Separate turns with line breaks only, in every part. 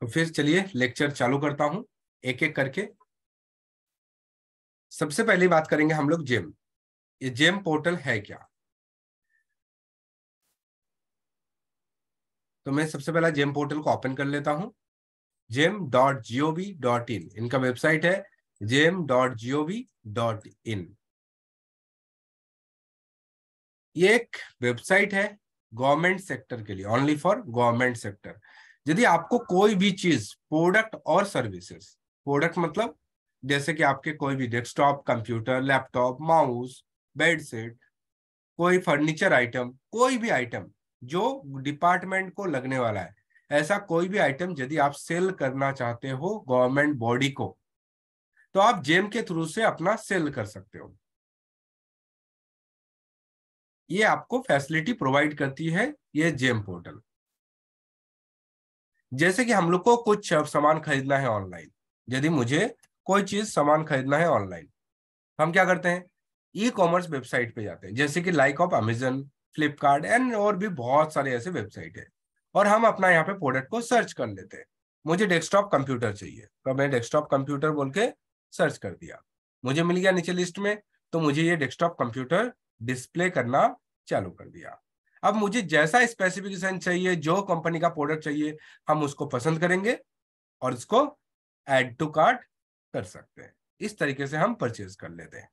तो फिर चलिए लेक्चर चालू करता हूं एक एक करके सबसे पहले बात करेंगे हम लोग जेम
ये जेम पोर्टल है क्या तो मैं सबसे पहला जेम पोर्टल को ओपन कर लेता हूं GeM dot gov dot in इनका वेबसाइट है GeM dot gov dot in ये एक वेबसाइट है गवर्नमेंट सेक्टर के लिए ओनली फॉर गवर्नमेंट सेक्टर यदि आपको कोई भी चीज प्रोडक्ट और सर्विसेज प्रोडक्ट मतलब जैसे कि आपके कोई भी desktop computer laptop mouse bedsheet कोई फर्नीचर आइटम कोई भी आइटम जो डिपार्टमेंट को लगने वाला है ऐसा कोई भी आइटम यदि आप सेल करना चाहते हो गवर्नमेंट बॉडी को तो आप जेम के थ्रू से अपना सेल कर सकते हो ये आपको फैसिलिटी प्रोवाइड करती है ये जेम पोर्टल जैसे कि हम लोग को कुछ सामान खरीदना है ऑनलाइन यदि मुझे कोई चीज सामान खरीदना है ऑनलाइन हम क्या करते हैं ई कॉमर्स वेबसाइट पे जाते हैं जैसे कि like of Amazon Flipkart and और भी बहुत सारे ऐसे वेबसाइट है और हम अपना यहाँ पे प्रोडक्ट को सर्च कर लेते हैं मुझे डेस्कटॉप कंप्यूटर चाहिए तो मैं डेस्कटॉप कंप्यूटर बोल के सर्च कर दिया मुझे मिल गया नीचे लिस्ट में तो मुझे ये डेस्कटॉप कंप्यूटर डिस्प्ले करना चालू कर दिया अब मुझे जैसा स्पेसिफिकेशन चाहिए जो कंपनी का प्रोडक्ट चाहिए हम उसको पसंद करेंगे और उसको एड टू कार्ड कर सकते हैं इस तरीके से हम परचेज कर लेते हैं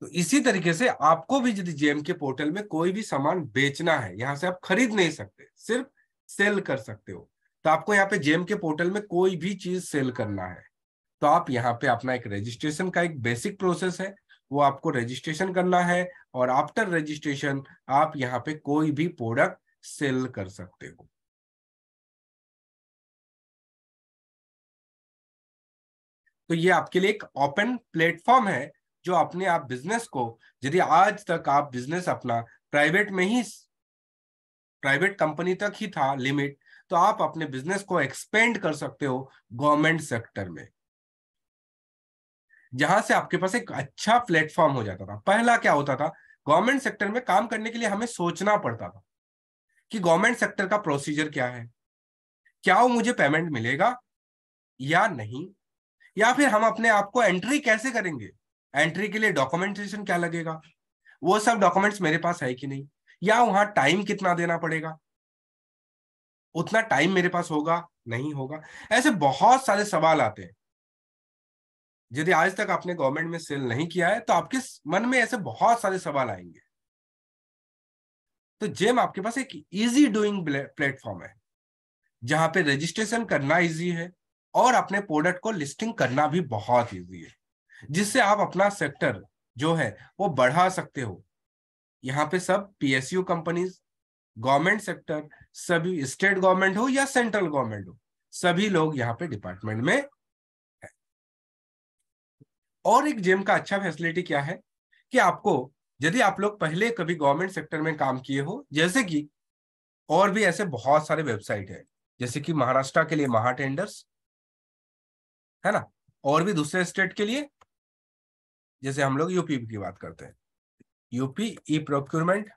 तो इसी तरीके से आपको भी यदि जेएम के पोर्टल में कोई भी सामान बेचना है यहां से आप खरीद नहीं सकते सिर्फ सेल कर सकते हो तो आपको यहाँ पे जेएम के पोर्टल में कोई भी चीज सेल करना है तो आप यहाँ पे अपना एक रजिस्ट्रेशन का एक बेसिक प्रोसेस है वो आपको रजिस्ट्रेशन करना है और आफ्टर रजिस्ट्रेशन आप यहाँ पे कोई भी प्रोडक्ट सेल कर सकते हो तो ये आपके लिए एक ओपन प्लेटफॉर्म है जो अपने आप बिजनेस को यदि आज तक आप बिजनेस अपना प्राइवेट में ही प्राइवेट कंपनी तक ही था लिमिट तो आप अपने बिजनेस को एक्सपेंड कर सकते हो गवर्नमेंट सेक्टर में जहां से आपके पास एक अच्छा प्लेटफॉर्म हो जाता था पहला क्या होता था गवर्नमेंट सेक्टर में काम करने के लिए हमें सोचना पड़ता था कि गवर्नमेंट सेक्टर का प्रोसीजर क्या है क्या वो मुझे पेमेंट मिलेगा या नहीं या फिर हम अपने आप को एंट्री कैसे करेंगे एंट्री के लिए डॉक्यूमेंटेशन क्या लगेगा वो सब डॉक्यूमेंट्स मेरे पास है कि नहीं या वहां टाइम कितना देना पड़ेगा उतना टाइम मेरे पास होगा नहीं होगा ऐसे बहुत सारे सवाल आते हैं यदि आज तक आपने गवर्नमेंट में सेल नहीं किया है तो आपके मन में ऐसे बहुत सारे सवाल आएंगे तो जेम आपके पास एक इजी डूइंग प्लेटफॉर्म है जहां पे रजिस्ट्रेशन करना इजी है और अपने प्रोडक्ट को लिस्टिंग करना भी बहुत इजी है जिससे आप अपना सेक्टर जो है वो बढ़ा सकते हो यहाँ पे सब पीएसयू कंपनीज गवर्नमेंट सेक्टर सभी स्टेट गवर्नमेंट हो या सेंट्रल गवर्नमेंट हो सभी लोग यहाँ पे डिपार्टमेंट में और एक जेम का अच्छा फैसिलिटी क्या है कि आपको यदि आप लोग पहले कभी गवर्नमेंट सेक्टर में काम किए हो जैसे कि और भी ऐसे बहुत सारे वेबसाइट है जैसे कि महाराष्ट्र के लिए महाटेंडर्स है ना और भी दूसरे स्टेट के लिए जैसे हम लोग यूपी
की बात करते हैं यूपी ई प्रोक्यूरमेंट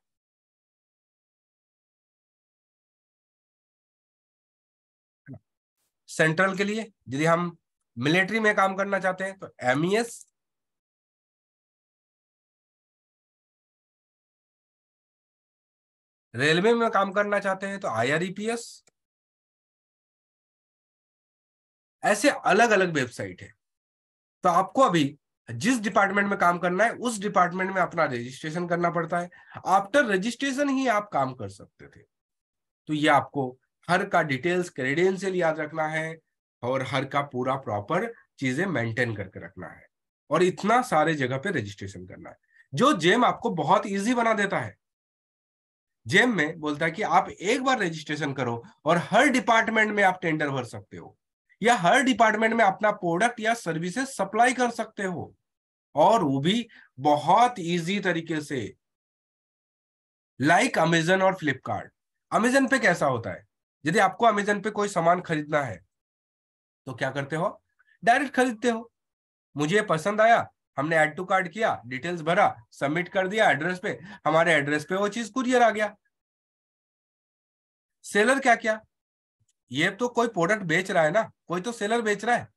सेंट्रल के लिए यदि हम मिलिट्री में काम करना चाहते हैं तो एम e रेलवे में काम
करना चाहते हैं तो आईआरईपीएस e ऐसे अलग अलग वेबसाइट है तो आपको अभी जिस डिपार्टमेंट में काम करना है उस डिपार्टमेंट में अपना रजिस्ट्रेशन करना पड़ता है आफ्टर रजिस्ट्रेशन ही आप काम कर सकते थे तो ये आपको हर का डिटेल्स क्रेडेंशियल याद रखना है और हर का पूरा प्रॉपर चीजें मेंटेन करके रखना है और इतना सारे जगह पे रजिस्ट्रेशन करना है जो जेम आपको बहुत इजी बना देता है जेम में बोलता है कि आप एक बार रजिस्ट्रेशन करो और हर डिपार्टमेंट में आप टेंडर भर सकते हो या हर डिपार्टमेंट में अपना प्रोडक्ट या सर्विसेज सप्लाई कर सकते हो और वो भी बहुत इजी तरीके से लाइक like अमेजन और फ्लिपकार्ट अमेजन पे कैसा होता है यदि आपको अमेजन पे कोई सामान खरीदना है तो क्या करते हो डायरेक्ट खरीदते हो मुझे पसंद आया हमने एड टू कार्ड किया डिटेल्स भरा सबमिट कर दिया एड्रेस पे हमारे एड्रेस पे वो चीज कुरियर आ गया सेलर क्या क्या ये तो कोई प्रोडक्ट बेच रहा है ना कोई तो सेलर बेच रहा है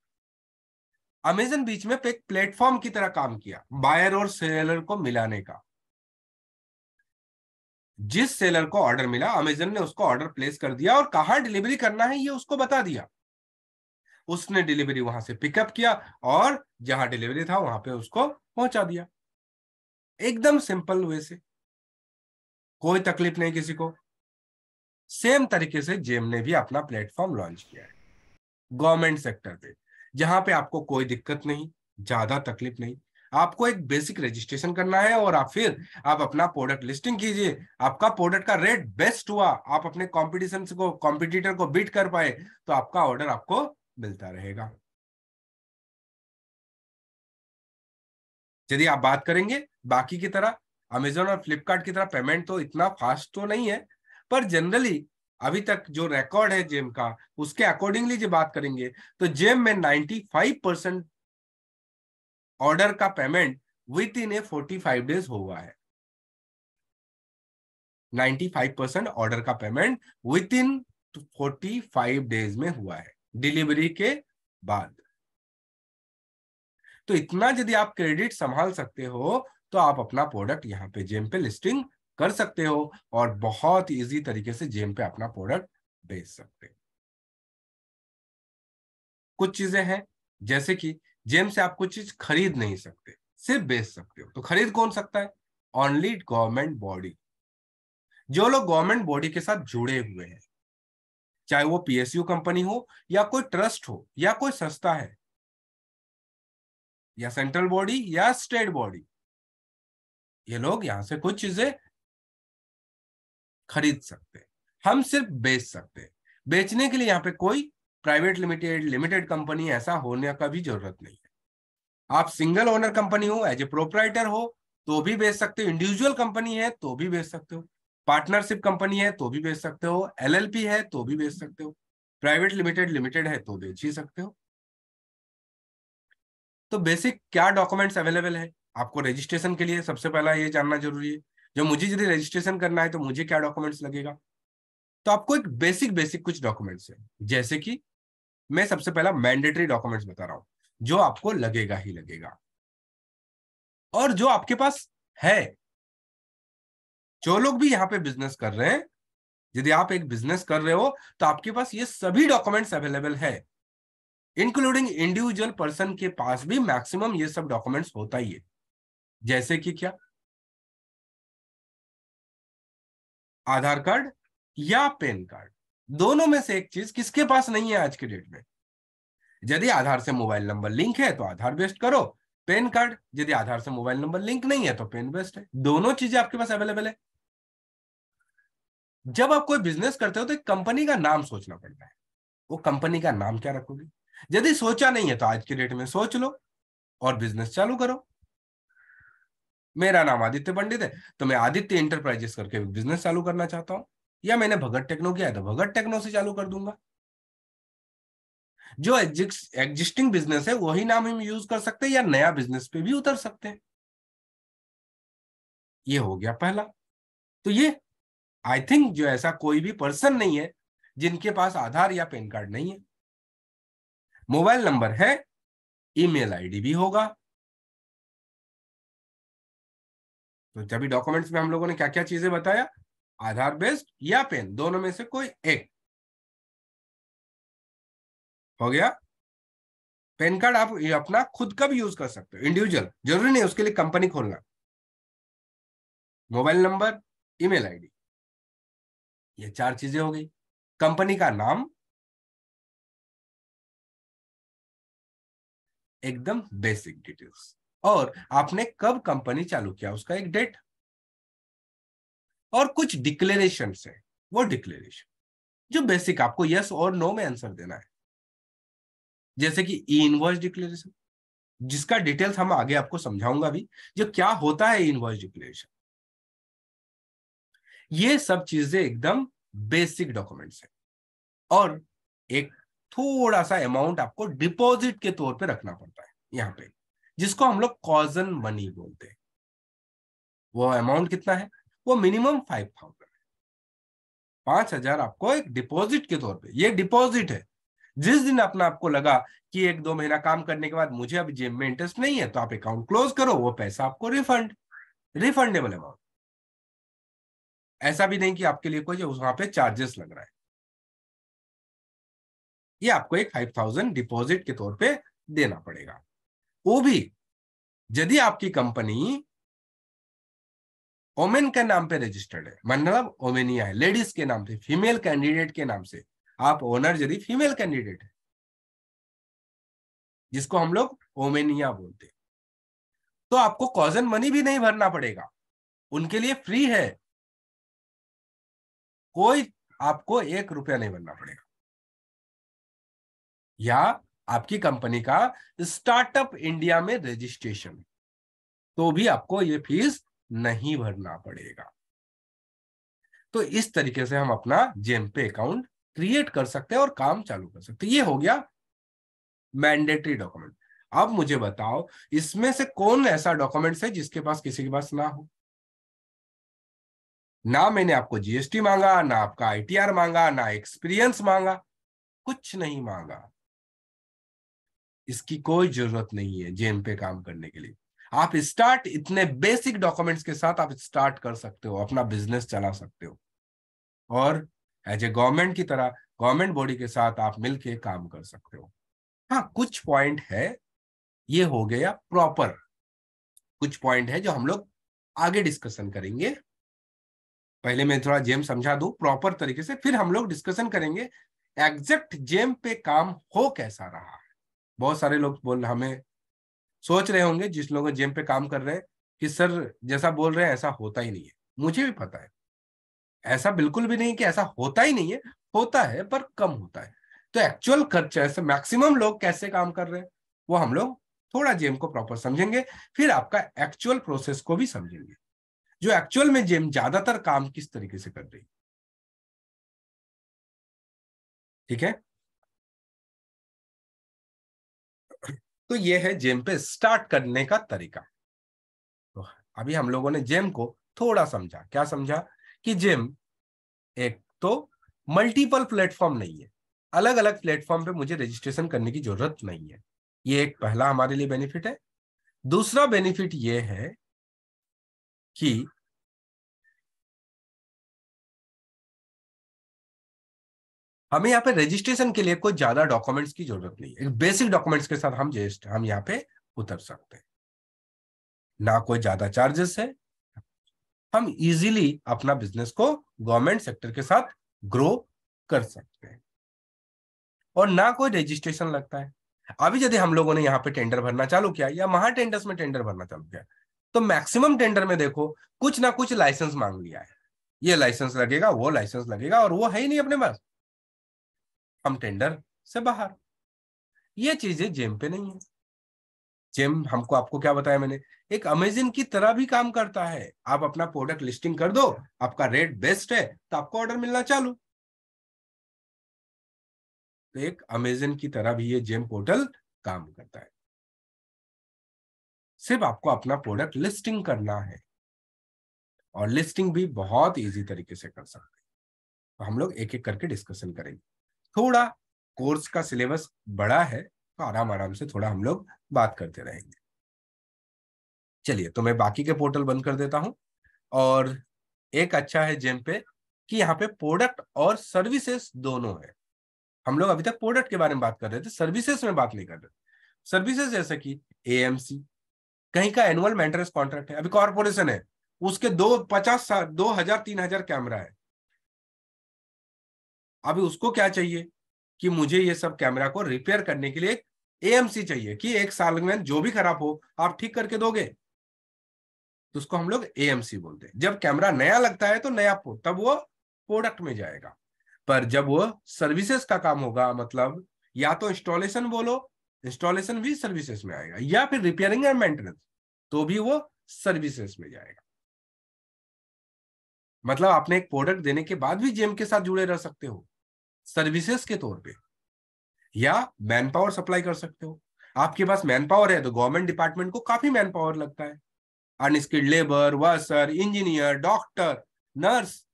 अमेजन बीच में एक प्लेटफॉर्म की तरह काम किया बायर और सेलर को मिलाने का जिस सेलर को ऑर्डर मिला अमेजन ने उसको ऑर्डर प्लेस कर दिया और कहा डिलीवरी करना है ये उसको बता दिया उसने डिलीवरी वहां से पिकअप किया और जहां डिलीवरी था वहां पे उसको पहुंचा दिया एकदम सिंपल वे से कोई तकलीफ नहीं किसी को सेम तरीके से जेम ने भी अपना प्लेटफॉर्म लॉन्च किया है गवर्नमेंट सेक्टर पे जहां पे आपको कोई दिक्कत नहीं ज्यादा तकलीफ नहीं आपको एक बेसिक रजिस्ट्रेशन करना है और आप फिर आप अपना प्रोडक्ट लिस्टिंग कीजिए आपका प्रोडक्ट का रेट बेस्ट हुआ आप अपने कॉम्पिटिशन को कॉम्पिटिटर को बीट कर पाए तो आपका ऑर्डर आपको मिलता रहेगा यदि आप बात करेंगे बाकी की तरह अमेजोन और फ्लिपकार्ट की तरह पेमेंट तो इतना फास्ट तो नहीं है पर जनरली अभी तक जो रिकॉर्ड है जेम का उसके अकॉर्डिंगली जो बात करेंगे तो जेम में 95 परसेंट ऑर्डर का payment within a 45 days हुआ है 95 परसेंट ऑर्डर का पेमेंट विद इन 45 डेज में हुआ है डिलीवरी के बाद तो इतना यदि आप क्रेडिट संभाल सकते हो तो आप अपना प्रोडक्ट यहाँ पे जेम पे लिस्टिंग कर सकते हो और बहुत इजी तरीके से जेम पे अपना प्रोडक्ट बेच सकते हो कुछ चीजें हैं जैसे कि जेम से आप कुछ चीज खरीद नहीं सकते सिर्फ बेच सकते हो तो खरीद कौन सकता है ओनली गवर्नमेंट बॉडी जो लोग गवर्नमेंट बॉडी के साथ जुड़े हुए हैं चाहे वो पीएसयू कंपनी हो या कोई ट्रस्ट हो या कोई संस्था है या सेंट्रल बॉडी या स्टेट बॉडी ये लोग यहां से कुछ चीजें खरीद सकते हम सिर्फ बेच सकते बेचने के लिए यहाँ पे कोई प्राइवेट लिमिटेड लिमिटेड कंपनी ऐसा होने का भी जरूरत नहीं है आप सिंगल ओनर कंपनी हो एज ए प्रोपराइटर हो तो भी बेच सकते हो इंडिविजुअल कंपनी है तो भी बेच सकते हो पार्टनरशिप कंपनी है तो भी बेच सकते हो एलएलपी है तो भी बेच सकते हो प्राइवेट लिमिटेड लिमिटेड है तो बेच ही सकते हो तो बेसिक क्या डॉक्यूमेंट्स अवेलेबल है आपको रजिस्ट्रेशन के लिए सबसे पहला ये जानना जरूरी है जब मुझे यदि रजिस्ट्रेशन करना है तो मुझे क्या डॉक्यूमेंट्स लगेगा तो आपको एक बेसिक बेसिक कुछ डॉक्यूमेंट्स है जैसे कि मैं सबसे पहला मैंडेटरी डॉक्यूमेंट्स बता रहा हूं जो आपको लगेगा ही लगेगा और जो आपके पास है जो लोग भी यहाँ पे बिजनेस कर रहे हैं यदि आप एक बिजनेस कर रहे हो तो आपके पास ये सभी डॉक्यूमेंट्स अवेलेबल है इंक्लूडिंग इंडिविजुअल पर्सन के पास भी मैक्सिमम ये सब डॉक्यूमेंट्स होता ही है जैसे कि क्या आधार कार्ड या पैन कार्ड दोनों में से एक चीज किसके पास नहीं है आज के डेट में यदि आधार से मोबाइल नंबर लिंक है तो आधार बेस्ट करो पैन कार्ड यदि आधार से मोबाइल नंबर लिंक नहीं है तो पैन बेस्ट है दोनों चीजें आपके पास अवेलेबल है जब आप कोई बिजनेस करते हो तो एक कंपनी का नाम सोचना पड़ता है वो कंपनी का नाम क्या रखोगे यदि सोचा नहीं है तो आज के डेट में सोच लो और बिजनेस चालू करो मेरा नाम आदित्य पंडित है तो मैं आदित्य इंटरप्राइजेस करके बिजनेस चालू करना चाहता हूं या मैंने भगत टेक्नो किया है तो भगत टेक्नो से चालू कर दूंगा जो एग्जिस्टिंग बिजनेस है वही नाम हम यूज कर सकते हैं या नया बिजनेस पे भी उतर सकते हैं ये हो गया पहला तो ये आई थिंक जो ऐसा कोई भी पर्सन नहीं है जिनके पास आधार या पैन कार्ड नहीं है मोबाइल
नंबर है ईमेल आईडी भी होगा तो जब डॉक्यूमेंट्स में हम लोगों ने क्या क्या चीजें बताया आधार बेस्ड या पेन
दोनों में से कोई एक हो गया पेन कार्ड आप अपना खुद का भी यूज कर सकते हो इंडिविजुअल जरूरी नहीं उसके लिए कंपनी खोलना
मोबाइल नंबर ईमेल आईडी ये चार चीजें हो गई कंपनी का नाम
एकदम बेसिक डिटेल्स और आपने कब कंपनी चालू किया उसका एक डेट और कुछ डिक्लेरेशन है वो डिक्लेरेशन जो बेसिक आपको यस और नो में आंसर देना है जैसे कि ई इनवॉइस डिक्लेरेशन जिसका डिटेल्स हम आगे आपको समझाऊंगा भी जो क्या होता है इनवॉइस डिक्लेरेशन ये सब चीजें एकदम बेसिक डॉक्यूमेंट्स हैं और एक थोड़ा सा अमाउंट आपको डिपॉजिट के तौर पे रखना पड़ता है यहाँ पे जिसको हम लोग कॉजन मनी बोलते हैं वो अमाउंट कितना है वो मिनिमम फाइव थाउजेंड है पांच हजार आपको एक डिपॉजिट के तौर पे ये डिपॉजिट है जिस दिन अपना आपको लगा कि एक दो महीना काम करने के बाद मुझे अब जेब में इंटरेस्ट नहीं है तो आप अकाउंट क्लोज करो वो पैसा आपको रिफंड रिफंडेबल अमाउंट ऐसा भी नहीं कि आपके लिए कोई वहां पे चार्जेस लग रहा है ये आपको एक फाइव थाउजेंड डिपोजिट के तौर पे देना पड़ेगा वो भी यदि आपकी कंपनी ओमेन के नाम पे रजिस्टर्ड है मतलब ओमेनिया है लेडीज के नाम से फीमेल कैंडिडेट के नाम से आप ओनर यदि फीमेल कैंडिडेट है जिसको हम लोग ओमेनिया बोलते हैं तो आपको कॉजन मनी भी नहीं
भरना पड़ेगा उनके लिए फ्री है कोई
आपको एक रुपया नहीं बनना पड़ेगा या आपकी कंपनी का स्टार्टअप इंडिया में रजिस्ट्रेशन तो भी आपको ये फीस नहीं भरना पड़ेगा तो इस तरीके से हम अपना जेमपे अकाउंट क्रिएट कर सकते हैं और काम चालू कर सकते हैं ये हो गया मैंडेटरी डॉक्यूमेंट अब मुझे बताओ इसमें से कौन ऐसा डॉक्यूमेंट है जिसके पास किसी के पास ना हो ना मैंने आपको जीएसटी मांगा ना आपका आईटीआर मांगा ना एक्सपीरियंस मांगा कुछ नहीं मांगा इसकी कोई जरूरत नहीं है जेम पे काम करने के लिए आप स्टार्ट इतने बेसिक डॉक्यूमेंट्स के साथ आप स्टार्ट कर सकते हो अपना बिजनेस चला सकते हो और एज ए गवर्नमेंट की तरह गवर्नमेंट बॉडी के साथ आप मिलके काम कर सकते हो हाँ कुछ पॉइंट है ये हो गया प्रॉपर कुछ पॉइंट है जो हम लोग आगे डिस्कशन करेंगे पहले मैं थोड़ा जेम समझा दू प्रॉपर तरीके से फिर हम लोग डिस्कशन करेंगे एग्जैक्ट जेम पे काम हो कैसा रहा है बहुत सारे लोग बोल हमें सोच रहे होंगे जिस लोग जेम पे काम कर रहे हैं कि सर जैसा बोल रहे हैं ऐसा होता ही नहीं है मुझे भी पता है ऐसा बिल्कुल भी नहीं कि ऐसा होता ही नहीं है होता है पर कम होता है तो एक्चुअल खर्च ऐसे मैक्सिमम लोग कैसे काम कर रहे हैं वो हम लोग थोड़ा जेम को प्रॉपर समझेंगे फिर आपका एक्चुअल प्रोसेस को भी समझेंगे जो एक्चुअल में जिम ज्यादातर काम किस तरीके से कर रही ठीक है तो ये है जेम पे स्टार्ट करने का तरीका तो अभी हम लोगों ने जेम को थोड़ा समझा क्या समझा कि जिम एक तो मल्टीपल प्लेटफॉर्म नहीं है अलग अलग प्लेटफॉर्म पे मुझे रजिस्ट्रेशन करने की जरूरत नहीं है ये एक पहला हमारे लिए बेनिफिट है दूसरा बेनिफिट ये है कि हमें यहाँ पे रजिस्ट्रेशन के लिए कोई ज्यादा डॉक्यूमेंट्स की जरूरत नहीं है बेसिक डॉक्यूमेंट्स के साथ हम जेस्ट हम यहाँ पे उतर सकते हैं ना कोई ज्यादा चार्जेस है हम इजीली अपना बिजनेस को गवर्नमेंट सेक्टर के साथ ग्रो कर सकते हैं और ना कोई रजिस्ट्रेशन लगता है अभी यदि हम लोगों ने यहाँ पे टेंडर भरना चालू किया या महा टेंडर्स में टेंडर भरना चालू किया तो मैक्सिमम टेंडर में देखो कुछ ना कुछ लाइसेंस मांग लिया है ये लाइसेंस लगेगा वो लाइसेंस लगेगा और वो है ही नहीं अपने पास हम टेंडर से बाहर ये चीजें जेम पे नहीं है जेम हमको आपको क्या बताया मैंने एक अमेजन की तरह भी काम करता है आप अपना प्रोडक्ट लिस्टिंग कर दो आपका रेट बेस्ट है तो आपको ऑर्डर मिलना चालू तो एक अमेजन की तरह भी ये जेम पोर्टल
काम करता है सिर्फ आपको अपना प्रोडक्ट लिस्टिंग करना
है और लिस्टिंग भी बहुत इजी तरीके से कर सकते हैं तो हम लोग एक एक करके डिस्कशन करेंगे थोड़ा कोर्स का सिलेबस बड़ा है तो आराम आराम से थोड़ा हम लोग बात करते रहेंगे चलिए तो मैं बाकी के पोर्टल बंद कर देता हूं और एक अच्छा है जेम पे कि यहाँ पे प्रोडक्ट और सर्विसेस दोनों है हम लोग अभी तक प्रोडक्ट के बारे में बात कर रहे थे सर्विसेस में बात नहीं कर रहे सर्विसेज जैसे कि एएमसी कहीं का एनुअल मेंटेनेंस कॉन्ट्रैक्ट है अभी कॉर्पोरेशन है उसके दो पचास दो हजार तीन हजार कैमरा है अभी उसको क्या चाहिए कि मुझे ये सब कैमरा को रिपेयर करने के लिए एएमसी चाहिए कि एक साल में जो भी खराब हो आप ठीक करके दोगे तो उसको हम लोग एएमसी बोलते हैं जब कैमरा नया लगता है तो नया तब वो प्रोडक्ट में जाएगा पर जब वो सर्विसेज का काम होगा मतलब या तो इंस्टॉलेशन बोलो इंस्टॉलेशन भी सर्विसेज में आएगा या फिर रिपेयरिंग एंड मेंटेनेंस तो भी वो सर्विसेज में जाएगा मतलब आपने एक प्रोडक्ट देने के बाद भी जेम के साथ जुड़े रह सकते हो सर्विसेज के तौर पे या मैन पावर सप्लाई कर सकते हो आपके पास मैन पावर है तो गवर्नमेंट डिपार्टमेंट को काफी मैन पावर लगता है अनस्किल्ड लेबर वर्सर इंजीनियर डॉक्टर नर्स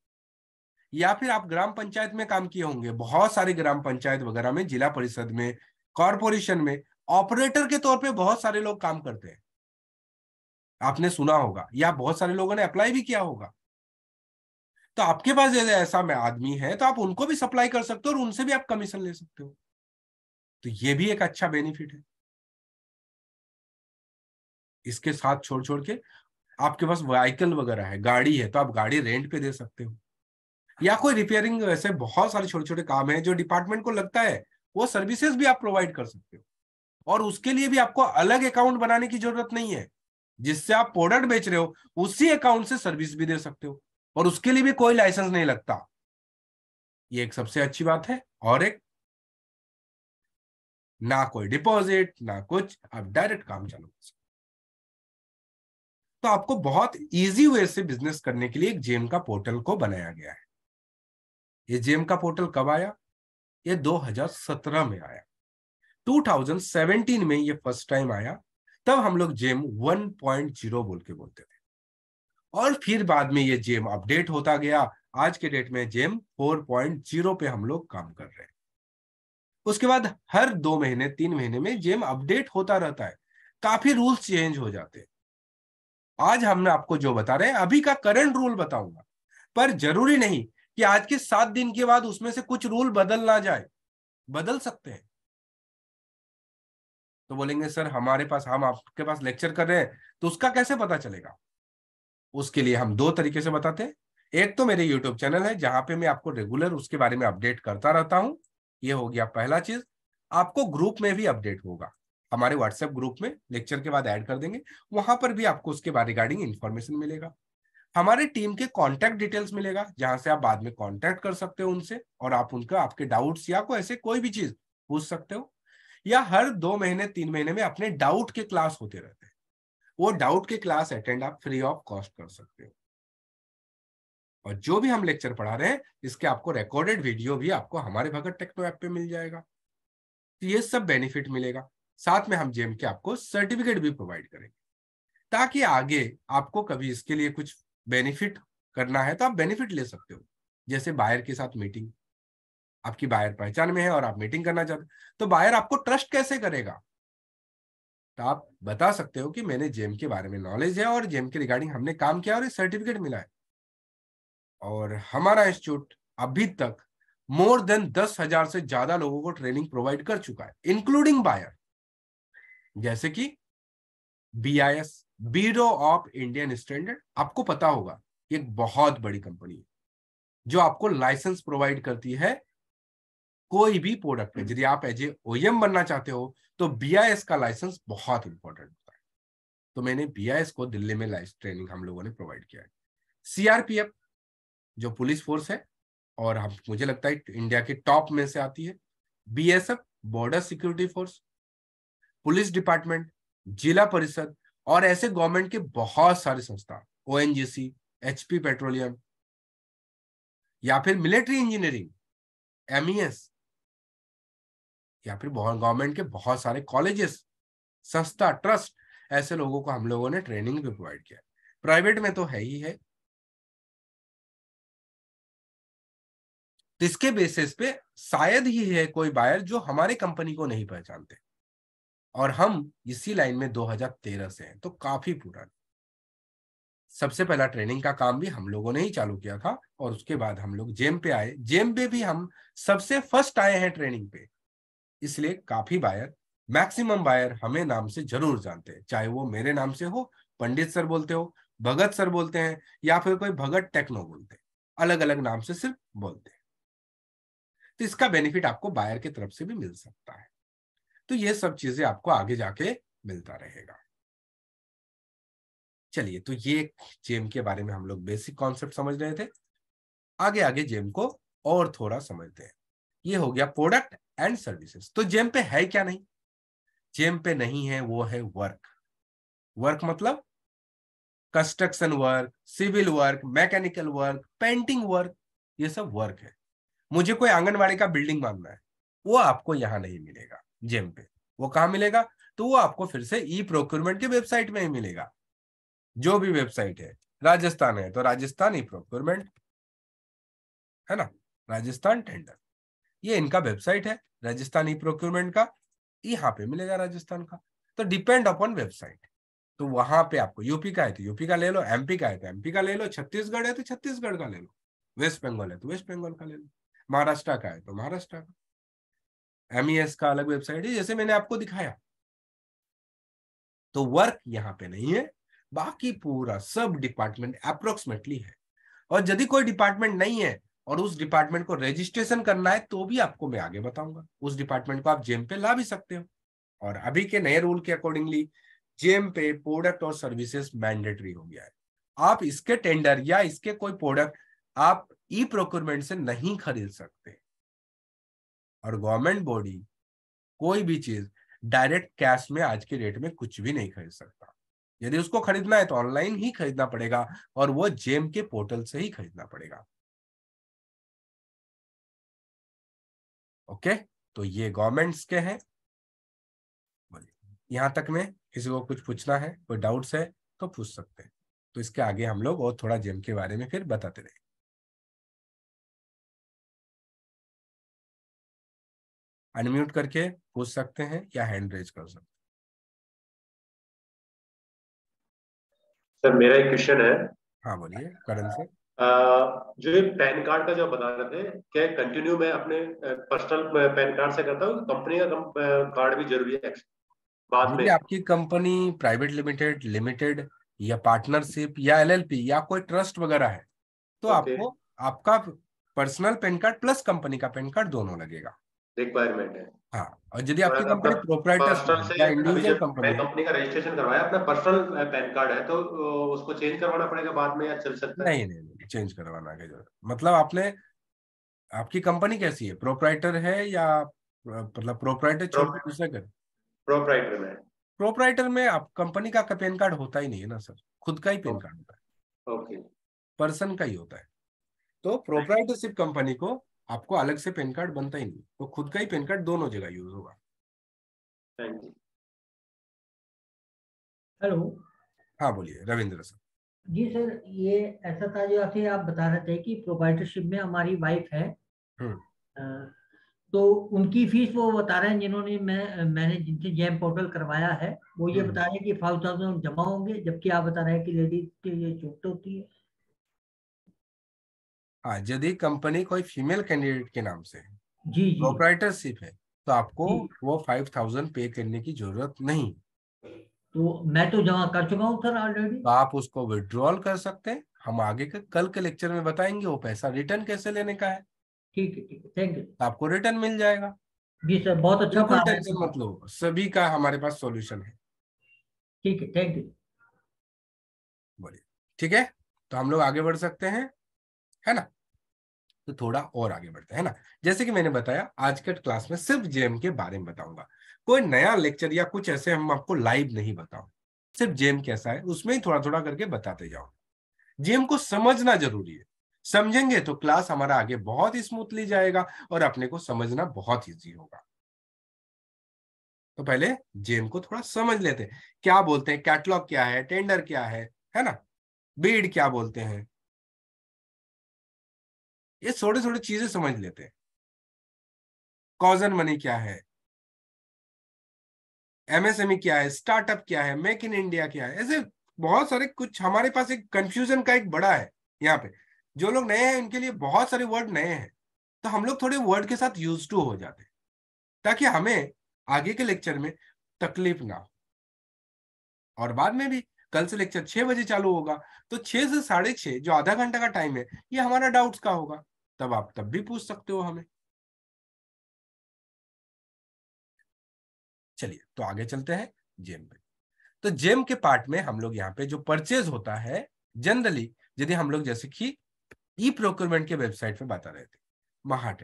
या फिर आप ग्राम पंचायत में काम किए होंगे बहुत सारे ग्राम पंचायत वगैरह में जिला परिषद में कॉरपोरेशन में ऑपरेटर के तौर पे बहुत सारे लोग काम करते हैं आपने सुना होगा या बहुत सारे लोगों ने अप्लाई भी किया होगा तो आपके पास जैसे ऐसा मैं आदमी है तो आप उनको भी सप्लाई कर सकते हो और उनसे भी आप कमीशन ले सकते हो तो ये भी एक अच्छा बेनिफिट है इसके साथ छोड़ छोड़ के आपके पास व्हीकल वगैरह है गाड़ी है तो आप गाड़ी रेंट पे दे सकते हो या कोई रिपेयरिंग वैसे बहुत सारे छोटे छोटे काम है जो डिपार्टमेंट को लगता है वो सर्विसेज भी आप प्रोवाइड कर सकते हो और उसके लिए भी आपको अलग अकाउंट बनाने की जरूरत नहीं है जिससे आप प्रोडक्ट बेच रहे हो उसी अकाउंट से सर्विस भी दे सकते हो और उसके लिए भी कोई लाइसेंस नहीं लगता ये एक सबसे अच्छी बात है और एक ना कोई डिपॉजिट ना कुछ आप डायरेक्ट काम चालू कर सकते तो आपको बहुत इजी वे से बिजनेस करने के लिए एक जेम का पोर्टल को बनाया गया है ये जेम का पोर्टल कब आया ये 2017 में आया 2017 में ये फर्स्ट टाइम आया तब हम लोग जेम 1.0 बोल के बोलते थे और फिर बाद में ये जेम अपडेट होता गया आज के डेट में जेम 4.0 पे हम लोग काम कर रहे हैं उसके बाद हर दो महीने तीन महीने में जेम अपडेट होता रहता है काफी रूल्स चेंज हो जाते हैं आज हमने आपको जो बता रहे हैं अभी का करंट रूल बताऊंगा पर जरूरी नहीं कि आज के सात दिन के बाद उसमें से कुछ रूल बदल ना जाए बदल सकते हैं तो बोलेंगे सर हमारे पास हम आपके पास लेक्चर कर रहे हैं तो उसका कैसे पता चलेगा उसके लिए हम दो तरीके से बताते हैं एक तो मेरे यूट्यूब चैनल है जहां पे मैं आपको रेगुलर उसके बारे में अपडेट करता रहता हूं ये हो गया पहला चीज आपको ग्रुप में भी अपडेट होगा हमारे व्हाट्सएप ग्रुप में लेक्चर के बाद ऐड कर देंगे वहां पर भी आपको उसके बारे रिगार्डिंग इन्फॉर्मेशन मिलेगा हमारे टीम के कॉन्टैक्ट डिटेल्स मिलेगा जहां से आप बाद में कॉन्टैक्ट कर सकते हो उनसे और आप उनका आपके डाउट्स या को ऐसे कोई भी चीज पूछ सकते हो या हर दो महीने तीन महीने में अपने डाउट के क्लास होते रहते हैं वो डाउट के क्लास अटेंड आप फ्री ऑफ कॉस्ट कर सकते हो और जो भी हम लेक्चर पढ़ा रहे हैं इसके आपको रिकॉर्डेड वीडियो भी आपको हमारे भगत टेक्नो ऐप पे मिल जाएगा तो ये सब बेनिफिट मिलेगा साथ में हम जेम के आपको सर्टिफिकेट भी प्रोवाइड करेंगे ताकि आगे आपको कभी इसके लिए कुछ बेनिफिट करना है तो आप बेनिफिट ले सकते हो जैसे बायर के साथ मीटिंग आपकी बायर पहचान में है और आप मीटिंग करना चाहते तो बायर आपको ट्रस्ट कैसे करेगा तो आप बता सकते हो कि मैंने जेम के बारे में नॉलेज है और जेम के रिगार्डिंग हमने काम किया और सर्टिफिकेट मिला है और हमारा इंस्टीट्यूट अभी तक मोर देन दस हजार से ज्यादा लोगों को ट्रेनिंग प्रोवाइड कर चुका है इंक्लूडिंग बायर जैसे कि B I S bureau of Indian standard आपको पता होगा एक बहुत बड़ी कंपनी है जो आपको लाइसेंस प्रोवाइड करती है कोई भी प्रोडक्ट यदि आप एज ए ओएम बनना चाहते हो तो बी का लाइसेंस बहुत इंपॉर्टेंट होता है तो मैंने बी को दिल्ली में लाइस ट्रेनिंग हम लोगों ने प्रोवाइड किया है सीआरपीएफ जो पुलिस फोर्स है और हम मुझे लगता है इंडिया के टॉप में से आती है BSF border security force police department जिला परिषद और ऐसे गवर्नमेंट के बहुत सारे संस्था ओ एचपी पेट्रोलियम या फिर मिलिट्री इंजीनियरिंग एमईएस या फिर गवर्नमेंट के बहुत सारे कॉलेजेस संस्था ट्रस्ट ऐसे लोगों को हम लोगों ने ट्रेनिंग भी प्रोवाइड किया प्राइवेट
में तो है ही है
इसके बेसिस पे शायद ही है कोई बायर जो हमारे कंपनी को नहीं पहचानते और हम इसी लाइन में 2013 से हैं तो काफी पुराने सबसे पहला ट्रेनिंग का काम भी हम लोगों ने ही चालू किया था और उसके बाद हम लोग जेम पे आए जेम पे भी हम सबसे फर्स्ट आए हैं ट्रेनिंग पे इसलिए काफी बायर मैक्सिमम बायर हमें नाम से जरूर जानते हैं चाहे वो मेरे नाम से हो पंडित सर बोलते हो भगत सर बोलते हैं या फिर कोई भगत टेक्नो बोलते हैं अलग अलग नाम से सिर्फ बोलते हैं तो इसका बेनिफिट आपको बायर की तरफ से भी मिल सकता है तो ये सब चीजें आपको आगे जाके मिलता रहेगा चलिए तो ये जेम के बारे में हम लोग बेसिक कॉन्सेप्ट समझ रहे थे आगे आगे जेम को और थोड़ा समझते हैं ये हो गया प्रोडक्ट एंड सर्विसेज तो जेम पे है क्या नहीं जेम पे नहीं है वो है वर्क वर्क मतलब construction work civil work mechanical work painting work ये सब वर्क है मुझे कोई आंगनबाड़ी का बिल्डिंग मांगना है वो आपको यहां नहीं मिलेगा जेम पे वो कहा मिलेगा तो वो आपको फिर से ई प्रोक्योरमेंट की वेबसाइट में ही मिलेगा जो भी वेबसाइट है राजस्थान है तो राजस्थान ई प्रोक्योरमेंट है ना राजस्थान टेंडर ये इनका वेबसाइट है राजस्थान ई प्रोक्योरमेंट का यहाँ पे मिलेगा राजस्थान का तो डिपेंड अपॉन वेबसाइट तो वहां पे आपको यूपी का है तो यूपी का ले लो एमपी का है तो एमपी का ले लो छत्तीसगढ़ है तो छत्तीसगढ़ का ले लो वेस्ट बंगाल है तो वेस्ट बंगाल का ले लो महाराष्ट्र का है तो महाराष्ट्र का एम e का अलग वेबसाइट है जैसे मैंने आपको दिखाया तो वर्क यहाँ पे नहीं है बाकी पूरा सब डिपार्टमेंट अप्रोक्सीमेटली है और यदि कोई डिपार्टमेंट नहीं है और उस डिपार्टमेंट को रजिस्ट्रेशन करना है तो भी आपको मैं आगे बताऊंगा उस डिपार्टमेंट को आप जेम पे ला भी सकते हो और अभी के नए रूल के अकॉर्डिंगली जेम पे प्रोडक्ट और सर्विसेस मैंडेटरी हो गया है आप इसके टेंडर या इसके कोई प्रोडक्ट आप ई प्रोक्योरमेंट से नहीं खरीद सकते और गवर्नमेंट बॉडी कोई भी चीज डायरेक्ट कैश में आज के डेट में कुछ भी नहीं खरीद सकता यदि उसको खरीदना है तो ऑनलाइन ही खरीदना पड़ेगा और वो जेम के पोर्टल से ही खरीदना पड़ेगा ओके तो ये गवर्नमेंट्स के हैं यहां तक में किसी को कुछ पूछना है कोई डाउट्स है तो पूछ सकते हैं तो इसके आगे हम लोग और थोड़ा जेम के बारे में फिर बताते रहे
अनम्यूट करके पूछ सकते हैं या हैंड रेज कर सकते हैं सर मेरा एक क्वेश्चन
है
हाँ बोलिए करण सर
जो ये पैन कार्ड का जो बता रहे थे क्या कंटिन्यू मैं अपने पर्सनल पैन कार्ड से करता हूँ कंपनी का कार्ड भी जरूरी है बाद में
आपकी कंपनी प्राइवेट लिमिटेड लिमिटेड या पार्टनरशिप या एलएलपी या कोई ट्रस्ट वगैरह है तो okay. आपको आपका personal PAN card plus company का पैन कार्ड दोनों लगेगा
रिक्वायरमेंट है हाँ और यदि आपकी कंपनी प्रोपराइटर कंपनी का रजिस्ट्रेशन करवाया अपना पर्सनल पैन कार्ड है तो उसको चेंज करवाना पड़ेगा बाद में या चल सकता है नहीं नहीं चेंज करवाना है जरूरत
मतलब आपने आपकी कंपनी कैसी है प्रोपराइटर है या मतलब प्रोपराइटर छोड़ के दूसरा कर
प्रोपराइटर में
प्रोपराइटर में आप कंपनी का पैन कार्ड होता ही नहीं है ना सर खुद का ही पैन कार्ड होता
है ओके
पर्सन का ही होता है तो प्रोपराइटरशिप कंपनी को आपको अलग से पैन कार्ड बनता ही नहीं तो खुद का ही पैन कार्ड दोनों जगह यूज होगा
हेलो हाँ बोलिए रविंद्र सर जी
सर ये ऐसा था जो आपसे आप बता रहे थे कि प्रोपाइटरशिप में हमारी वाइफ है हम्म। तो उनकी फीस वो बता रहे हैं जिन्होंने मैं मैंने जिनसे जैम पोर्टल करवाया है वो ये हम्म। बता रहे हैं कि फाइव थाउजेंड जमा होंगे जबकि आप बता रहे हैं कि लेडीज के लिए छूट तो होती है हाँ यदि कंपनी कोई फीमेल कैंडिडेट के नाम से जी प्रोपराइटरशिप है तो आपको वो फाइव थाउजेंड पे करने की जरूरत नहीं तो मैं तो जमा कर चुका हूँ सर ऑलरेडी तो आप उसको विड्रॉल कर सकते हैं हम आगे के कल के लेक्चर में बताएंगे वो पैसा रिटर्न कैसे लेने का है ठीक है थैंक यू तो आपको रिटर्न मिल जाएगा जी सर बहुत अच्छा टेंशन मत लो सभी का हमारे पास सॉल्यूशन है ठीक है थैंक यू बोलिए ठीक है तो हम लोग आगे बढ़ सकते हैं है ना तो थोड़ा और आगे बढ़ते हैं ना जैसे कि मैंने बताया आज के क्लास में सिर्फ जेम के बारे में बताऊंगा कोई नया लेक्चर या कुछ ऐसे हम आपको लाइव नहीं बताऊ सिर्फ जेम कैसा है उसमें ही थोड़ा थोड़ा करके बताते जाओ जेम को समझना जरूरी है समझेंगे तो क्लास हमारा आगे बहुत ही स्मूथली जाएगा और अपने को समझना बहुत ईजी होगा तो पहले जेम को थोड़ा समझ लेते हैं क्या बोलते हैं कैटलॉग क्या है टेंडर क्या है है ना बीड क्या बोलते हैं ये छोटे छोटे चीजें समझ लेते हैं कॉजन मनी क्या है एमएसएमई e क्या है स्टार्टअप क्या है मेक इन इंडिया क्या है ऐसे बहुत सारे कुछ हमारे पास एक कंफ्यूजन का एक बड़ा है यहाँ पे जो लोग नए हैं उनके लिए बहुत सारे वर्ड नए हैं तो हम लोग थोड़े वर्ड के साथ यूज टू हो जाते हैं ताकि हमें आगे के लेक्चर में तकलीफ ना हो और बाद में भी कल से लेक्चर छह बजे चालू होगा तो छह से साढ़े छह जो आधा घंटा का टाइम है ये हमारा डाउट्स का होगा तब आप तब भी पूछ सकते हो हमें चलिए तो आगे चलते हैं जेम पे तो जेम के पार्ट में हम लोग यहाँ पे जो परचेज होता है जनरली यदि हम लोग जैसे कि ई प्रोक्योरमेंट के वेबसाइट पे बता रहे थे महा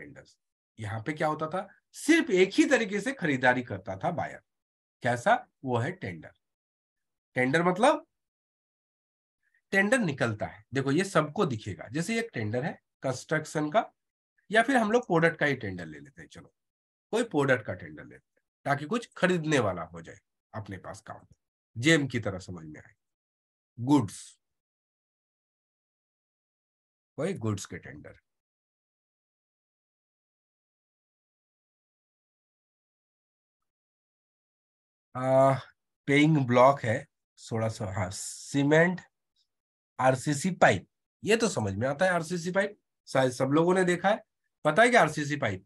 यहाँ पे क्या होता था सिर्फ एक ही तरीके से खरीदारी करता था बायर कैसा वो है टेंडर टेंडर मतलब टेंडर निकलता है देखो ये सबको दिखेगा जैसे एक टेंडर है कंस्ट्रक्शन का या फिर हम लोग प्रोडक्ट का ही टेंडर ले लेते हैं चलो कोई प्रोडक्ट का टेंडर लेते हैं ताकि कुछ खरीदने वाला हो जाए अपने पास काम जेम की तरह समझ में आए गुड्स
कोई गुड्स के टेंडर
पेइंग ब्लॉक है सोलह सौ हाँ सीमेंट आरसीसी पाइप ये तो समझ में आता है आरसीसी पाइप शायद सब लोगों ने देखा है पता है क्या आरसीसी पाइप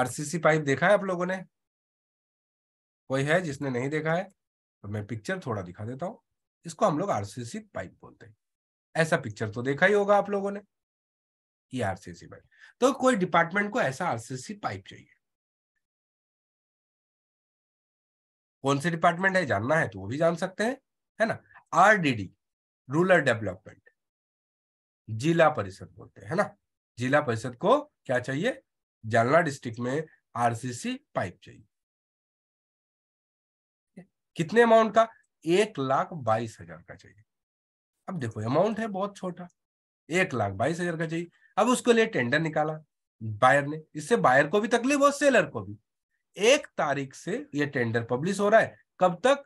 आरसीसी पाइप देखा है आप लोगों ने कोई है जिसने नहीं देखा है तो मैं पिक्चर थोड़ा दिखा देता हूं इसको हम लोग आरसीसी पाइप बोलते हैं ऐसा पिक्चर तो देखा ही होगा आप लोगों ने ये आरसीसी पाइप तो कोई डिपार्टमेंट को ऐसा आरसीसी पाइप चाहिए कौन से डिपार्टमेंट है जानना है तो वो भी जान सकते हैं है ना आरडीडी रूरल डेवलपमेंट जिला परिषद बोलते हैं ना जिला परिषद को क्या चाहिए जालना डिस्ट्रिक्ट में आरसीसी पाइप चाहिए कितने अमाउंट का एक लाख बाईस हजार का चाहिए अब देखो अमाउंट है बहुत छोटा एक लाख बाईस हजार का चाहिए अब उसके लिए टेंडर निकाला बायर ने इससे बायर को भी तकलीफ और सेलर को भी एक तारीख से यह टेंडर पब्लिश हो रहा है कब तक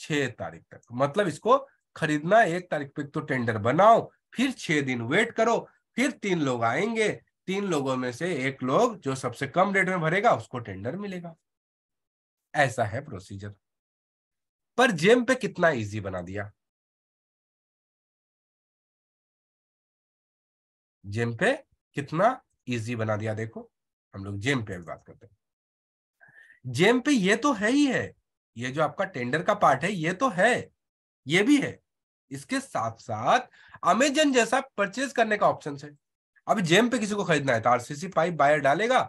छह तारीख तक मतलब इसको खरीदना एक तारीख पे तो टेंडर बनाओ फिर छह दिन वेट करो फिर तीन लोग आएंगे तीन लोगों में से एक लोग जो सबसे कम रेट में भरेगा उसको टेंडर मिलेगा ऐसा है प्रोसीजर पर जेम पे कितना इजी बना दिया जेम पे कितना इजी बना दिया देखो हम लोग जेम पे बात करते हैं जेम पे ये तो है ही है ये जो आपका टेंडर का पार्ट है ये तो है ये भी है इसके साथ साथ अमेजन जैसा परचेज करने का ऑप्शन है अब जेम पे किसी को खरीदना है तो आरसीसी पाइप बायर डालेगा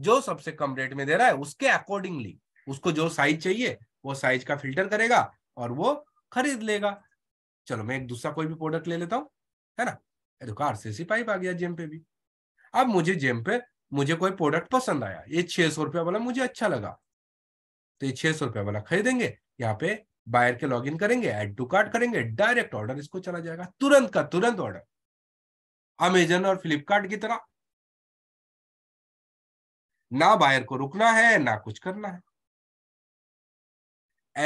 जो सबसे कम रेट में दे रहा है उसके अकॉर्डिंगली उसको जो साइज चाहिए वो साइज का फिल्टर करेगा और वो खरीद लेगा चलो मैं एक दूसरा कोई भी प्रोडक्ट ले लेता हूँ है ना देखो आरसीसी पाइप आ गया जेम पे भी अब मुझे जेम पे मुझे कोई प्रोडक्ट पसंद आया ये छह सौ रुपया वाला मुझे अच्छा लगा तो ये छह सौ रुपया वाला खरीदेंगे यहाँ पे बायर के लॉग इन करेंगे एड टू कार्ड करेंगे डायरेक्ट ऑर्डर इसको चला जाएगा तुरंत का तुरंत ऑर्डर अमेजन और फ्लिपकार्ट की तरह ना बायर को रुकना है ना कुछ करना है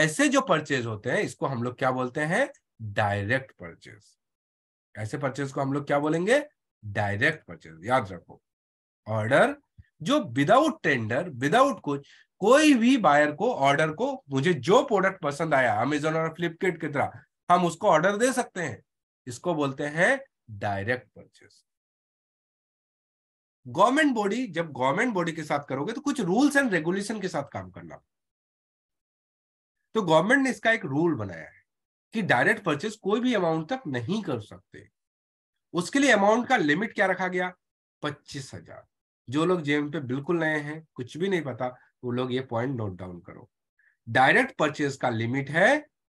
ऐसे जो परचेज होते हैं इसको हम लोग क्या बोलते हैं डायरेक्ट परचेज ऐसे परचेज को हम लोग क्या बोलेंगे डायरेक्ट परचेज याद रखो ऑर्डर जो विदाउट टेंडर विदाउट कुछ कोई भी बायर को ऑर्डर को मुझे जो प्रोडक्ट पसंद आया अमेजोन और फ्लिपकार्ट की तरह हम उसको ऑर्डर दे सकते हैं इसको बोलते हैं डायरेक्ट परचेस गवर्नमेंट बॉडी जब गवर्नमेंट बॉडी के साथ करोगे तो कुछ रूल्स एंड रेगुलेशन के साथ काम करना तो गवर्नमेंट ने इसका एक रूल बनाया है कि डायरेक्ट परचेस कोई भी अमाउंट तक नहीं कर सकते उसके लिए अमाउंट का लिमिट क्या रखा गया पच्चीस हजार जो लोग जेम पे बिल्कुल नए हैं कुछ भी नहीं पता तो लोग ये पॉइंट नोट डाउन करो डायरेक्ट परचेज का लिमिट है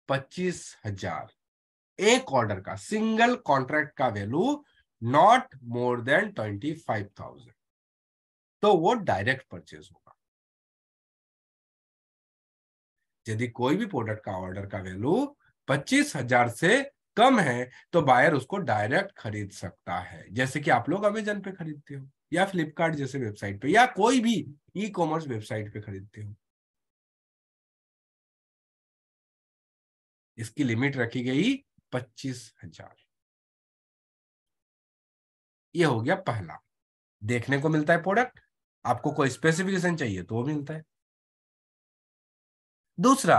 पच्चीस हजार एक ऑर्डर का सिंगल कॉन्ट्रैक्ट का value not more than twenty five thousand तो वो डायरेक्ट परचेज होगा यदि कोई भी प्रोडक्ट का ऑर्डर का वैल्यू पच्चीस हजार से कम है तो बायर उसको डायरेक्ट खरीद सकता है जैसे कि आप लोग अमेजन पे खरीदते हो या फ्लिपकार्ट जैसे वेबसाइट पे या कोई भी ई कॉमर्स वेबसाइट पे खरीदते हो इसकी लिमिट रखी गई पच्चीस हजार ये हो गया पहला देखने को मिलता है प्रोडक्ट आपको कोई स्पेसिफिकेशन चाहिए तो वो मिलता है दूसरा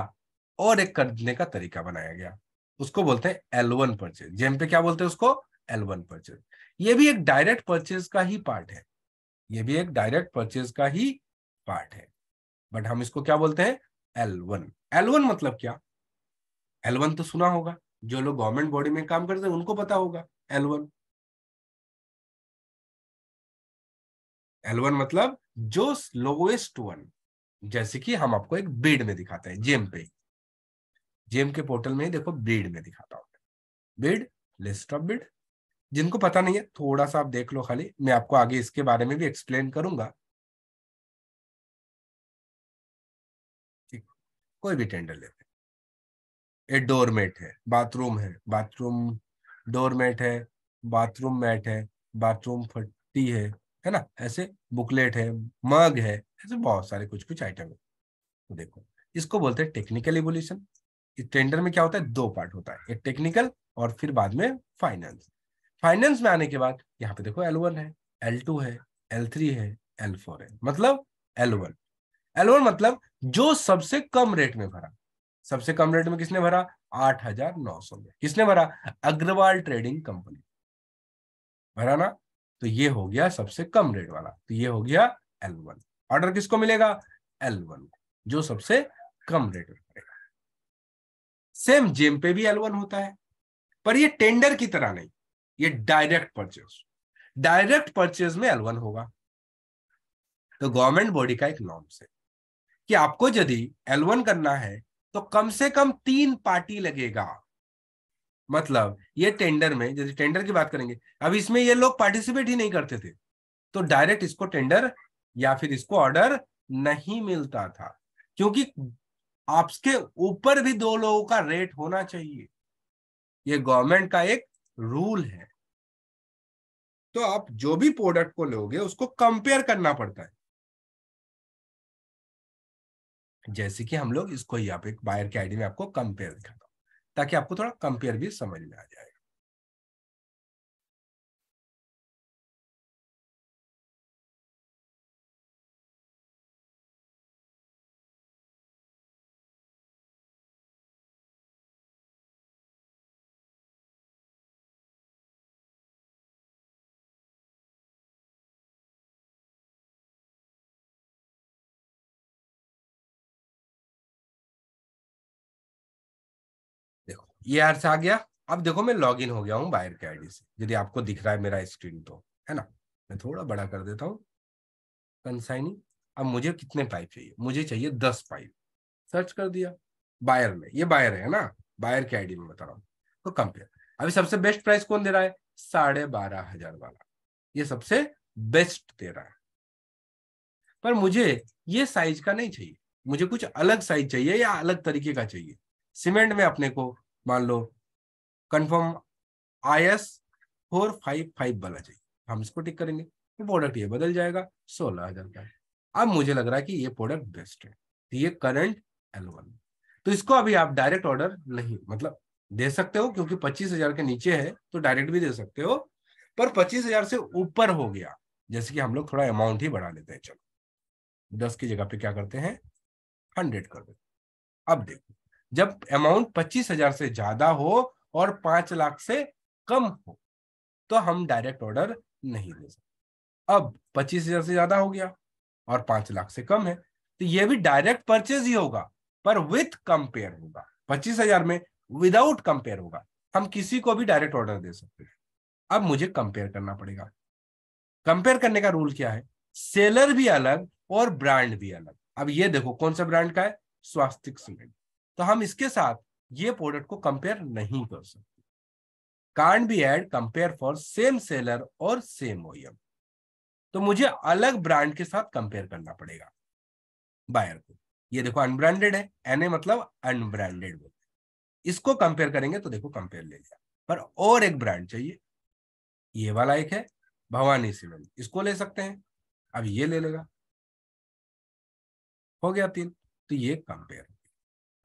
और एक खरीदने का तरीका बनाया गया उसको बोलते हैं एलवन परचेज जेम पे क्या बोलते हैं उसको एल वन परचेज ये भी एक डायरेक्ट परचेज का ही पार्ट है ये भी एक डायरेक्ट परचेज का ही पार्ट है बट हम इसको क्या बोलते हैं एल वन एल वन मतलब क्या एल वन तो सुना होगा जो लोग गवर्नमेंट बॉडी में काम करते हैं उनको पता होगा एल वन एल वन मतलब जो लोवेस्ट वन जैसे कि हम आपको एक बीड में दिखाते हैं जेम पे जेम के पोर्टल में ही देखो बीड में दिखाता हूं बीड लिस्ट ऑफ बीड जिनको पता नहीं है थोड़ा सा आप देख लो खाली मैं आपको आगे इसके बारे में भी एक्सप्लेन करूंगा ठीक कोई भी टेंडर लेते ये डोरमेट है बाथरूम है बाथरूम डोरमेट है बाथरूम मैट है बाथरूम फट्टी है है ना ऐसे बुकलेट है मग है ऐसे बहुत सारे कुछ कुछ आइटम है तो देखो इसको बोलते हैं टेक्निकल इवोल्यूशन टेंडर में क्या होता है दो पार्ट होता है एक टेक्निकल और फिर बाद में फाइनेंस फाइनेंस में आने के बाद यहाँ पे देखो एल वन है एल टू है एल थ्री है एल फोर है मतलब एल वन एल वन मतलब जो सबसे कम रेट में भरा सबसे कम रेट में किसने भरा आठ हजार नौ सौ में किसने भरा अग्रवाल ट्रेडिंग कंपनी भरा ना तो ये हो गया सबसे कम रेट वाला तो ये हो गया एल वन ऑर्डर किसको मिलेगा एल वन जो सबसे कम रेट में भरेगा सेम जेम पे भी एल वन होता है पर ये टेंडर की तरह नहीं ये डायरेक्ट परचेज डायरेक्ट परचेज में एलवन होगा तो गवर्नमेंट बॉडी का एक नॉर्म से कि आपको यदि एलवन करना है तो कम से कम तीन पार्टी लगेगा मतलब ये टेंडर में यदि टेंडर की बात करेंगे अब इसमें ये लोग पार्टिसिपेट ही नहीं करते थे तो डायरेक्ट इसको टेंडर या फिर इसको ऑर्डर नहीं मिलता था क्योंकि आपके ऊपर भी दो लोगों का रेट होना चाहिए ये गवर्नमेंट का एक रूल है तो आप जो भी प्रोडक्ट को लोगे उसको कंपेयर करना पड़ता है जैसे कि हम लोग इसको यहाँ पे बायर की आईडी में आपको कंपेयर दिखाता हूं ताकि आपको थोड़ा कंपेयर
भी समझ में आ जाए ये अर्थ आ
गया अब देखो मैं लॉग इन हो गया हूँ बायर के आईडी से यदि आपको दिख रहा है मेरा स्क्रीन तो है ना मैं थोड़ा बड़ा कर देता हूँ कंसाइनिंग अब मुझे कितने पाइप चाहिए मुझे चाहिए दस पाइप सर्च कर दिया बायर में ये बायर है ना बायर के आईडी में बता रहा हूँ तो कंपेयर अभी सबसे बेस्ट प्राइस कौन दे रहा है साढ़े बारह हजार वाला ये सबसे बेस्ट दे रहा है पर मुझे ये साइज का नहीं चाहिए मुझे कुछ अलग साइज चाहिए या अलग तरीके का चाहिए सीमेंट में अपने को मान लो confirm I S four five five वाला चाहिए हम इसको टिक करेंगे तो प्रोडक्ट ये बदल जाएगा सोलह हजार का अब मुझे लग रहा है कि ये प्रोडक्ट बेस्ट है तो ये करंट एल वन तो इसको अभी आप डायरेक्ट ऑर्डर नहीं मतलब दे सकते हो क्योंकि पच्चीस हजार के नीचे है तो डायरेक्ट भी दे सकते हो पर पच्चीस हजार से ऊपर हो गया जैसे कि हम लोग थोड़ा अमाउंट ही बढ़ा लेते हैं चलो दस की जगह पे क्या करते हैं हंड्रेड कर देते अब देखो जब अमाउंट पच्चीस हजार से ज्यादा हो और पांच लाख से कम हो तो हम डायरेक्ट ऑर्डर नहीं दे सकते अब पच्चीस हजार से ज्यादा हो गया और पांच लाख से कम है तो यह भी डायरेक्ट परचेज ही होगा पर विथ कंपेयर होगा पच्चीस हजार में विदाउट कंपेयर होगा हम किसी को भी डायरेक्ट ऑर्डर दे सकते हैं अब मुझे कंपेयर करना पड़ेगा कंपेयर करने का रूल क्या है सेलर भी अलग और ब्रांड भी अलग अब ये देखो कौन सा ब्रांड का है स्वास्तिक सीमेंट तो हम इसके साथ ये प्रोडक्ट को कंपेयर नहीं कर सकते कांड बी एड कंपेयर फॉर सेम सेलर और सेम ओएम e तो मुझे अलग ब्रांड के साथ कंपेयर करना पड़ेगा बायर को ये देखो अनब्रांडेड है एन मतलब अनब्रांडेड बोलते इसको कंपेयर करेंगे तो देखो कंपेयर ले लिया पर और एक ब्रांड चाहिए ये वाला एक है भवानी सीमेंट इसको ले सकते हैं अब ये ले लेगा हो गया तीन तो ये कंपेयर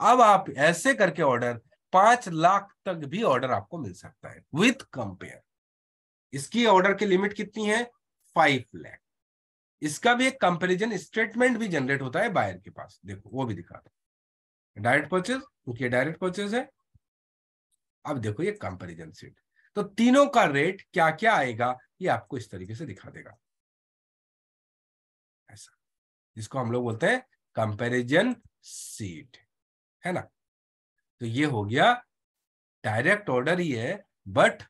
अब आप ऐसे करके ऑर्डर पांच लाख तक भी ऑर्डर आपको मिल सकता है विथ कंपेयर इसकी ऑर्डर की लिमिट कितनी है फाइव लैख इसका भी एक कंपेरिजन स्टेटमेंट भी जनरेट होता है बायर के पास देखो वो भी दिखा दो डायरेक्ट परचेज क्योंकि डायरेक्ट परचेज है अब देखो ये कंपेरिजन सीट तो तीनों का रेट क्या क्या आएगा ये आपको इस तरीके से दिखा देगा ऐसा जिसको हम लोग बोलते हैं कंपेरिजन सीट है ना तो ये हो गया डायरेक्ट ऑर्डर ही है बट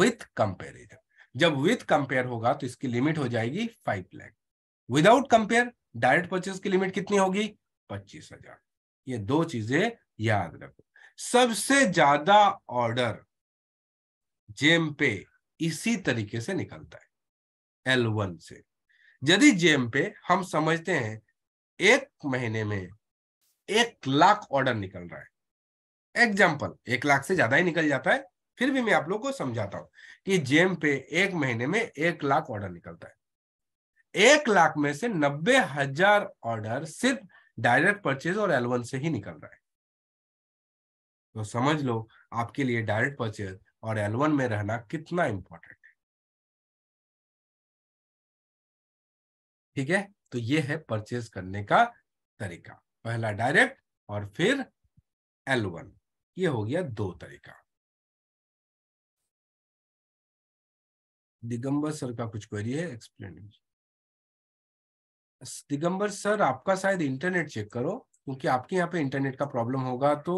विथ कंपेरिजन जब विथ कंपेयर होगा तो इसकी लिमिट हो जाएगी five lakh without compare direct purchase की लिमिट कितनी होगी पच्चीस हजार ये दो चीजें याद रखो सबसे ज्यादा ऑर्डर जेम पे इसी तरीके से निकलता है एल वन से यदि जेम पे हम समझते हैं एक महीने में एक लाख ऑर्डर निकल रहा है एग्जाम्पल एक लाख से ज्यादा ही निकल जाता है फिर भी मैं आप लोग को समझाता हूं कि जेम पे एक महीने में एक लाख ऑर्डर निकलता है एक लाख में से नब्बे हजार ऑर्डर सिर्फ डायरेक्ट परचेज और एलवन से ही निकल रहा है तो समझ लो आपके लिए डायरेक्ट परचेज और एलवन में रहना कितना इंपॉर्टेंट है ठीक है तो ये है परचेज
करने का तरीका पहला डायरेक्ट और फिर एल वन ये हो गया दो तरीका
दिगंबर सर का कुछ क्वेरी है एक्सप्लेन दिगंबर सर आपका शायद इंटरनेट चेक करो क्योंकि आपके यहाँ पे इंटरनेट का प्रॉब्लम होगा तो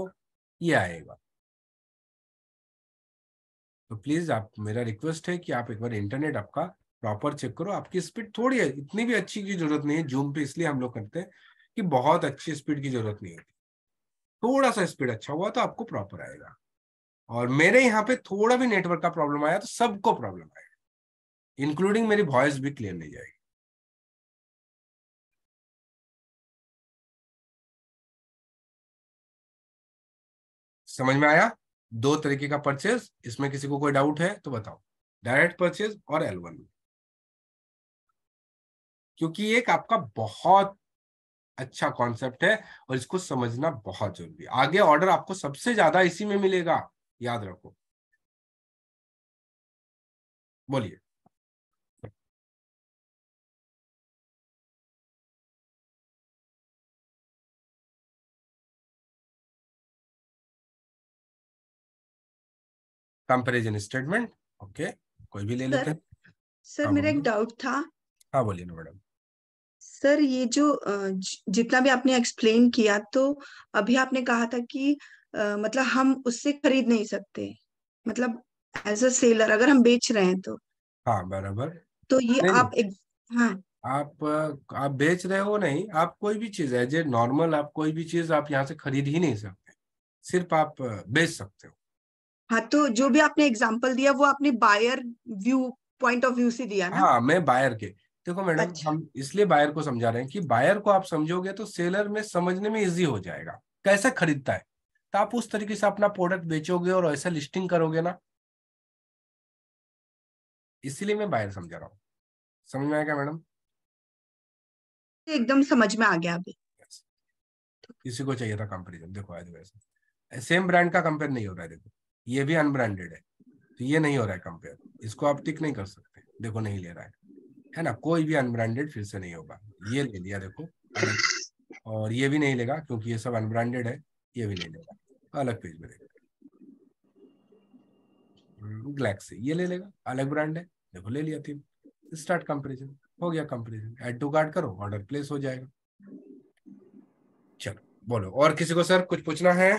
ये आएगा तो प्लीज आप मेरा रिक्वेस्ट है कि आप एक बार इंटरनेट आपका प्रॉपर चेक करो आपकी स्पीड थोड़ी है इतनी भी अच्छी की जरूरत नहीं है जूम पे इसलिए हम लोग करते हैं कि बहुत अच्छी स्पीड की जरूरत नहीं होती थोड़ा सा स्पीड अच्छा हुआ तो आपको प्रॉपर आएगा और मेरे यहाँ पे थोड़ा भी नेटवर्क का प्रॉब्लम आया तो सबको प्रॉब्लम आएगा इंक्लूडिंग मेरी वॉइस भी क्लियर नहीं जाएगी समझ में आया दो तरीके का परचेज इसमें किसी को कोई डाउट है तो बताओ डायरेक्ट परचेज और एल वन क्योंकि एक आपका बहुत अच्छा कॉन्सेप्ट है और इसको समझना बहुत जरूरी है आगे ऑर्डर आपको सबसे ज्यादा इसी में मिलेगा याद रखो बोलिए कंपेरिजन स्टेटमेंट ओके कोई भी ले लेते हैं
सर हाँ, मेरा एक डाउट था
हाँ बोलिए ना मैडम
सर ये जो जितना भी आपने एक्सप्लेन किया तो अभी आपने कहा था कि मतलब हम उससे खरीद नहीं सकते मतलब एज अ सेलर अगर हम बेच रहे हैं तो हाँ बराबर तो ये आप एक, हाँ
आप आप बेच रहे हो नहीं आप कोई भी चीज है जो नॉर्मल आप कोई भी चीज आप यहाँ से खरीद ही नहीं सकते सिर्फ आप बेच सकते हो
हाँ तो जो भी आपने एग्जाम्पल दिया वो आपने buyer view point of view से दिया ना हाँ
मैं बायर के देखो मैडम अच्छा। हम इसलिए बायर को समझा रहे हैं कि बायर को आप समझोगे तो सेलर में समझने में इजी हो जाएगा कैसे खरीदता है तो आप उस तरीके से अपना प्रोडक्ट बेचोगे और ऐसा लिस्टिंग करोगे ना इसीलिए मैं बायर समझा रहा हूँ समझ में आएगा मैडम
एकदम
समझ में आ गया अभी
yes. को चाहिए था कंपेरिजन देखो आज वैसे सेम ब्रांड का कंपेयर नहीं हो रहा है देखो ये भी अनब्रांडेड है तो ये नहीं हो रहा है कंपेयर इसको आप टिक नहीं कर सकते देखो नहीं ले रहा है है ना कोई भी अनब्रांडेड फिर से नहीं होगा ये ले लिया देखो और ये भी नहीं लेगा क्योंकि ये सब अनब्रांडेड है ये भी नहीं लेगा अलग पेज में देखो गैलेक्सी हम्म, ये ले लेगा अलग ब्रांड है देखो ले लिया तीन स्टार्ट कंपेरिजन हो गया कंपेरिजन एड टू कार्ड करो ऑर्डर प्लेस हो जाएगा चलो बोलो और किसी को सर कुछ पूछना है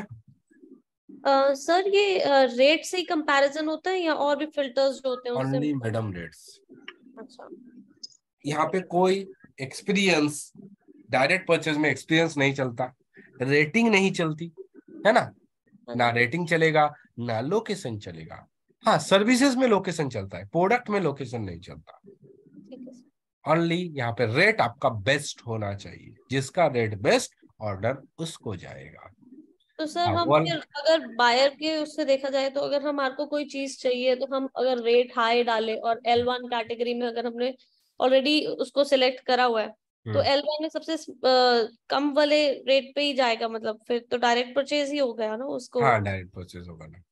सर uh, ये रेट uh, से ही कंपैरिजन होता है या और भी फिल्टर्स जो होते हैं ओनली
मैडम रेट्स अच्छा यहाँ पे कोई एक्सपीरियंस डायरेक्ट परचेज में एक्सपीरियंस नहीं चलता रेटिंग नहीं चलती है ना ना रेटिंग हाँ चलेगा ना लोकेशन चलेगा हाँ सर्विसेज में लोकेशन चलता है प्रोडक्ट में लोकेशन नहीं चलता ऑनली यहाँ पे रेट आपका बेस्ट होना चाहिए जिसका रेट बेस्ट ऑर्डर उसको जाएगा तो सर हाँ, हम अगर बायर के उससे देखा जाए तो अगर हमारे को कोई चीज चाहिए तो हम अगर रेट हाई डाले और एल वन कैटेगरी में अगर हमने ऑलरेडी उसको सिलेक्ट करा हुआ है तो एल हम्म। वन में सबसे कम वाले रेट पे ही जाएगा मतलब फिर तो डायरेक्ट परचेज ही हो गया ना उसको हाँ
डायरेक्ट परचेज होगा ना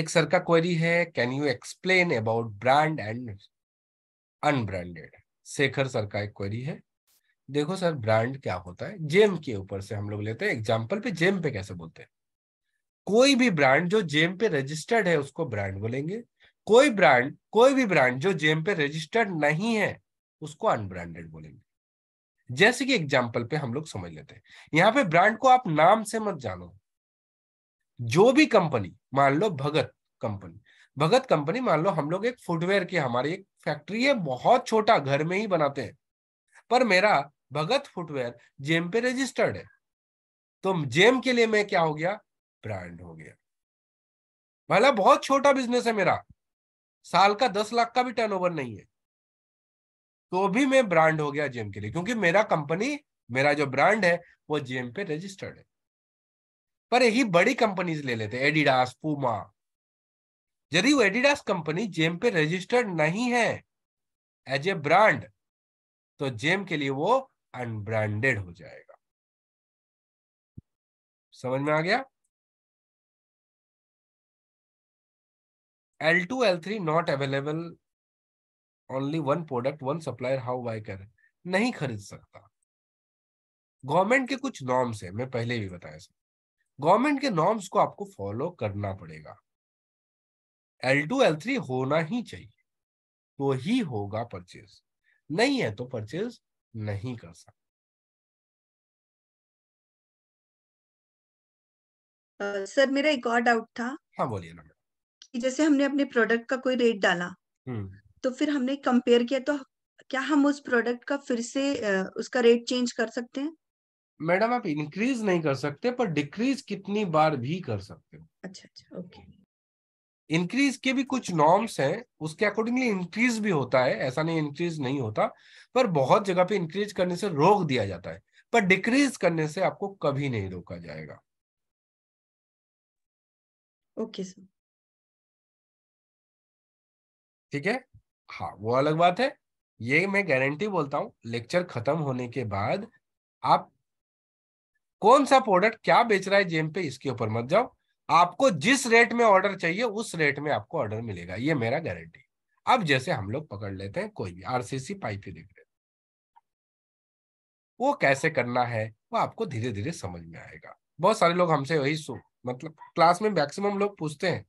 एक सर का क्वेरी है can you explain about brand and unbranded Shekhar sir का एक क्वेरी है देखो सर ब्रांड क्या होता है जेम के ऊपर से हम लोग लेते हैं एग्जाम्पल पे जेम पे कैसे बोलते हैं कोई भी ब्रांड जो जेम पे रजिस्टर्ड है उसको ब्रांड बोलेंगे कोई ब्रांड कोई भी ब्रांड जो जेम पे रजिस्टर्ड नहीं है उसको अनब्रांडेड बोलेंगे जैसे कि एग्जाम्पल पे हम लोग समझ लेते हैं यहाँ पे ब्रांड को आप नाम से मत जानो जो भी कंपनी मान लो भगत कंपनी भगत कंपनी मान लो हम लोग एक फुटवेयर की हमारी एक फैक्ट्री है बहुत छोटा घर में ही बनाते हैं पर मेरा भगत फुटवेयर जेम पे रजिस्टर्ड है तो जेम के लिए मैं क्या हो गया ब्रांड हो गया मतलब बहुत छोटा बिजनेस है मेरा साल का दस लाख का भी टर्नओवर नहीं है तो भी मैं ब्रांड हो गया जेम के लिए क्योंकि मेरा कंपनी मेरा जो ब्रांड है वो जेम पे रजिस्टर्ड है पर यही बड़ी कंपनीज ले लेते एडिडास पूमा यदि वो एडिडास कंपनी जेम पे रजिस्टर्ड नहीं है एज ए ब्रांड तो जेम के लिए वो अनब्रांडेड हो जाएगा
समझ में आ गया
L2, L3 not available. Only one product, one supplier. How buy कर नहीं खरीद सकता गवर्नमेंट के कुछ नॉर्म्स है मैं पहले भी बताया सर गवर्नमेंट के नॉर्म्स को आपको फॉलो करना पड़ेगा एल टू एल थ्री होना ही चाहिए तो ही होगा परचेज नहीं है तो परचेज नहीं कर सकता
सर uh, मेरा एक और डाउट था
हाँ बोलिए ना
कि जैसे हमने अपने प्रोडक्ट का कोई रेट डाला हम्म। तो फिर हमने कंपेयर किया तो क्या हम उस प्रोडक्ट का फिर से उसका रेट चेंज कर सकते हैं
मैडम आप इंक्रीज नहीं कर सकते पर डिक्रीज कितनी बार भी कर सकते हो अच्छा अच्छा ओके इंक्रीज के भी कुछ नॉर्म्स हैं उसके अकॉर्डिंगली इंक्रीज भी होता है ऐसा नहीं इंक्रीज नहीं होता पर बहुत जगह पे इंक्रीज करने से रोक दिया जाता है पर डिक्रीज करने से आपको कभी नहीं रोका जाएगा ओके okay, सर ठीक है हाँ वो अलग बात है ये मैं गारंटी बोलता हूँ लेक्चर खत्म होने के बाद आप कौन सा प्रोडक्ट क्या बेच रहा है जेम पे इसके ऊपर मत जाओ आपको जिस रेट में ऑर्डर चाहिए उस रेट में आपको ऑर्डर मिलेगा ये मेरा गारंटी अब जैसे हम लोग पकड़ लेते हैं कोई भी आरसीसी पाइप ही देख रहे वो कैसे करना है वो आपको धीरे धीरे समझ में आएगा बहुत सारे लोग हमसे वही मतलब क्लास में मैक्सिमम लोग पूछते हैं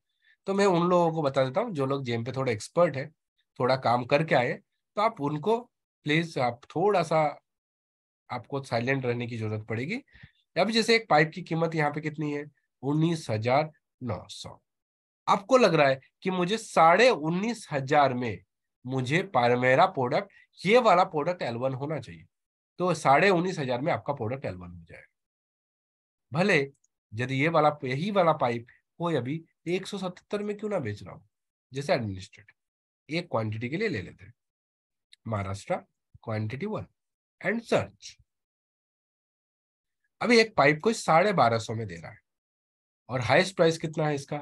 तो मैं उन लोगों को बता देता हूँ जो लोग जेम पे थोड़ा एक्सपर्ट है थोड़ा काम करके आए तो आप उनको प्लीज आप थोड़ा सा आपको साइलेंट रहने की जरूरत पड़ेगी अभी जैसे एक पाइप की कीमत यहाँ पे कितनी है उन्नीस हजार नौ सौ आपको लग रहा है कि मुझे साढ़े उन्नीस हजार में मुझे पारमेरा प्रोडक्ट ये वाला प्रोडक्ट एलवन होना चाहिए तो साढ़े उन्नीस हजार में आपका प्रोडक्ट एलवन हो जाएगा भले यदि ये वाला यही वाला पाइप कोई अभी 177 में क्यों ना बेच रहा हो जैसे एडमिनिस्ट्रेटिव एक क्वांटिटी के लिए ले लेते हैं Maharashtra quantity one and search अभी एक पाइप को साढ़े बारह सौ में दे रहा है और हाईएस्ट प्राइस कितना है इसका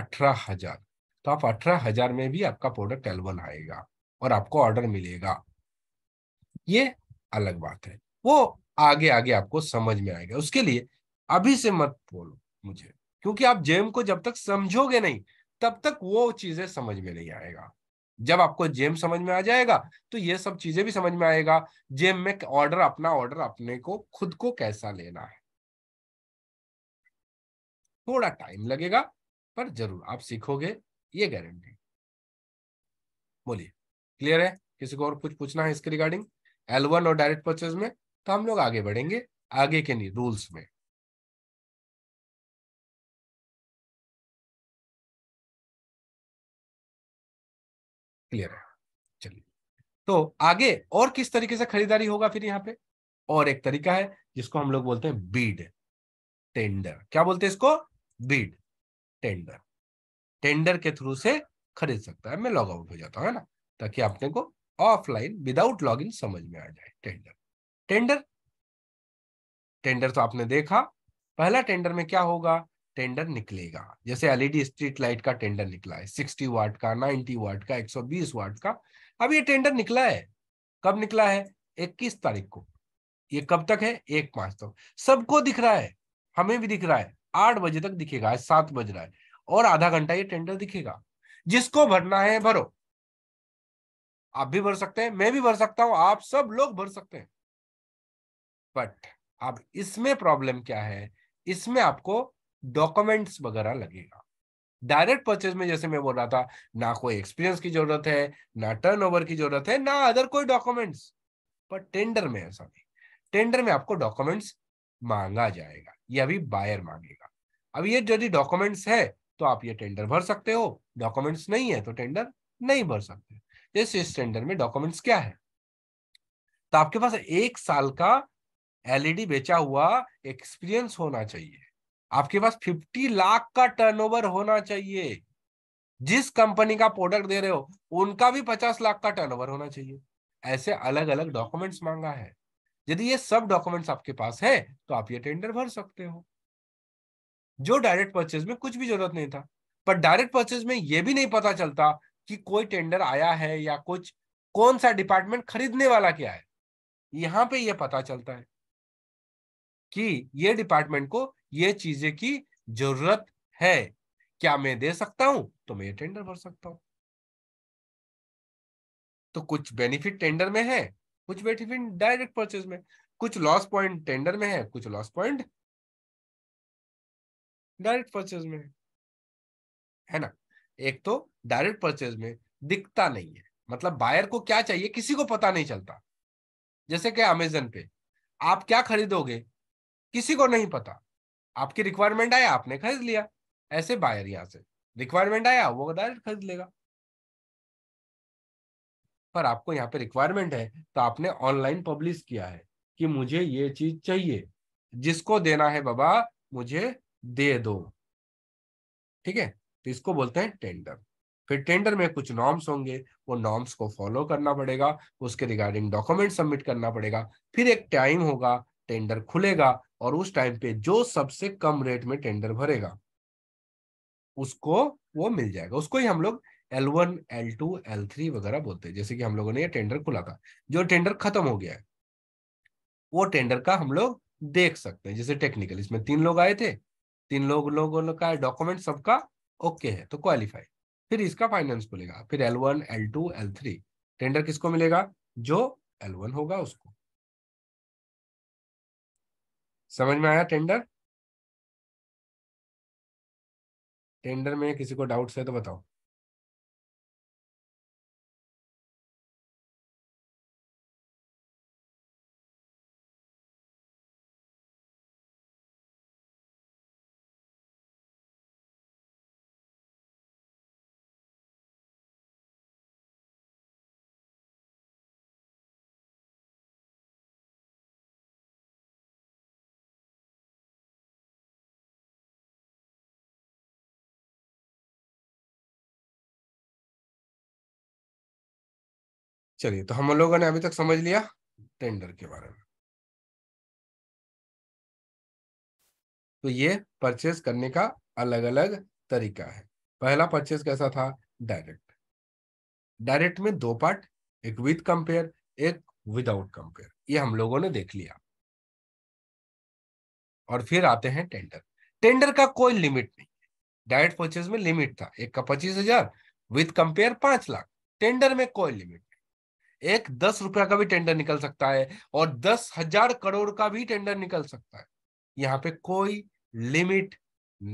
अठारह हजार तो आप अठारह हजार में भी आपका प्रोडक्ट एलवन आएगा और आपको ऑर्डर मिलेगा ये अलग बात है वो आगे आगे आपको समझ में आएगा उसके लिए अभी से मत बोलो मुझे क्योंकि आप जेम को जब तक समझोगे नहीं तब तक वो चीजें समझ में नहीं आएगा जब आपको जेम समझ में आ जाएगा तो ये सब चीजें भी समझ में आएगा जेम में ऑर्डर अपना ऑर्डर अपने को खुद को कैसा लेना है थोड़ा टाइम लगेगा पर जरूर आप सीखोगे ये गारंटी बोलिए क्लियर है किसी को और कुछ पूछना है इसके रिगार्डिंग एलवन और डायरेक्ट परचेज में तो हम लोग आगे बढ़ेंगे आगे के नहीं रूल्स में क्लियर है चलिए तो आगे और किस तरीके से खरीदारी होगा फिर यहाँ पे और एक तरीका है जिसको हम लोग बोलते हैं बीड टेंडर क्या बोलते हैं इसको बीड टेंडर टेंडर के थ्रू से खरीद सकता है मैं लॉग आउट हो जाता हूँ है ना ताकि आपने को ऑफलाइन विदाउट लॉग इन समझ में आ जाए टेंडर टेंडर टेंडर तो आपने देखा पहला टेंडर में क्या होगा टेंडर निकलेगा जैसे एलईडी स्ट्रीट लाइट का टेंडर निकला है सिक्सटी वाट का नाइन्टी वाट का एक सौ बीस वाट का अब ये टेंडर निकला है कब निकला है इक्कीस तारीख को ये कब तक है एक मार्च तक सबको दिख रहा है हमें भी दिख रहा है आठ बजे तक दिखेगा सात बज रहा है और आधा घंटा ये टेंडर दिखेगा जिसको भरना है भरो आप भी भर सकते हैं मैं भी भर सकता हूं आप सब लोग भर सकते हैं बट अब इसमें प्रॉब्लम क्या है इसमें आपको डॉक्यूमेंट्स वगैरह लगेगा डायरेक्ट परचेज में जैसे मैं बोल रहा था ना कोई एक्सपीरियंस की जरूरत है ना टर्नओवर की जरूरत है ना अदर कोई डॉक्यूमेंट्स पर टेंडर में ऐसा नहीं टेंडर में आपको डॉक्यूमेंट्स मांगा जाएगा ये अभी बायर मांगेगा अब ये यदि डॉक्यूमेंट्स है तो आप ये टेंडर भर सकते हो डॉक्यूमेंट्स नहीं है तो टेंडर नहीं भर सकते इस टेंडर में डॉक्यूमेंट्स क्या है तो आपके पास एक साल का एलईडी e बेचा हुआ एक्सपीरियंस होना चाहिए आपके पास 50 लाख का टर्नओवर होना चाहिए जिस कंपनी का प्रोडक्ट दे रहे हो उनका भी 50 लाख का टर्नओवर होना चाहिए ऐसे अलग अलग डॉक्यूमेंट्स मांगा है यदि ये सब डॉक्यूमेंट्स आपके पास है तो आप ये टेंडर भर सकते हो जो डायरेक्ट परचेज में कुछ भी जरूरत नहीं था पर डायरेक्ट परचेज में यह भी नहीं पता चलता कि कोई टेंडर आया है या कुछ कौन सा डिपार्टमेंट खरीदने वाला क्या है यहां पे यह पता चलता है कि ये डिपार्टमेंट को ये चीजें की जरूरत है क्या मैं दे सकता हूं तो मैं ये टेंडर भर सकता हूं तो कुछ बेनिफिट टेंडर में है कुछ बेनिफिट डायरेक्ट परचेज में कुछ लॉस पॉइंट टेंडर में है कुछ लॉस पॉइंट डायरेक्ट परचेज में है है ना एक तो डायरेक्ट परचेज में दिखता नहीं है मतलब बायर को क्या चाहिए किसी को पता नहीं चलता जैसे कि अमेजन पे आप क्या खरीदोगे किसी को नहीं पता आपकी रिक्वायरमेंट आया आपने खरीद लिया ऐसे बायर यहां से रिक्वायरमेंट आया वो डायरेक्ट खरीद लेगा पर आपको यहाँ पे रिक्वायरमेंट है तो आपने ऑनलाइन पब्लिश किया है कि मुझे ये चीज चाहिए जिसको देना है बाबा मुझे दे दो ठीक है तो इसको बोलते हैं टेंडर फिर टेंडर में कुछ नॉर्म्स होंगे वो नॉर्म्स को फॉलो करना पड़ेगा उसके रिगार्डिंग डॉक्यूमेंट सबमिट करना पड़ेगा फिर एक टाइम होगा टेंडर खुलेगा और उस टाइम पे जो सबसे कम रेट में टेंडर भरेगा उसको वो मिल जाएगा उसको ही हम लोग L one L two L three वगैरह बोलते हैं जैसे कि हम लोगों ने ये टेंडर खुला था जो टेंडर खत्म हो गया है वो टेंडर का हम लोग देख सकते हैं जैसे टेक्निकल इसमें तीन लोग आए थे तीन लोग लोगों का डॉक्यूमेंट सबका ओके है तो क्वालिफाई फिर इसका फाइनेंस खुलेगा फिर L one L two L three tender किसको मिलेगा जो एल वन होगा उसको
समझ में आया टेंडर टेंडर में किसी को डाउट्स है तो बताओ चलिए तो हम लोगों ने अभी तक समझ लिया टेंडर के
बारे में तो ये परचेस करने का अलग अलग तरीका है पहला परचेज कैसा था डायरेक्ट डायरेक्ट में दो पार्ट एक विद कंपेयर एक विदाउट कंपेयर ये हम लोगों ने देख लिया और फिर आते हैं टेंडर टेंडर का कोई लिमिट नहीं डायरेक्ट परचेज में लिमिट था एक का पच्चीस हजार विद कंपेयर पांच लाख टेंडर में कोई लिमिट एक दस रुपया का भी टेंडर निकल सकता है और दस हजार करोड़ का भी टेंडर निकल सकता है यहाँ पे कोई लिमिट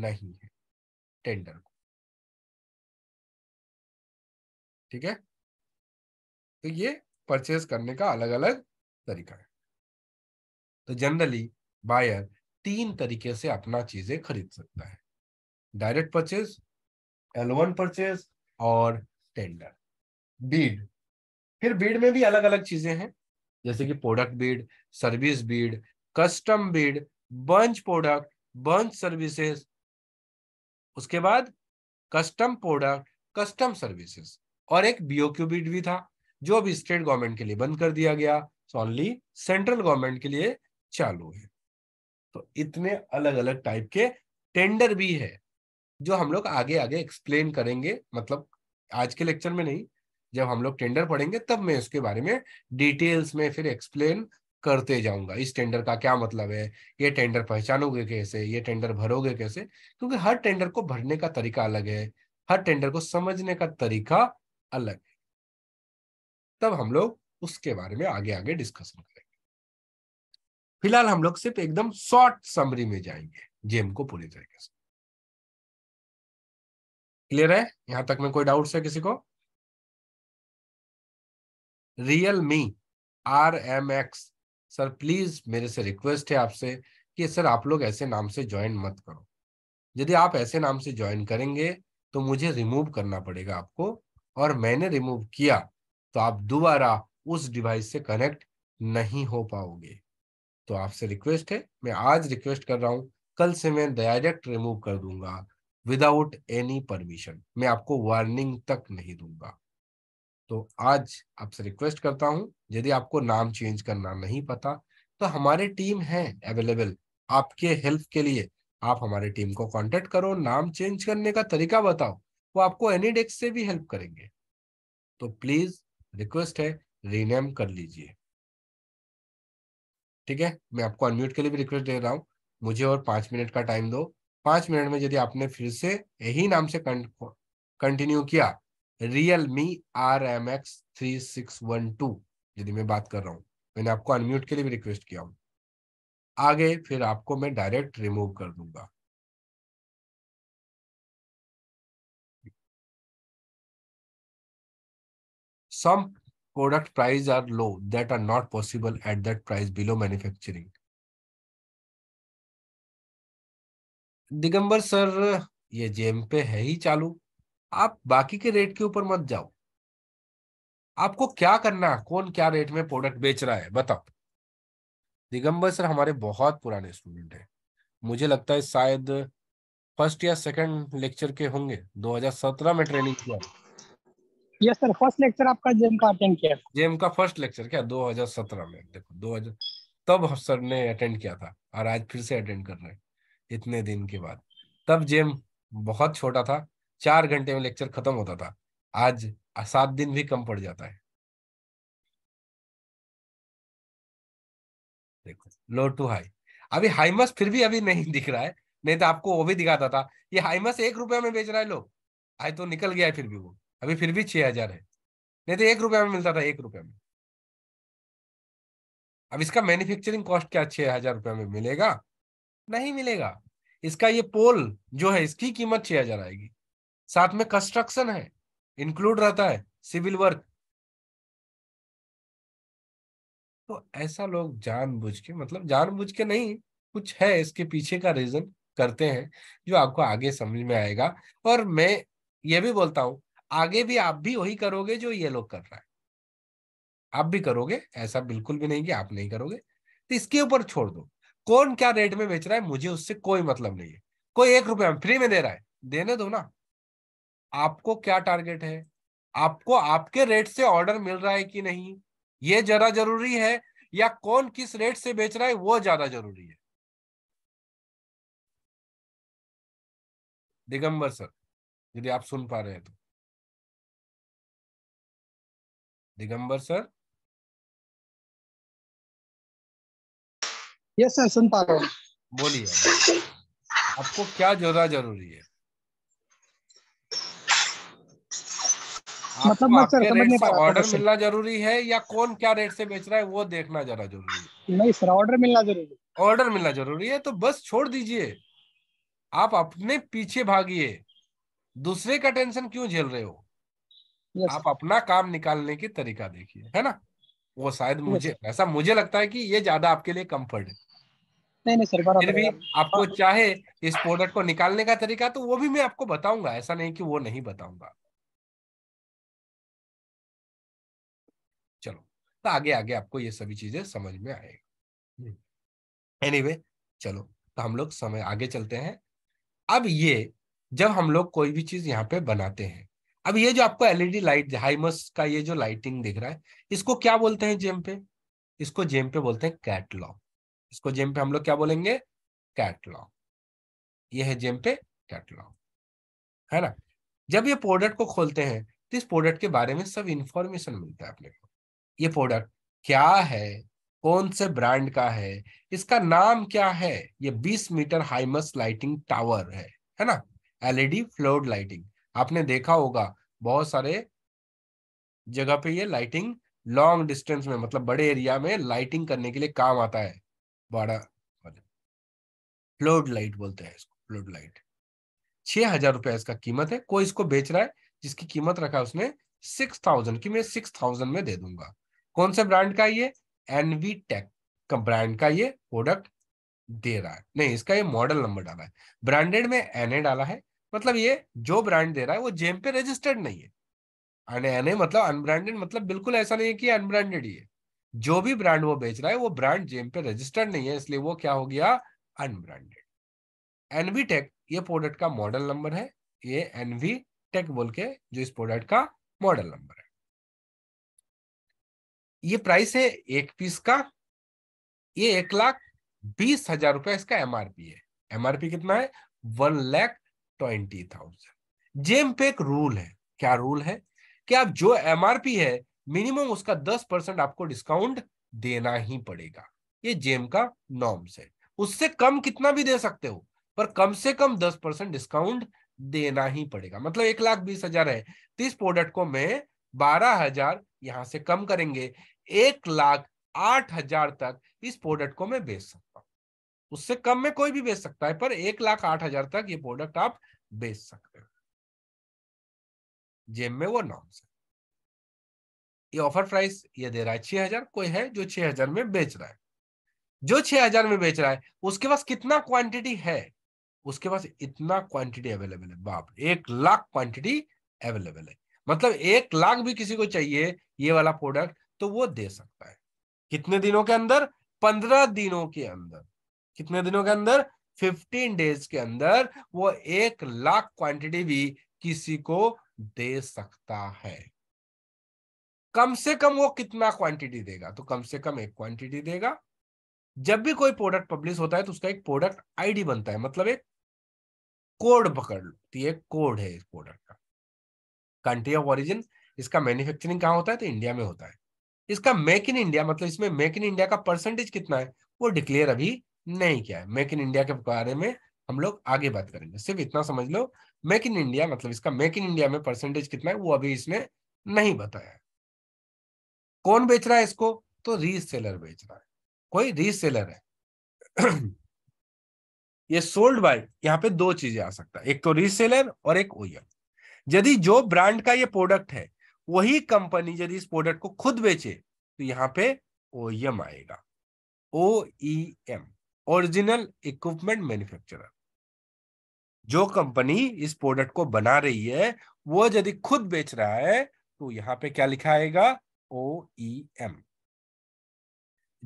नहीं है टेंडर को
ठीक है तो ये परचेज करने का अलग अलग तरीका है तो जनरली बायर तीन तरीके से अपना चीजें खरीद सकता है डायरेक्ट परचेज एलवन परचेज और टेंडर बीड फिर बीड में भी अलग अलग चीजें हैं जैसे कि product bid service bid custom bid bunch product bunch services उसके बाद कस्टम प्रोडक्ट कस्टम सर्विसेज और एक बीओक्यू बीड भी था जो अभी स्टेट गवर्नमेंट के लिए बंद कर दिया गया ओनली सेंट्रल गवर्नमेंट के लिए चालू है तो इतने अलग अलग टाइप के टेंडर भी है जो हम लोग आगे आगे एक्सप्लेन करेंगे मतलब आज के लेक्चर में नहीं जब हम लोग टेंडर पढ़ेंगे तब मैं इसके बारे में डिटेल्स में फिर एक्सप्लेन करते जाऊंगा इस टेंडर का क्या मतलब है ये टेंडर पहचानोगे कैसे ये टेंडर भरोगे कैसे क्योंकि हर टेंडर को भरने का तरीका अलग है हर टेंडर को समझने का तरीका अलग है तब हम लोग उसके बारे में आगे आगे डिस्कशन करेंगे फिलहाल हम लोग सिर्फ एकदम शॉर्ट समरी में जाएंगे जेम को पूरी तरीके से क्लियर है यहां तक में कोई डाउट्स है किसी को Realme R M X sir please मेरे से रिक्वेस्ट है आपसे कि सर आप लोग ऐसे नाम से ज्वाइन मत करो यदि आप ऐसे नाम से ज्वाइन करेंगे तो मुझे रिमूव करना पड़ेगा आपको और मैंने रिमूव किया तो आप दोबारा उस डिवाइस से कनेक्ट नहीं हो पाओगे तो आपसे रिक्वेस्ट है मैं आज रिक्वेस्ट कर रहा हूँ कल से मैं डायरेक्ट रिमूव कर दूंगा विदाउट एनी परमिशन मैं आपको वार्निंग तक नहीं दूंगा तो आज आपसे रिक्वेस्ट करता हूँ यदि आपको नाम चेंज करना नहीं पता तो हमारी टीम है अवेलेबल आपके हेल्प के लिए आप हमारे टीम को कांटेक्ट करो नाम चेंज करने का तरीका बताओ वो आपको एनी डेस्क से भी हेल्प करेंगे तो प्लीज रिक्वेस्ट है रीनेम कर लीजिए ठीक है मैं आपको अनम्यूट के लिए भी रिक्वेस्ट दे रहा हूँ मुझे और पांच मिनट का टाइम दो पांच मिनट में यदि आपने फिर से यही नाम से कंटिन्यू किया Realme R M X three six one two यदि मैं बात कर रहा हूँ मैंने आपको अनम्यूट के लिए भी रिक्वेस्ट किया हूँ आगे फिर आपको मैं डायरेक्ट रिमूव कर दूंगा
some product price are low that are not possible at that
price below manufacturing Digambar sir ये जेम पे है ही चालू आप बाकी के रेट के ऊपर मत जाओ आपको क्या करना है कौन क्या रेट में प्रोडक्ट बेच रहा है बताओ दिगंबर सर हमारे बहुत पुराने स्टूडेंट हैं मुझे लगता है शायद फर्स्ट या सेकंड लेक्चर के होंगे 2017 में ट्रेनिंग किया यस सर फर्स्ट लेक्चर आपका जेम का अटेंड किया जेम का फर्स्ट लेक्चर क्या 2017 में देखो 2000 तब सर ने अटेंड किया था और आज फिर से अटेंड कर रहे हैं इतने दिन के बाद तब जेम बहुत छोटा था चार घंटे में लेक्चर खत्म होता था आज सात दिन भी कम पड़ जाता है देखो लो टू हाई अभी हाइमस फिर भी अभी नहीं दिख रहा है नहीं तो आपको वो भी दिखाता था ये हाइमस एक रुपया में बेच रहा है लोग आज तो निकल गया है फिर भी वो अभी फिर भी छह हजार है नहीं तो एक रुपया में मिलता था एक रुपया में अब इसका मैन्युफैक्चरिंग कॉस्ट क्या छह हजार रुपया में मिलेगा नहीं मिलेगा इसका ये पोल जो है इसकी कीमत छह हजार आएगी साथ में कंस्ट्रक्शन है इंक्लूड रहता है सिविल वर्क तो ऐसा लोग जानबूझ के मतलब जानबूझ के नहीं कुछ है इसके पीछे का रीजन करते हैं जो आपको आगे समझ में आएगा और मैं ये भी बोलता हूं आगे भी आप भी वही करोगे जो ये लोग कर रहा है आप भी करोगे ऐसा बिल्कुल भी नहीं कि आप नहीं करोगे तो इसके ऊपर छोड़ दो कौन क्या रेट में बेच रहा है मुझे उससे कोई मतलब नहीं है कोई एक रुपया फ्री में दे रहा है देने दो ना आपको क्या टारगेट है आपको आपके रेट से ऑर्डर मिल रहा है कि नहीं ये जरा जरूरी है या कौन किस रेट से बेच रहा है वो ज्यादा जरूरी है
दिगंबर सर यदि आप सुन पा रहे हैं तो दिगंबर सर यस सर सुन पा रहे हैं
बोलिए आपको क्या ज्यादा जरूरी है मतलब ऑर्डर तो मिलना जरूरी है या कौन क्या रेट से बेच रहा है वो देखना जरा जरूरी है नहीं सर ऑर्डर मिलना जरूरी ऑर्डर मिलना जरूरी है तो बस छोड़ दीजिए आप अपने पीछे भागिए दूसरे का टेंशन क्यों झेल रहे हो आप अपना काम निकालने की तरीका देखिए है ना वो शायद मुझे ऐसा मुझे लगता है कि ये ज्यादा आपके लिए कंफर्ट है नहीं नहीं सर फिर भी आपको हाँ। चाहे इस प्रोडक्ट को निकालने का तरीका तो वो भी मैं आपको बताऊंगा ऐसा नहीं कि वो नहीं बताऊंगा तो आगे आगे आपको ये सभी चीजें समझ में आएगा एनी anyway, चलो तो हम लोग समय आगे चलते हैं अब ये जब हम लोग कोई भी चीज यहाँ पे बनाते हैं अब ये जो आपको एलईडी लाइट हाइमस का ये जो लाइटिंग दिख रहा है इसको क्या बोलते हैं जेम पे इसको जेम पे बोलते हैं कैटलॉग इसको जेम पे हम लोग क्या बोलेंगे कैटलॉग ये है जेम पे कैटलॉग है ना जब ये प्रोडक्ट को खोलते हैं तो इस प्रोडक्ट के बारे में सब इंफॉर्मेशन मिलता है अपने को ये प्रोडक्ट क्या है कौन से ब्रांड का है इसका नाम क्या है ये 20 मीटर हाइमस लाइटिंग टावर है है ना एलईडी फ्लोड लाइटिंग आपने देखा होगा बहुत सारे जगह पे ये लाइटिंग लॉन्ग डिस्टेंस में मतलब बड़े एरिया में लाइटिंग करने के लिए काम आता है बड़ा फ्लोड लाइट बोलते हैं इसको फ्लोड लाइट छह हजार रुपया इसका कीमत है कोई इसको बेच रहा है जिसकी कीमत रखा है उसने सिक्स थाउजेंड की मैं सिक्स थाउजेंड में दे दूंगा कौन से ब्रांड का ये एनवी टेक ब्रांड का ये प्रोडक्ट दे रहा है नहीं इसका ये मॉडल नंबर डाला है ब्रांडेड में एन डाला है मतलब ये जो ब्रांड दे रहा है वो जेम पे रजिस्टर्ड नहीं है एन मतलब अनब्रांडेड मतलब बिल्कुल ऐसा नहीं है कि अनब्रांडेड ये जो भी ब्रांड वो बेच रहा है वो ब्रांड जेम पे रजिस्टर्ड नहीं है इसलिए वो क्या हो गया अनब्रांडेड एनवी टेक ये प्रोडक्ट का मॉडल नंबर है ये एनवी टेक बोल के जो इस प्रोडक्ट का मॉडल नंबर है ये प्राइस है एक पीस का ये एक लाख बीस हजार रुपया इसका एमआरपी है एमआरपी कितना है one lakh twenty thousand GeM पे एक रूल है क्या रूल है कि आप जो एमआरपी है मिनिमम उसका दस परसेंट आपको डिस्काउंट देना ही पड़ेगा ये जेम का नॉर्म्स है उससे कम कितना भी दे सकते हो पर कम से कम दस परसेंट डिस्काउंट देना ही पड़ेगा मतलब एक लाख बीस हजार है तो इस प्रोडक्ट को मैं बारह हजार यहां से कम करेंगे एक लाख आठ हजार तक इस प्रोडक्ट को मैं बेच सकता हूं उससे कम में कोई भी बेच सकता है पर एक लाख आठ हजार तक ये प्रोडक्ट आप बेच सकते हो जेब में वो नॉर्म्स है ये ऑफर प्राइस ये दे रहा है छह हजार कोई है जो छह हजार में बेच रहा है जो छह हजार में बेच रहा है उसके पास कितना क्वांटिटी है उसके पास इतना क्वांटिटी अवेलेबल है बाप एक लाख क्वांटिटी अवेलेबल है मतलब एक लाख भी किसी को चाहिए ये वाला प्रोडक्ट तो वो दे सकता है कितने दिनों के अंदर पंद्रह दिनों के अंदर कितने दिनों के अंदर फिफ्टीन डेज के अंदर वो एक लाख क्वांटिटी भी किसी को दे सकता है कम से कम वो कितना क्वांटिटी देगा तो कम से कम एक क्वांटिटी देगा जब भी कोई प्रोडक्ट पब्लिश होता है तो उसका एक प्रोडक्ट आईडी बनता है मतलब एक कोड पकड़ लो तो ये कोड है इस प्रोडक्ट का कंट्री ऑफ ओरिजिन इसका मैन्युफैक्चरिंग कहाँ होता है तो इंडिया में होता है इसका मेक इन इंडिया मतलब इसमें मेक इन इंडिया का परसेंटेज कितना है वो डिक्लेयर अभी नहीं किया है मेक इन इंडिया के बारे में हम लोग आगे बात करेंगे सिर्फ इतना समझ लो मेक इन इंडिया मतलब इसका मेक इन इंडिया में परसेंटेज कितना है वो अभी इसने नहीं बताया कौन बेच रहा है इसको तो रीसेलर बेच रहा है कोई रीसेलर है ये सोल्ड बाय यहाँ पे दो चीजें आ सकता है एक तो रीसेलर और एक ओएम यदि जो ब्रांड का ये प्रोडक्ट है वही कंपनी यदि इस प्रोडक्ट को खुद बेचे तो यहां पे ओ e आएगा O M original equipment manufacturer जो कंपनी इस प्रोडक्ट को बना रही है वो यदि खुद बेच रहा है तो यहां पे क्या लिखा आएगा ओ ई एम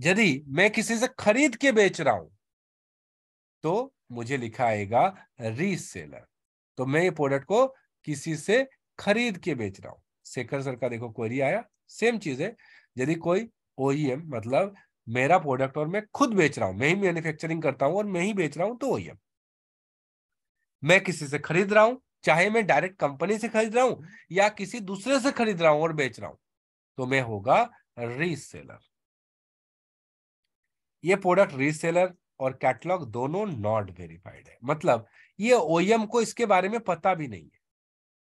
यदि मैं किसी से खरीद के बेच रहा हूं तो मुझे लिखा आएगा रीसेलर तो मैं ये प्रोडक्ट को किसी से खरीद के बेच रहा हूं शेखर सर का देखो क्वेरी आया सेम चीज है यदि कोई ओईएम e मतलब मेरा प्रोडक्ट और मैं खुद बेच रहा हूं मैं ही मैन्युफैक्चरिंग करता हूं और मैं ही बेच रहा हूं तो ओईएम e मैं किसी से खरीद रहा हूं चाहे मैं डायरेक्ट कंपनी से खरीद रहा हूं या किसी दूसरे से खरीद रहा हूं और बेच रहा हूं तो मैं होगा रीसेलर ये प्रोडक्ट रीसेलर और कैटलॉग दोनों नॉट वेरीफाइड है मतलब ये ओएम e को इसके बारे में पता भी नहीं है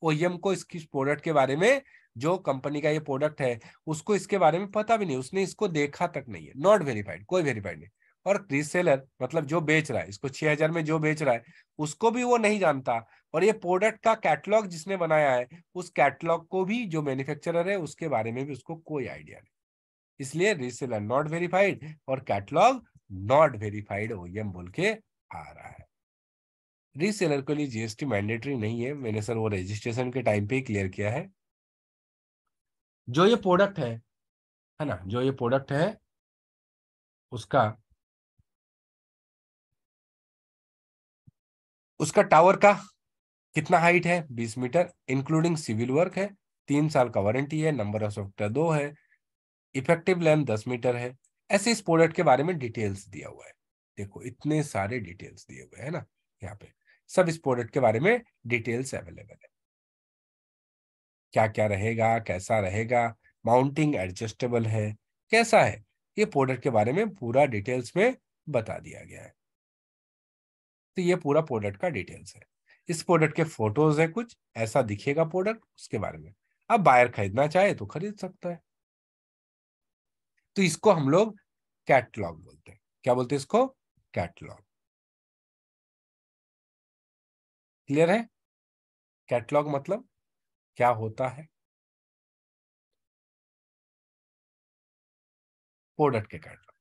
ओएम को इसकी प्रोडक्ट के बारे में जो कंपनी का ये प्रोडक्ट है उसको इसके बारे में पता भी नहीं उसने इसको देखा तक नहीं है नॉट वेरीफाइड कोई वेरीफाइड नहीं और रीसेलर मतलब जो बेच रहा है इसको छह हजार में जो बेच रहा है उसको भी वो नहीं जानता और ये प्रोडक्ट का कैटलॉग जिसने बनाया है उस कैटलॉग को भी जो मैन्युफैक्चरर है उसके बारे में भी उसको कोई आइडिया नहीं इसलिए रीसेलर नॉट वेरीफाइड और कैटलॉग नॉट वेरीफाइड ओ बोल के आ रहा है रीसेलर के लिए जीएसटी मैंडेटरी नहीं है मैंने सर वो रजिस्ट्रेशन के टाइम पे ही क्लियर किया है जो ये प्रोडक्ट है है ना जो ये प्रोडक्ट है उसका उसका टावर का कितना हाइट है बीस मीटर इंक्लूडिंग सिविल वर्क है तीन साल का वारंटी है नंबर ऑफ सॉफ्टवेयर दो है इफेक्टिव लेंथ दस मीटर है ऐसे इस प्रोडक्ट के बारे में डिटेल्स दिया हुआ है देखो इतने सारे डिटेल्स दिए हुए है ना यहाँ पे सब इस प्रोडक्ट के बारे में डिटेल्स अवेलेबल है क्या क्या रहेगा कैसा रहेगा माउंटिंग एडजस्टेबल है कैसा है ये प्रोडक्ट के बारे में पूरा डिटेल्स में बता दिया गया है तो ये पूरा प्रोडक्ट का डिटेल्स है इस प्रोडक्ट के फोटोज है कुछ ऐसा दिखेगा प्रोडक्ट उसके बारे में अब बायर खरीदना चाहे तो खरीद सकता है तो इसको हम लोग कैटलॉग बोलते हैं क्या बोलते हैं इसको कैटलॉग
क्लियर है कैटलॉग मतलब क्या होता है प्रोडक्ट के कैटलॉग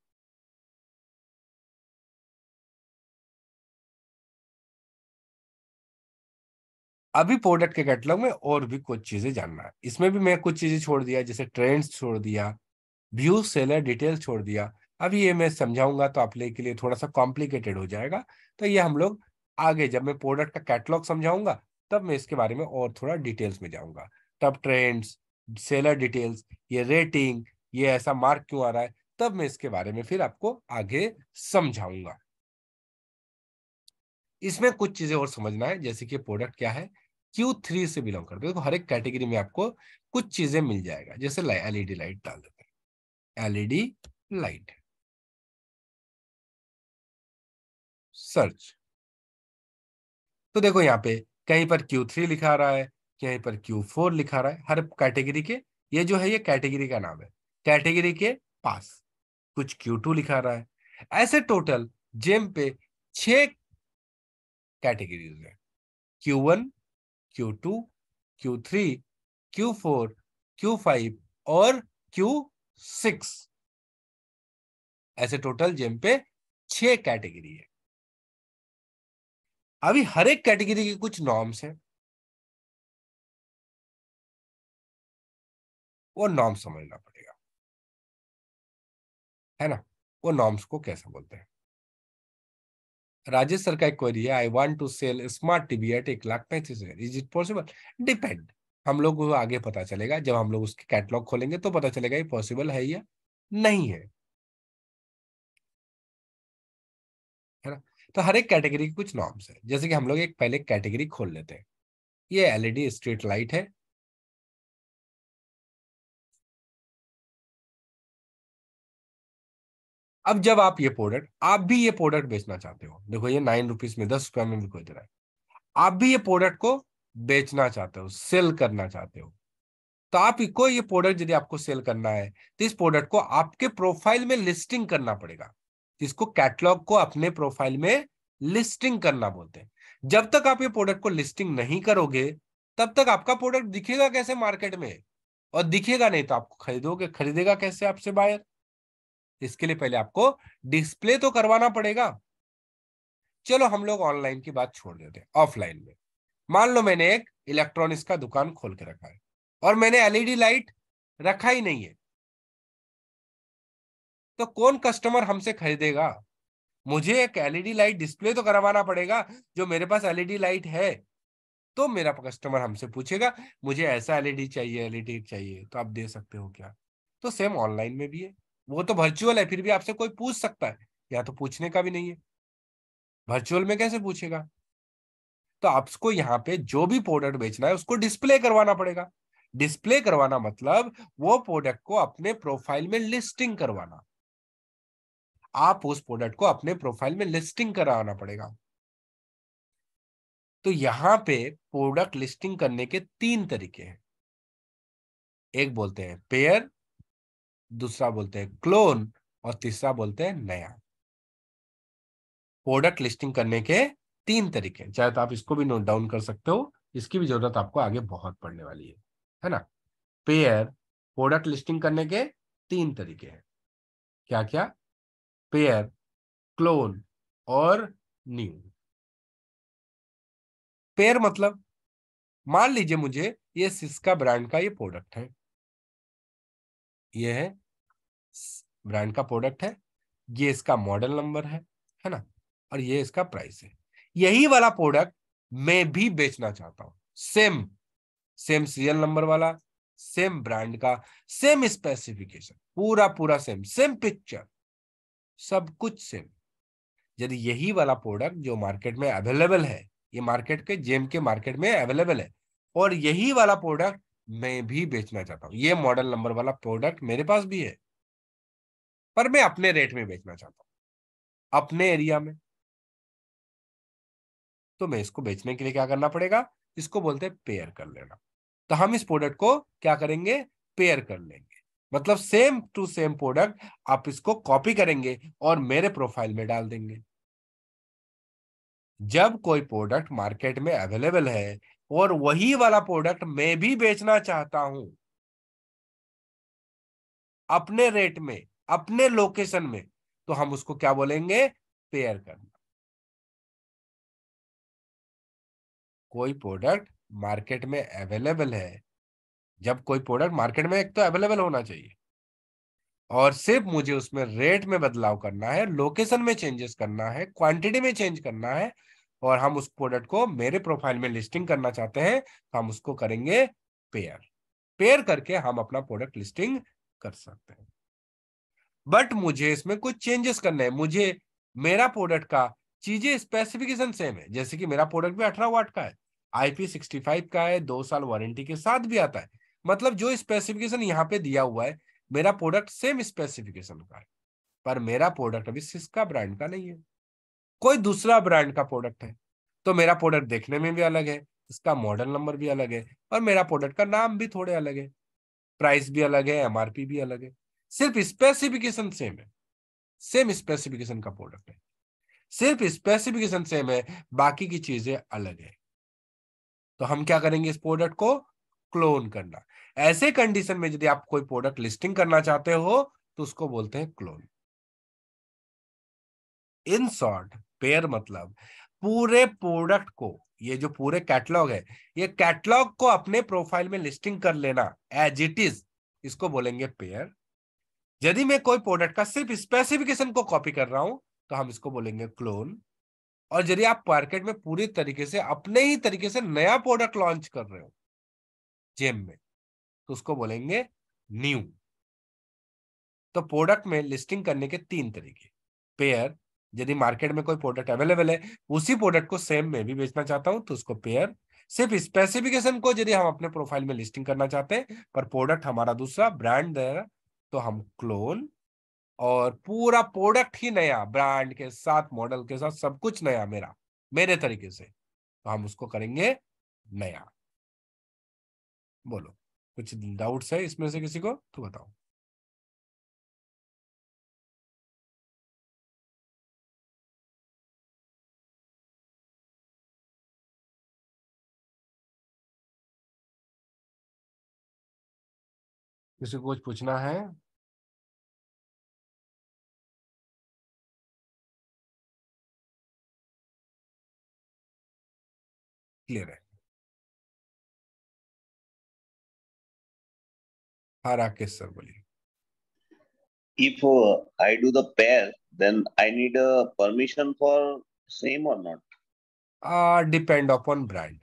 अभी प्रोडक्ट के कैटलॉग में और भी कुछ चीजें जानना है इसमें भी मैं कुछ चीजें छोड़ दिया जैसे ट्रेंड्स छोड़ दिया व्यू सेलर डिटेल छोड़ दिया अभी ये मैं समझाऊंगा तो आप लोग के लिए थोड़ा सा कॉम्प्लिकेटेड हो जाएगा तो ये हम लोग आगे जब मैं प्रोडक्ट का कैटलॉग समझाऊंगा तब मैं इसके बारे में और थोड़ा डिटेल्स में जाऊंगा तब ट्रेंड्स सेलर डिटेल्स ये रेटिंग ये ऐसा मार्क क्यों आ रहा है तब मैं इसके बारे में फिर आपको आगे समझाऊंगा इसमें कुछ चीजें और समझना है जैसे कि प्रोडक्ट क्या है क्यू थ्री से बिलोंग करते हैं तो हर एक कैटेगरी में आपको कुछ चीजें मिल जाएगा जैसे एलईडी लाइट डाल देते हैं एलईडी लाइट सर्च तो देखो यहाँ पे कहीं पर Q3 लिखा रहा है कहीं पर Q4 लिखा रहा है हर कैटेगरी के ये जो है ये कैटेगरी का नाम है कैटेगरी के पास कुछ Q2 लिखा रहा है ऐसे टोटल जेम पे छ कैटेगरीज है Q1, Q2, Q3, Q4, Q5 और Q6 ऐसे टोटल जेम पे छह कैटेगरी है अभी हर एक
कैटेगरी के कुछ नॉर्म्स हैं वो नॉर्म समझना पड़ेगा है ना वो नॉर्म्स
को कैसे बोलते हैं राजेश सर का एक क्वेरी है I want to sell smart TV at एक लाख पैंतीस हजार इज इट पॉसिबल डिपेंड हम लोग आगे पता चलेगा जब हम लोग उसके कैटलॉग खोलेंगे तो पता चलेगा ये पॉसिबल है या नहीं है तो हर एक कैटेगरी के कुछ नॉर्म्स है जैसे कि हम लोग एक पहले कैटेगरी खोल लेते हैं ये एलईडी स्ट्रीट लाइट है अब जब आप ये प्रोडक्ट आप भी ये प्रोडक्ट बेचना चाहते हो देखो ये नाइन रुपीज में दस रुपया में भी खोज रहा है आप भी ये प्रोडक्ट को बेचना चाहते हो सेल करना चाहते हो तो आप कोई ये प्रोडक्ट यदि आपको सेल करना है तो इस प्रोडक्ट को आपके प्रोफाइल में लिस्टिंग करना पड़ेगा जिसको कैटलॉग को अपने प्रोफाइल में लिस्टिंग करना बोलते हैं जब तक आप ये प्रोडक्ट को लिस्टिंग नहीं करोगे तब तक आपका प्रोडक्ट दिखेगा कैसे मार्केट में और दिखेगा नहीं तो आपको खरीदोगे खरीदेगा कैसे आपसे बायर इसके लिए पहले आपको डिस्प्ले तो करवाना पड़ेगा चलो हम लोग ऑनलाइन की बात छोड़ देते हैं ऑफलाइन में मान लो मैंने एक इलेक्ट्रॉनिक्स का दुकान खोल के रखा है और मैंने एलईडी लाइट रखा ही नहीं है तो कौन कस्टमर हमसे खरीदेगा मुझे एक एलईडी लाइट डिस्प्ले तो करवाना पड़ेगा जो मेरे पास एलईडी लाइट e है तो मेरा कस्टमर हमसे पूछेगा मुझे ऐसा एलईडी e चाहिए एलईडी e चाहिए तो आप दे सकते हो क्या तो सेम ऑनलाइन में भी है वो तो वर्चुअल है फिर भी आपसे कोई पूछ सकता है या तो पूछने का भी नहीं है वर्चुअल में कैसे पूछेगा तो आपको यहाँ पे जो भी प्रोडक्ट बेचना है उसको डिस्प्ले करवाना पड़ेगा डिस्प्ले करवाना मतलब वो प्रोडक्ट को अपने प्रोफाइल में लिस्टिंग करवाना आप उस प्रोडक्ट को अपने प्रोफाइल में लिस्टिंग कराना पड़ेगा तो यहां पे प्रोडक्ट लिस्टिंग करने के तीन तरीके हैं एक बोलते हैं पेयर दूसरा बोलते हैं क्लोन और तीसरा बोलते हैं नया प्रोडक्ट लिस्टिंग करने के तीन तरीके चाहे तो आप इसको भी नोट डाउन कर सकते हो इसकी भी जरूरत आपको आगे बहुत पड़ने वाली है है ना पेयर प्रोडक्ट लिस्टिंग करने के तीन तरीके हैं क्या क्या पेयर क्लोन और न्यू पेयर मतलब मान लीजिए मुझे ये सिस्का ब्रांड का ये प्रोडक्ट है ये है ब्रांड का प्रोडक्ट है ये इसका मॉडल नंबर है है ना और ये इसका प्राइस है यही वाला प्रोडक्ट मैं भी बेचना चाहता हूं सेम सेम सीरियल नंबर वाला सेम ब्रांड का सेम स्पेसिफिकेशन पूरा पूरा सेम सेम पिक्चर सब कुछ से यदि यही वाला प्रोडक्ट जो मार्केट में अवेलेबल है ये मार्केट के जेम के मार्केट में अवेलेबल है और यही वाला प्रोडक्ट मैं भी बेचना चाहता हूँ ये मॉडल नंबर वाला प्रोडक्ट मेरे पास भी है पर मैं अपने रेट में बेचना चाहता हूँ अपने एरिया में तो मैं इसको बेचने के लिए क्या करना पड़ेगा इसको बोलते हैं पेयर कर लेना तो हम इस प्रोडक्ट को क्या करेंगे पेयर कर लेंगे मतलब सेम टू सेम प्रोडक्ट आप इसको कॉपी करेंगे और मेरे प्रोफाइल में डाल देंगे जब कोई प्रोडक्ट मार्केट में अवेलेबल है और वही वाला प्रोडक्ट मैं भी बेचना चाहता हूं अपने रेट में अपने लोकेशन में तो हम
उसको क्या बोलेंगे पेयर करना
कोई प्रोडक्ट मार्केट में अवेलेबल है जब कोई प्रोडक्ट मार्केट में एक तो अवेलेबल होना चाहिए और सिर्फ मुझे उसमें रेट में बदलाव करना है लोकेशन में चेंजेस करना है क्वांटिटी में चेंज करना है और हम उस प्रोडक्ट को मेरे प्रोफाइल में लिस्टिंग करना चाहते हैं तो हम उसको करेंगे पेयर पेयर करके हम अपना प्रोडक्ट लिस्टिंग कर सकते हैं बट मुझे इसमें कुछ चेंजेस करने हैं मुझे मेरा प्रोडक्ट का चीजें स्पेसिफिकेशन सेम है जैसे कि मेरा प्रोडक्ट भी अठारह वाट का है आईपी सिक्सटी फाइव का है दो साल वारंटी के साथ भी आता है मतलब जो स्पेसिफिकेशन यहाँ पे दिया हुआ है मेरा प्रोडक्ट सेम स्पेसिफिकेशन का है पर मेरा प्रोडक्ट अभी सिस्का ब्रांड का नहीं है कोई दूसरा ब्रांड का प्रोडक्ट है तो मेरा प्रोडक्ट देखने में भी अलग है इसका मॉडल नंबर भी अलग है और मेरा प्रोडक्ट का नाम भी थोड़े अलग है प्राइस भी अलग है एमआरपी भी अलग है सिर्फ स्पेसिफिकेशन सेम है सेम स्पेसिफिकेशन का प्रोडक्ट है सिर्फ स्पेसिफिकेशन सेम है बाकी की चीजें अलग है तो हम क्या करेंगे इस प्रोडक्ट को क्लोन करना ऐसे कंडीशन में यदि आप कोई प्रोडक्ट लिस्टिंग करना चाहते हो तो उसको बोलते हैं क्लोन इन शॉर्ट पेयर मतलब पूरे प्रोडक्ट को ये जो पूरे कैटलॉग है ये कैटलॉग को अपने प्रोफाइल में लिस्टिंग कर लेना एज इट इज इसको बोलेंगे पेयर यदि मैं कोई प्रोडक्ट का सिर्फ स्पेसिफिकेशन को कॉपी कर रहा हूं तो हम इसको बोलेंगे क्लोन और यदि आप मार्केट में पूरी तरीके से अपने ही तरीके से नया प्रोडक्ट लॉन्च कर रहे हो जेम में तो उसको बोलेंगे न्यू तो प्रोडक्ट में लिस्टिंग करने के तीन तरीके पेयर यदि मार्केट में कोई प्रोडक्ट अवेलेबल है उसी प्रोडक्ट को सेम में भी बेचना चाहता हूं तो उसको पेयर सिर्फ स्पेसिफिकेशन को यदि हम अपने प्रोफाइल में लिस्टिंग करना चाहते हैं पर प्रोडक्ट हमारा दूसरा ब्रांड तो हम क्लोन और पूरा प्रोडक्ट ही नया ब्रांड के साथ मॉडल के साथ सब कुछ नया मेरा मेरे तरीके से तो हम उसको करेंगे नया बोलो कुछ डाउट्स है
इसमें से किसी को तो बताओ किसी को कुछ पूछना है क्लियर है
हाँ राकेश सर बोलिए
if I do pair, then I need a uh, permission for same or not?
Uh, depend upon brand.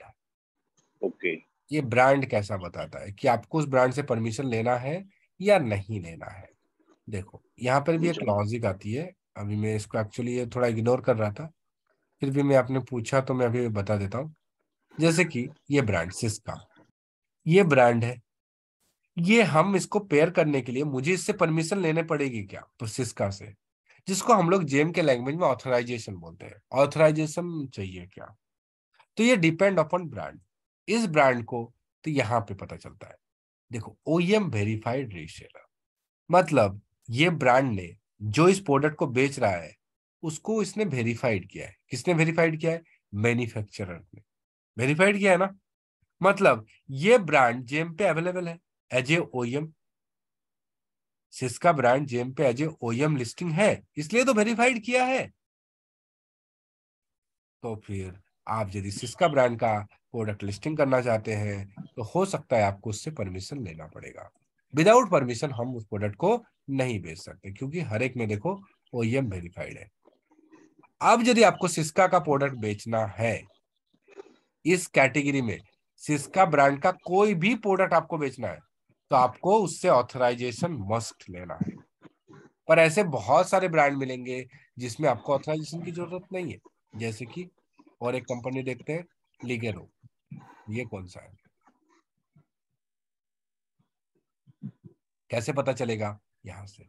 Okay. ये ब्रांड कैसा बताता है कि आपको उस ब्रांड से परमिशन लेना है या नहीं लेना है देखो यहाँ पर भी एक लॉजिक अच्छा। आती है अभी मैं इसको एक्चुअली ये थोड़ा इग्नोर कर रहा था फिर भी मैं आपने पूछा तो मैं अभी बता देता हूँ जैसे कि ये ब्रांड सिस्का ये ब्रांड है ये हम इसको पेयर करने के लिए मुझे इससे परमिशन लेने पड़ेगी क्या प्रोसिस्का से जिसको हम लोग जेम के लैंग्वेज में ऑथराइजेशन बोलते हैं ऑथराइजेशन चाहिए क्या तो ये डिपेंड अपॉन ब्रांड इस ब्रांड को तो यहाँ पे पता चलता है देखो ओ एम वेरीफाइड रिशेलर मतलब ये ब्रांड ने जो इस प्रोडक्ट को बेच रहा है उसको इसने वेरीफाइड किया है किसने वेरीफाइड किया है मैन्युफैक्चरर ने वेरीफाइड किया है ना मतलब ये ब्रांड जेम पे अवेलेबल है as a OEM brand GeM पे एज ए ओएम लिस्टिंग है इसलिए तो वेरीफाइड किया है तो फिर आप यदि सिस्का ब्रांड का प्रोडक्ट लिस्टिंग करना चाहते हैं तो हो सकता है आपको उससे परमिशन लेना पड़ेगा विदाउट परमिशन हम उस प्रोडक्ट को नहीं बेच सकते क्योंकि हर एक में देखो ओएम वेरीफाइड है अब यदि आपको सिस्का का प्रोडक्ट बेचना है इस कैटेगरी में सिस्का ब्रांड का कोई भी प्रोडक्ट आपको बेचना है तो आपको उससे ऑथराइजेशन मस्ट लेना है पर ऐसे बहुत सारे ब्रांड मिलेंगे जिसमें आपको ऑथराइजेशन की जरूरत नहीं है जैसे कि और एक कंपनी देखते हैं लिगेरो ये कौन सा है कैसे पता चलेगा यहां से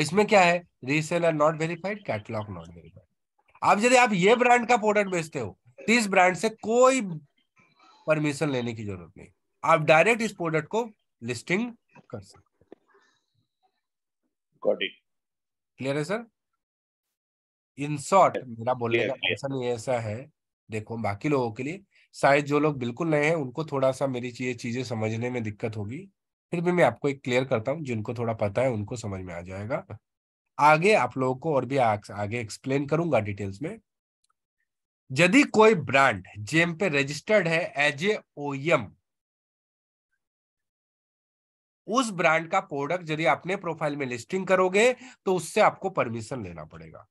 इसमें क्या है resell are not verified catalogue not verified आप यदि आप ये ब्रांड का प्रोडक्ट बेचते हो तो इस ब्रांड से कोई परमिशन लेने की जरूरत नहीं आप डायरेक्ट इस प्रोडक्ट को लिस्टिंग कर सकते
क्लियर
है सर इन शॉर्ट मेरा बोलने का ऐसा नहीं ऐसा है देखो बाकी लोगों के लिए शायद जो लोग बिल्कुल नए हैं उनको थोड़ा सा मेरी चीज चीजें समझने में दिक्कत होगी फिर भी मैं आपको एक क्लियर करता हूँ जिनको थोड़ा पता है उनको समझ में आ जाएगा आगे आप लोगों को और भी आ, आगे एक्सप्लेन करूंगा डिटेल्स में यदि कोई ब्रांड जेम पे रजिस्टर्ड है एज ए ओएम उस ब्रांड का प्रोडक्ट यदि अपने प्रोफाइल में लिस्टिंग करोगे तो उससे आपको परमिशन लेना पड़ेगा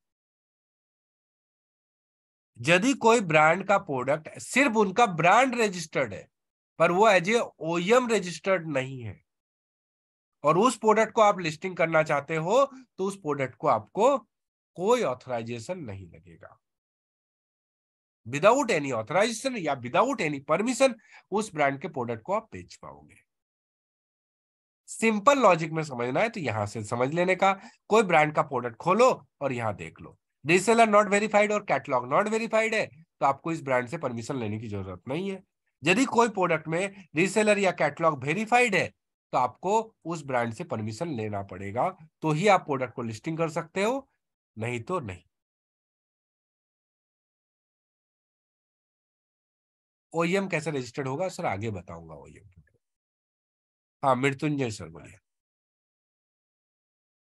यदि कोई ब्रांड का प्रोडक्ट सिर्फ उनका ब्रांड रजिस्टर्ड है पर वो एज ए ओएम रजिस्टर्ड नहीं है और उस प्रोडक्ट को आप लिस्टिंग करना चाहते हो तो उस प्रोडक्ट को आपको कोई ऑथराइजेशन नहीं लगेगा विदाउट एनी ऑथराइजेशन या विदाउट एनी परमिशन उस ब्रांड के प्रोडक्ट को आप बेच पाओगे सिंपल लॉजिक में समझना है तो यहां से समझ लेने का कोई ब्रांड का प्रोडक्ट खोलो और यहां देख लो रीसेलर नॉट वेरीफाइड और कैटलॉग नॉट वेरीफाइड है तो आपको इस ब्रांड से परमिशन लेने की जरूरत नहीं है यदि कोई प्रोडक्ट में रीसेलर या कैटलॉग वेरीफाइड है तो आपको उस ब्रांड से परमिशन लेना पड़ेगा तो ही आप प्रोडक्ट को लिस्टिंग कर सकते हो नहीं तो नहीं ओ e कैसे रजिस्टर्ड होगा सर आगे बताऊंगा के हाँ मृत्युंजय सर बोलिए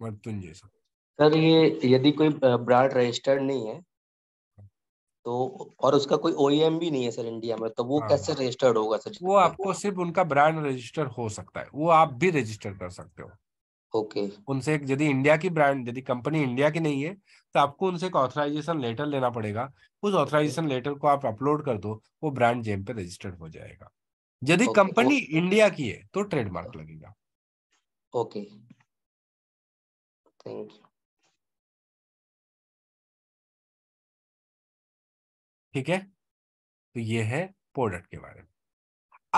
मृत्युंजय सर सर ये यदि कोई ब्रांड रजिस्टर्ड नहीं है तो और उसका कोई ओईएम e भी नहीं है सर इंडिया में तो वो हाँ, कैसे हाँ। रजिस्टर्ड होगा सर वो आपको सिर्फ उनका ब्रांड रजिस्टर हो सकता है वो आप भी रजिस्टर कर सकते हो ओके उनसे यदि इंडिया की ब्रांड यदि कंपनी इंडिया की नहीं है तो आपको उनसे एक ऑथराइजेशन लेटर लेना पड़ेगा उस ऑथराइजेशन लेटर को आप अपलोड कर दो वो ब्रांड जेम पे रजिस्टर्ड हो जाएगा यदि कंपनी इंडिया की है तो ट्रेडमार्क लगेगा ओके थैंक यू
ठीक है तो ये है
प्रोडक्ट के बारे में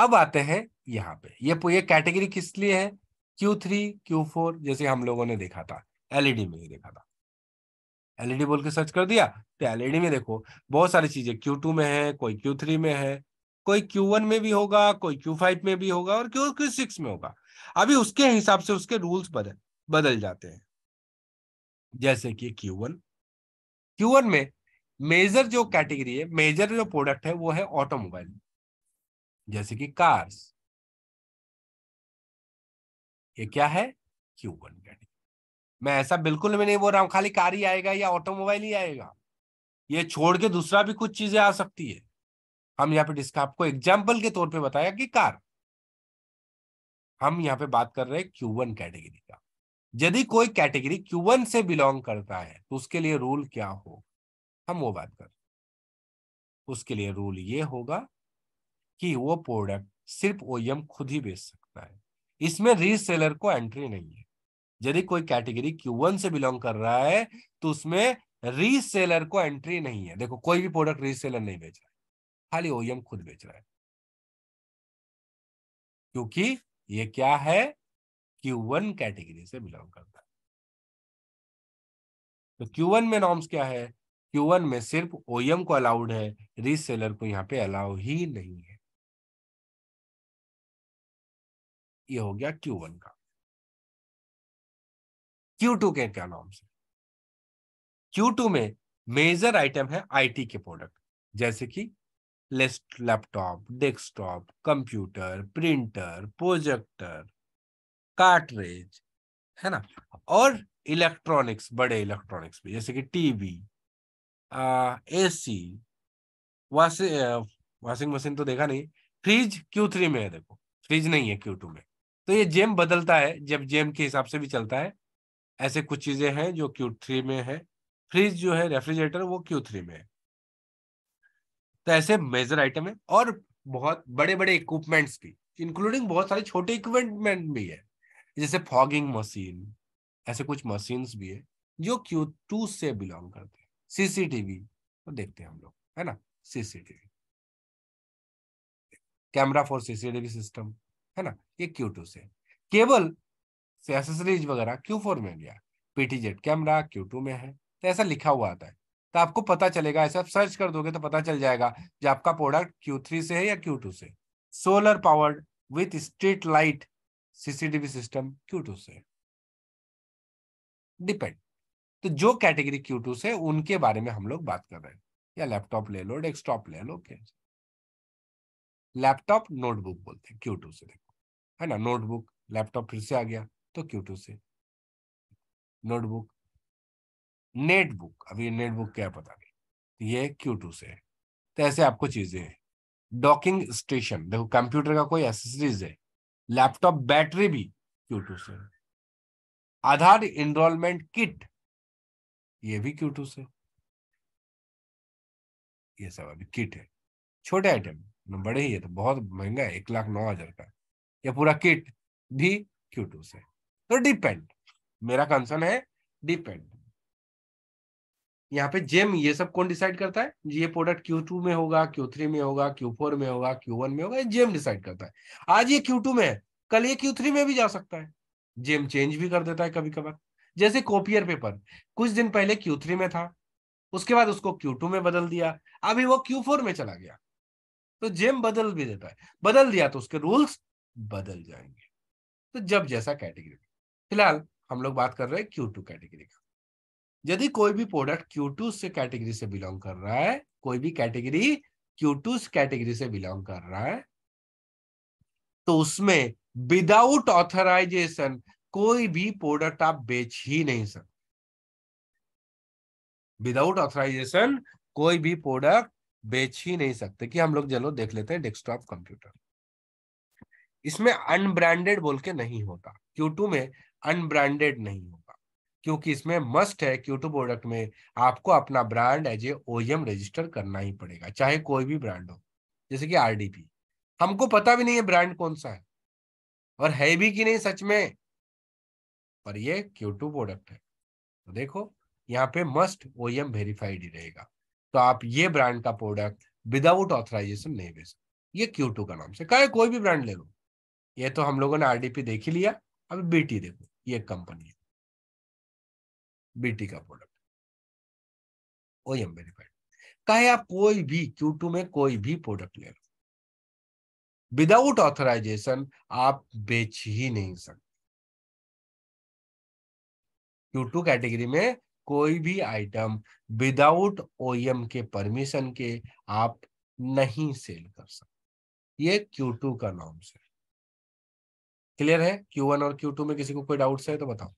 अब आते हैं यहाँ पे ये ये कैटेगरी किस लिए है क्यू थ्री क्यू फोर जैसे हम लोगों ने देखा था एलईडी e में देखा था एलईडी e बोल के सर्च कर दिया तो एलईडी e में देखो बहुत सारी चीजें क्यू टू में है कोई क्यू थ्री में है कोई Q1 में भी होगा कोई Q5 में भी होगा और क्यू सिक्स में होगा अभी उसके हिसाब से उसके रूल्स बदल बदल जाते हैं जैसे कि Q1 Q1 में मेजर जो कैटेगरी है मेजर जो प्रोडक्ट है वो है ऑटोमोबाइल
जैसे कि कार्स
ये क्या है Q1 कैटेगरी मैं ऐसा बिल्कुल भी नहीं बोल रहा हूँ खाली कार ही आएगा या ऑटोमोबाइल ही आएगा ये छोड़ के दूसरा भी कुछ चीजें आ सकती है हम यहाँ पे डिस्क आपको एग्जाम्पल के तौर पे बताया कि कार हम यहाँ पे बात कर रहे हैं क्यू वन कैटेगरी का यदि कोई कैटेगरी क्यू वन से बिलोंग करता है तो उसके लिए रूल क्या हो हम वो बात कर उसके लिए रूल ये होगा कि वो प्रोडक्ट सिर्फ ओएम e खुद ही बेच सकता है इसमें रीसेलर को एंट्री नहीं है यदि कोई कैटेगरी क्यू वन से बिलोंग कर रहा है तो उसमें रीसेलर को एंट्री नहीं है देखो कोई भी प्रोडक्ट रीसेलर नहीं बेच रहा खाली ओएम खुद बेच रहा है क्योंकि ये क्या है कि वन कैटेगरी से बिलोंग करता है तो Q1 में नॉर्म्स क्या है Q1 में सिर्फ OEM को अलाउड है रीसेलर को यहां पे अलाउ ही नहीं है ये हो गया Q1 का
Q2 के क्या नॉर्म्स है
Q2 में मेजर आइटम है आईटी के प्रोडक्ट जैसे कि laptop desktop computer printer projector cartridge है ना और इलेक्ट्रॉनिक्स बड़े इलेक्ट्रॉनिक्स भी जैसे कि टीवी एसी वॉशिंग मशीन तो देखा नहीं फ्रिज क्यू थ्री में है देखो फ्रिज नहीं है क्यू टू में तो ये जेम बदलता है जब जेम के हिसाब से भी चलता है ऐसे कुछ चीजें हैं जो क्यू थ्री में है फ्रिज जो है रेफ्रिजरेटर वो क्यू थ्री में है तो ऐसे मेजर आइटम है और बहुत बड़े बड़े इक्विपमेंट्स भी इंक्लूडिंग बहुत सारे छोटे इक्विपमेंट भी है जैसे फॉगिंग मशीन ऐसे कुछ मशीन भी है जो क्यू टू से बिलोंग करते हैं सीसीटीवी तो देखते हैं हम लोग है ना CCTV camera for CCTV system है ना ये क्यू टू से केबल से एसेसरीज वगैरह क्यू फोर में गया पीटीजेड कैमरा क्यू टू में है तो ऐसा लिखा हुआ आता है तो आपको पता चलेगा ऐसा आप सर्च कर दोगे तो पता चल जाएगा जो आपका प्रोडक्ट क्यू थ्री से है या क्यू टू से solar powered with street light CCTV system Q two से डिपेंड तो जो कैटेगरी क्यू टू से उनके बारे में हम लोग बात कर रहे हैं या लैपटॉप ले लो डेस्कटॉप ले लो क्या लैपटॉप नोटबुक बोलते हैं क्यू टू से देखो है ना नोटबुक लैपटॉप फिर से आ गया तो क्यू टू से नोटबुक नेटबुक अभी नेटबुक क्या पता नहीं ये क्यू टू से है तो ऐसे आपको चीजें हैं डॉकिंग स्टेशन देखो कंप्यूटर का कोई एसेसरीज है लैपटॉप बैटरी भी क्यू टू से है आधार इनरोलमेंट किट ये भी क्यू टू से ये सब अभी किट है छोटे आइटम बड़े ही है तो बहुत महंगा है एक लाख नौ हजार का ये पूरा किट भी क्यू टू से तो डिपेंड मेरा कंसर्न है डिपेंड यहाँ पे जेम ये सब कौन डिसाइड करता है ये प्रोडक्ट क्यू टू में होगा क्यू थ्री में होगा क्यू फोर में होगा क्यू वन में होगा ये जेम डिसाइड करता है आज ये क्यू टू में है कल ये क्यू थ्री में भी जा सकता है जेम चेंज भी कर देता है कभी कभार जैसे कॉपियर पेपर कुछ दिन पहले क्यू थ्री में था उसके बाद उसको क्यू टू में बदल दिया अभी वो क्यू फोर में चला गया तो जेम बदल भी देता है बदल दिया तो उसके रूल्स बदल जाएंगे तो जब जैसा कैटेगरी फिलहाल हम लोग बात कर रहे हैं क्यू टू कैटेगरी का यदि कोई भी प्रोडक्ट टू से कैटेगरी से बिलोंग कर रहा है कोई भी कैटेगरी Q2 से कैटेगरी से बिलोंग कर रहा है तो उसमें विदाउट ऑथराइजेशन कोई भी प्रोडक्ट आप बेच ही नहीं सकते विदाउट ऑथराइजेशन कोई भी प्रोडक्ट बेच ही नहीं सकते कि हम लोग चलो देख लेते हैं डेस्कटॉप कंप्यूटर इसमें अनब्रांडेड बोल के नहीं होता टू में अनब्रांडेड नहीं होता क्योंकि इसमें मस्ट है क्यूटो प्रोडक्ट में आपको अपना brand as a O register करना ही पड़ेगा चाहे कोई भी ब्रांड हो जैसे कि आरडीपी हमको पता भी नहीं है ब्रांड कौन सा है और है भी कि नहीं सच में पर ये क्यूटो प्रोडक्ट है तो देखो यहाँ पे मस्ट ओ वेरीफाइड ही रहेगा तो आप ये ब्रांड का प्रोडक्ट विदाउट ऑथराइजेशन नहीं बेच सकते ये क्यू टू का नाम से कहे कोई भी ब्रांड ले लो ये तो हम लोगों ने आरडीपी देख ही लिया अब बीटी देखो ये कंपनी है बीटी का प्रोडक्ट ओ एम वेरीफाइड कहे आप कोई भी Q2 में कोई भी प्रोडक्ट ले लो विदाउट ऑथराइजेशन आप बेच ही नहीं सकते Q2 कैटेगरी में कोई भी आइटम विदाउट ओएम के परमिशन के आप नहीं सेल कर सकते ये Q2 का नॉर्म्स है क्लियर है Q1 और Q2
में किसी को कोई डाउट्स है तो बताओ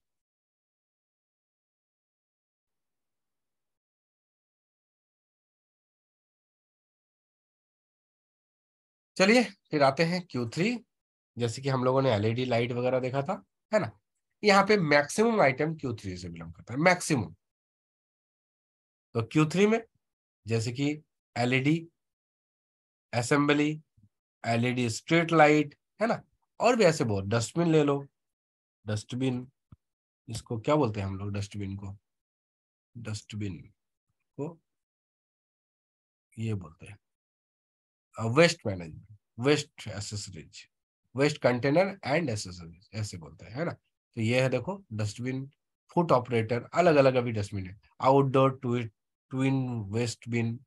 चलिए फिर आते हैं क्यू थ्री जैसे कि हम लोगों ने एलईडी लाइट e वगैरह देखा था है ना यहाँ पे मैक्सिमम आइटम क्यू थ्री से बिलोंग करता है मैक्सिमम तो क्यू थ्री में जैसे कि LED assembly LED street light है ना और भी ऐसे बहुत डस्टबिन ले लो डस्टबिन इसको क्या बोलते हैं हम लोग डस्टबिन को डस्टबिन को ये बोलते हैं waste management waste accessories waste container and accessories ऐसे बोलते हैं है ना तो ये है देखो डस्टबिन फुट ऑपरेटर अलग अलग अभी डस्टबिन है आउटडोर ट्विन वेस्ट बिन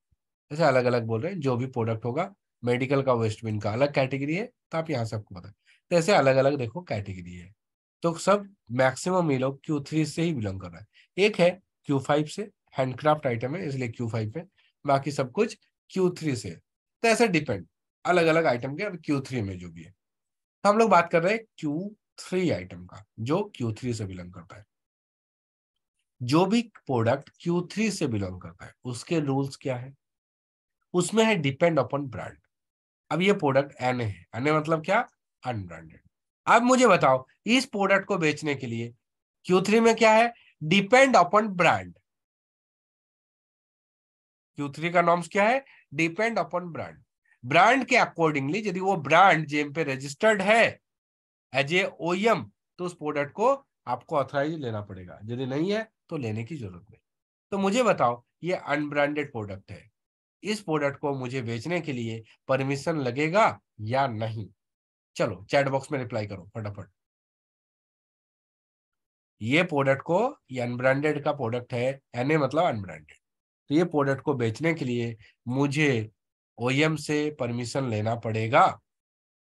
ऐसे अलग अलग बोल रहे हैं जो भी प्रोडक्ट होगा मेडिकल का वेस्ट बिन का अलग कैटेगरी है तो आप यहाँ से आपको बताए तो ऐसे अलग अलग देखो कैटेगरी है तो सब मैक्सिमम ये लोग क्यू थ्री से ही बिलोंग कर रहा है एक है क्यू फाइव से हैंडक्राफ्ट आइटम है इसलिए क्यू फाइव है बाकी सब कुछ क्यू थ्री से तो ऐसे डिपेंड अलग अलग आइटम के क्यू थ्री में जो भी है तो हम लोग बात कर रहे हैं क्यू थ्री आइटम का जो क्यू थ्री से बिलोंग करता है जो भी प्रोडक्ट क्यू थ्री से बिलोंग करता है उसके रूल्स क्या है उसमें है डिपेंड अपॉन ब्रांड अब ये प्रोडक्ट एन है एने मतलब क्या अनब्रांडेड अब मुझे बताओ इस प्रोडक्ट को बेचने के लिए क्यू थ्री में क्या है depend upon brand Q three का नॉर्म्स क्या है डिपेंड अपॉन ब्रांड ब्रांड के अकॉर्डिंगली यदि वो ब्रांड जेम पे रजिस्टर्ड है एज ए एम तो उस प्रोडक्ट को आपको ऑथराइज लेना पड़ेगा यदि नहीं है तो लेने की जरूरत नहीं तो मुझे बताओ ये अनब्रांडेड प्रोडक्ट है इस प्रोडक्ट को मुझे बेचने के लिए परमिशन लगेगा या नहीं चलो चैट बॉक्स में रिप्लाई करो फटाफट ये प्रोडक्ट को ये अनब्रांडेड का प्रोडक्ट है ए मतलब अनब्रांडेड तो ये प्रोडक्ट को बेचने के लिए मुझे ओ e से परमिशन लेना पड़ेगा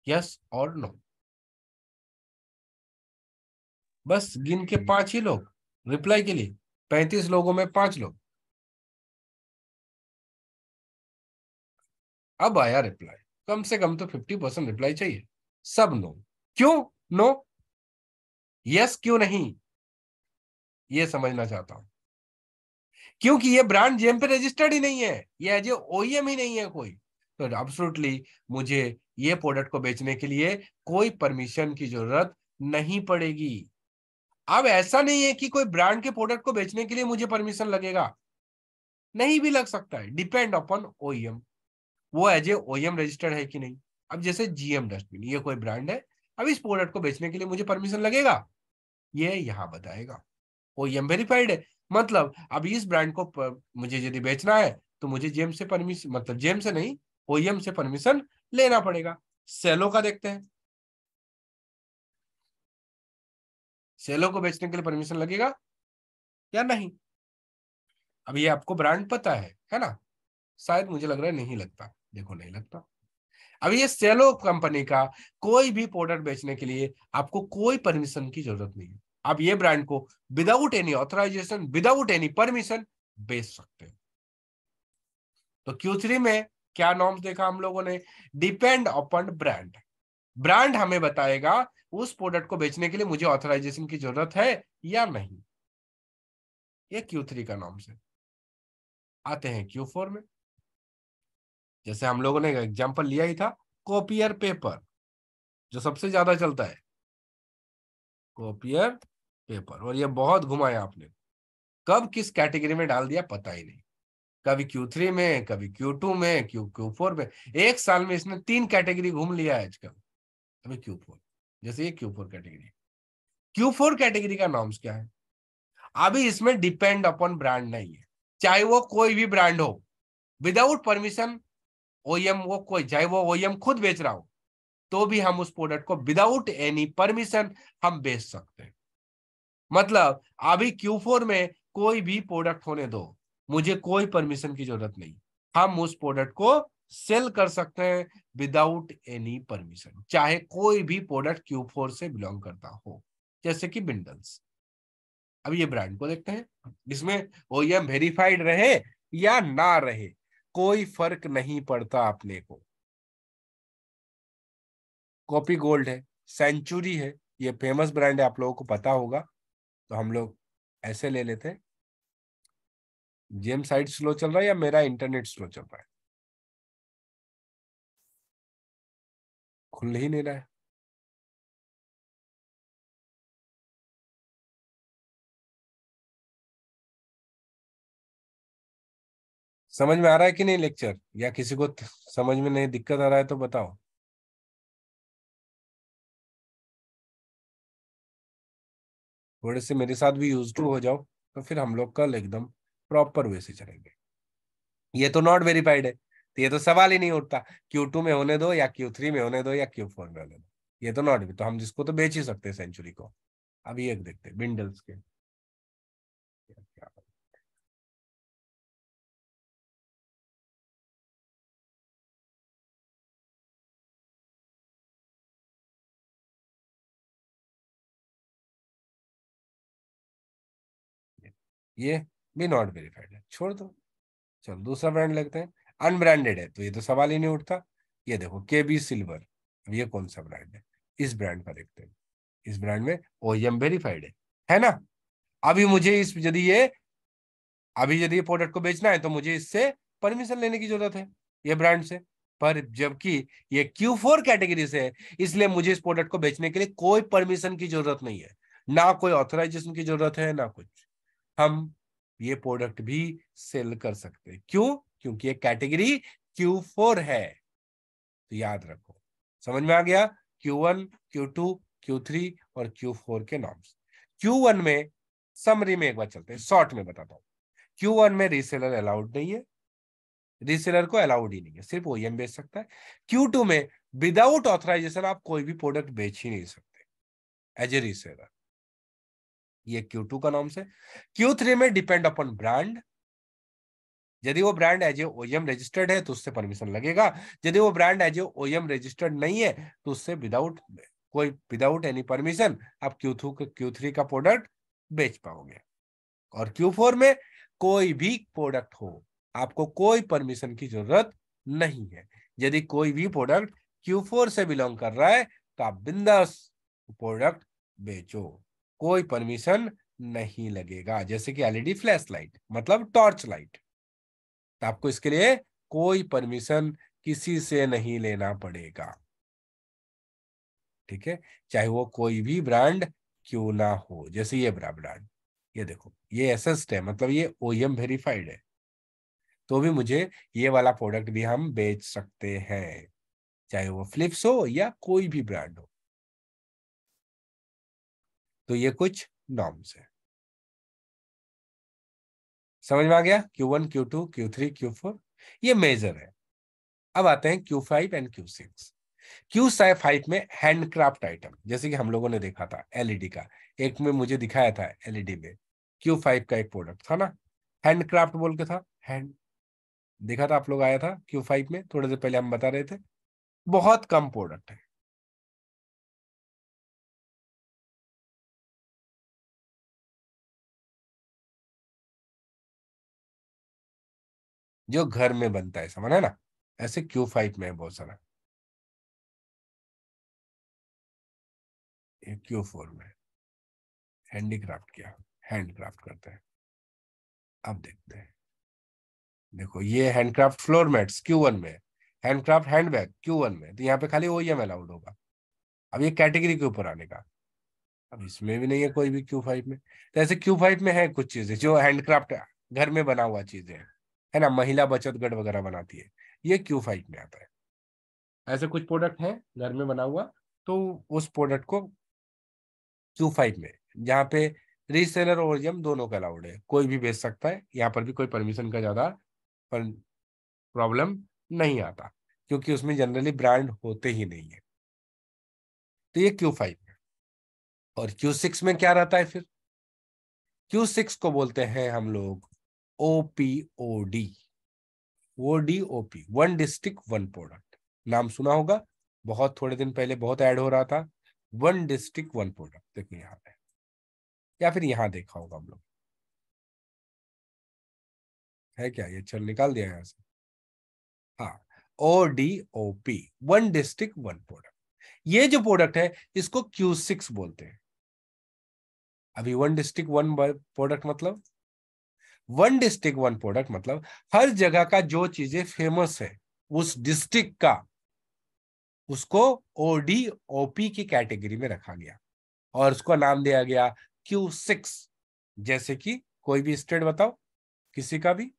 यस और नो बस गिन के हम्म। पांच ही लोग रिप्लाई के लिए पैंतीस लोगों में पांच लोग
अब आया रिप्लाई कम
से कम तो फिफ्टी परसेंट रिप्लाई चाहिए सब नो क्यों नो यस क्यों नहीं ये समझना चाहता हूं क्योंकि ये ब्रांड जेम पे रजिस्टर्ड ही नहीं है ये एज ए e ही नहीं है कोई तो एब्सोल्युटली मुझे ये प्रोडक्ट को बेचने के लिए कोई परमिशन की जरूरत नहीं पड़ेगी अब ऐसा नहीं है कि कोई ब्रांड के प्रोडक्ट को बेचने के लिए मुझे परमिशन लगेगा नहीं भी लग सकता है डिपेंड अपॉन ओईएम वो एज ए ओईएम रजिस्टर्ड है कि नहीं अब जैसे जीएम डस्टबिन ये कोई ब्रांड है अब इस प्रोडक्ट को बेचने के लिए मुझे परमिशन लगेगा ये यहां बताएगा एम वेरीफाइड e है मतलब अब इस ब्रांड को मुझे यदि बेचना है तो मुझे जेम से परमिशन मतलब जेम से नहीं ओएम से परमिशन लेना पड़ेगा सेलो का देखते हैं सेलो को बेचने के लिए परमिशन लगेगा या नहीं अब ये आपको ब्रांड पता है है ना शायद मुझे लग रहा है नहीं लगता देखो नहीं लगता अब ये सेलो कंपनी का कोई भी प्रोडक्ट बेचने के लिए आपको कोई परमिशन की जरूरत नहीं है आप ये ब्रांड को without any authorization without any permission बेच सकते हो तो Q3 में क्या नॉर्म्स देखा हम लोगों ने डिपेंड अपन ब्रांड ब्रांड हमें बताएगा उस प्रोडक्ट को बेचने के लिए मुझे ऑथराइजेशन की जरूरत है या नहीं ये Q3 का नॉर्म्स है आते हैं Q4 में जैसे हम लोगों ने एग्जाम्पल लिया ही था कॉपियर पेपर जो सबसे ज्यादा चलता है कॉपियर पेपर और ये बहुत घुमाया आपने कब किस कैटेगरी में डाल दिया पता ही नहीं कभी Q3 में कभी Q2 में क्यू Q4 में एक साल में इसने तीन कैटेगरी घूम लिया है आजकल अभी Q4 जैसे ये Q4 कैटेगरी Q4 कैटेगरी का नॉर्म्स क्या है अभी इसमें डिपेंड अपॉन ब्रांड नहीं है चाहे वो कोई भी ब्रांड हो विदाउट परमिशन ओएम वो कोई चाहे वो ओएम e खुद बेच रहा हो तो भी हम उस प्रोडक्ट को विदाउट एनी परमिशन हम बेच सकते हैं मतलब अभी Q4 में कोई भी प्रोडक्ट होने दो मुझे कोई परमिशन की जरूरत नहीं हम उस प्रोडक्ट को सेल कर सकते हैं विदाउट एनी परमिशन चाहे कोई भी प्रोडक्ट Q4 से बिलोंग करता हो जैसे कि बिंडल्स अब ये ब्रांड को देखते हैं इसमें ओ वेरीफाइड रहे या ना रहे कोई फर्क नहीं पड़ता अपने को कॉपी गोल्ड है सेंचुरी है ये फेमस ब्रांड है आप लोगों को पता होगा तो हम लोग ऐसे ले लेते हैं जेम साइट स्लो चल रहा है या मेरा इंटरनेट स्लो चल रहा है
खुल ही नहीं रहा है समझ में आ रहा है कि नहीं लेक्चर या किसी को समझ में नहीं दिक्कत आ रहा है तो बताओ
थोड़े से मेरे साथ भी यूज टू हो जाओ तो फिर हम लोग कल एकदम प्रॉपर वे से चलेंगे ये तो नॉट वेरीफाइड है तो ये तो सवाल ही नहीं उठता क्यू टू में होने दो या क्यू थ्री में होने दो या क्यू फोर में होने दो ये तो नॉट तो हम जिसको तो बेच ही सकते हैं सेंचुरी को अभी एक देखते बिंडल्स के ये भी नॉट वेरीफाइड है छोड़ दो चलो दूसरा ब्रांड लगते हैं अनब्रांडेड है तो ये तो सवाल ही नहीं उठता ये देखो के बी सिल्वर अब ये कौन सा ब्रांड है इस ब्रांड का देखते हैं इस ब्रांड में ओ वेरीफाइड e है है ना अभी मुझे इस यदि ये अभी यदि ये प्रोडक्ट को बेचना है तो मुझे इससे परमिशन लेने की जरूरत है ये ब्रांड से पर जबकि ये क्यू फोर कैटेगरी से है इसलिए मुझे इस प्रोडक्ट को बेचने के लिए कोई परमिशन की जरूरत नहीं है ना कोई ऑथोराइजेशन की जरूरत है ना कुछ हम ये प्रोडक्ट भी सेल कर सकते हैं क्यों क्योंकि ये कैटेगरी Q4 है तो याद रखो समझ में आ गया Q1, Q2, Q3 और Q4 के नॉर्म्स Q1 में समरी में एक बार चलते हैं शॉर्ट में बताता हूँ Q1 में रीसेलर अलाउड नहीं है रीसेलर को अलाउड ही नहीं है सिर्फ ओएम e बेच सकता है Q2 में विदाउट ऑथराइजेशन आप कोई भी प्रोडक्ट बेच ही नहीं सकते एज ए रीसेलर ये Q2 का नॉर्म्स है Q3 में डिपेंड अपॉन ब्रांड यदि वो brand as a OM registered है तो उससे परमिशन लगेगा यदि वो brand as a OM registered नहीं है तो उससे विदाउट कोई विदाउट एनी परमिशन आप Q2 के Q3 का प्रोडक्ट बेच पाओगे और Q4 में कोई भी प्रोडक्ट हो आपको कोई परमिशन की जरूरत नहीं है यदि कोई भी प्रोडक्ट Q4 से बिलोंग कर रहा है तो आप बिंदास प्रोडक्ट बेचो कोई परमिशन नहीं लगेगा जैसे कि एलईडी फ्लैश लाइट मतलब टॉर्च लाइट तो आपको इसके लिए कोई परमिशन किसी से नहीं लेना पड़ेगा ठीक है चाहे वो कोई भी ब्रांड क्यों ना हो जैसे ये बड़ा ब्रांड ये देखो ये एसेस्ट है मतलब ये ओ वेरीफाइड e है तो भी मुझे ये वाला प्रोडक्ट भी हम बेच सकते हैं चाहे वो फ्लिप्स हो या कोई भी ब्रांड हो तो ये कुछ नॉर्म्स है समझ में आ गया Q1, Q2, Q3, Q4 Q four ये मेजर है अब आते हैं Q5 and Q6 Q five में हैंडक्राफ्ट आइटम जैसे कि हम लोगों ने देखा था एलईडी e का एक में मुझे दिखाया था एलईडी e में क्यू फाइव का एक प्रोडक्ट था ना हैंडक्राफ्ट बोल के था हैंड देखा था आप लोग आया था क्यू फाइव में थोड़े देर पहले हम बता रहे थे
बहुत कम प्रोडक्ट है जो घर में बनता है सामान है ना ऐसे क्यू फाइव में है बहुत सारा ये क्यू फोर में
हैंडीक्राफ्ट किया हैंडक्राफ्ट करते हैं अब देखते हैं देखो ये handcraft floor mats Q one में हैंडक्राफ्ट हैंडबैग क्यू वन में तो यहाँ पे खाली वही एम अलाउड होगा अब ये कैटेगरी के ऊपर आने का अब इसमें भी नहीं है कोई भी क्यू फाइव में तो ऐसे क्यू फाइव में है कुछ चीजें जो हैंडक्राफ्ट घर में बना हुआ चीजें हैं है ना महिला बचत गढ़ वगैरह बनाती है ये क्यू फाइव में आता है ऐसे कुछ प्रोडक्ट हैं घर में बना हुआ तो उस प्रोडक्ट को क्यू फाइव में जहाँ पे रीसेलर और जम दोनों का अलाउड है कोई भी बेच सकता है यहाँ पर भी कोई परमिशन का ज़्यादा प्रॉब्लम नहीं आता क्योंकि उसमें जनरली ब्रांड होते ही नहीं है तो ये क्यू फाइव में और क्यू सिक्स में क्या रहता है फिर क्यू सिक्स को बोलते हैं हम लोग OPOD ODOP one district one product नाम सुना होगा बहुत थोड़े दिन पहले बहुत ऐड हो रहा था वन डिस्ट्रिक्ट वन प्रोडक्ट देखिए यहाँ पे या फिर यहाँ देखा होगा हम लोग है क्या ये चल निकाल दिया यहां से हाँ O D O P one district one product ये जो प्रोडक्ट है इसको क्यू सिक्स बोलते हैं अभी वन डिस्ट्रिक्ट वन प्रोडक्ट मतलब वन डिस्ट्रिक्ट वन प्रोडक्ट मतलब हर जगह का जो चीजें फेमस है उस डिस्ट्रिक्ट का उसको ओडी ओपी की कैटेगरी में रखा गया और उसको नाम दिया गया क्यू सिक्स जैसे कि कोई भी स्टेट बताओ किसी का भी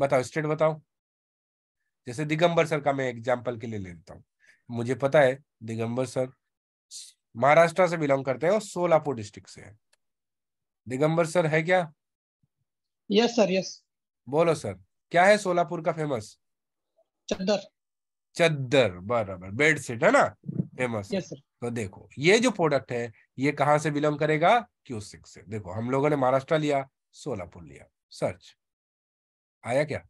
बताओ स्टेट बताओ जैसे दिगंबर सर का मैं एग्जाम्पल के लिए ले लेता हूं मुझे पता है दिगंबर सर महाराष्ट्र से बिलोंग करते हैं और सोलापुर डिस्ट्रिक्ट से है दिगंबर सर है क्या यस सर यस बोलो सर क्या है सोलापुर का फेमस चद्दर चद्दर बराबर बेडशीट है ना फेमस यस सर तो देखो ये जो प्रोडक्ट है ये कहाँ से बिलोंग करेगा क्यू सिक्स से देखो हम लोगों ने महाराष्ट्र लिया सोलापुर लिया सर्च आया क्या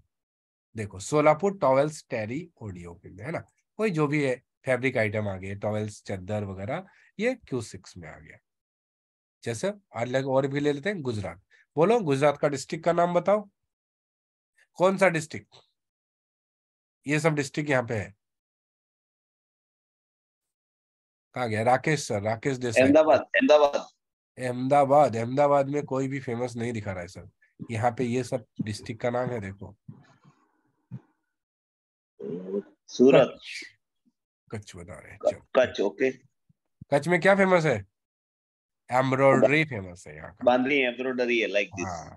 देखो सोलापुर टॉवेल्स टेरी ओडियो के लिए है ना कोई जो भी है फैब्रिक आइटम आ गए टॉवेल्स चद्दर वगैरह ये क्यू सिक्स में आ गया जैसे अलग और भी ले लेते हैं गुजरात बोलो गुजरात का डिस्ट्रिक्ट का नाम बताओ कौन सा डिस्ट्रिक्ट ये सब डिस्ट्रिक्ट यहाँ पे है कहा गया राकेश सर राकेश देसाई
अहमदाबाद अहमदाबाद
अहमदाबाद अहमदाबाद में कोई भी फेमस नहीं दिखा रहा है सर यहाँ पे ये सब डिस्ट्रिक्ट का नाम है देखो सूरत कच्छ
बता रहे कच्छ ओके
कच्छ में क्या फेमस है एम्ब्रॉयडरी
फेमस है यहाँ बांद्री एम्ब्रॉयडरी है लाइक हाँ, दिस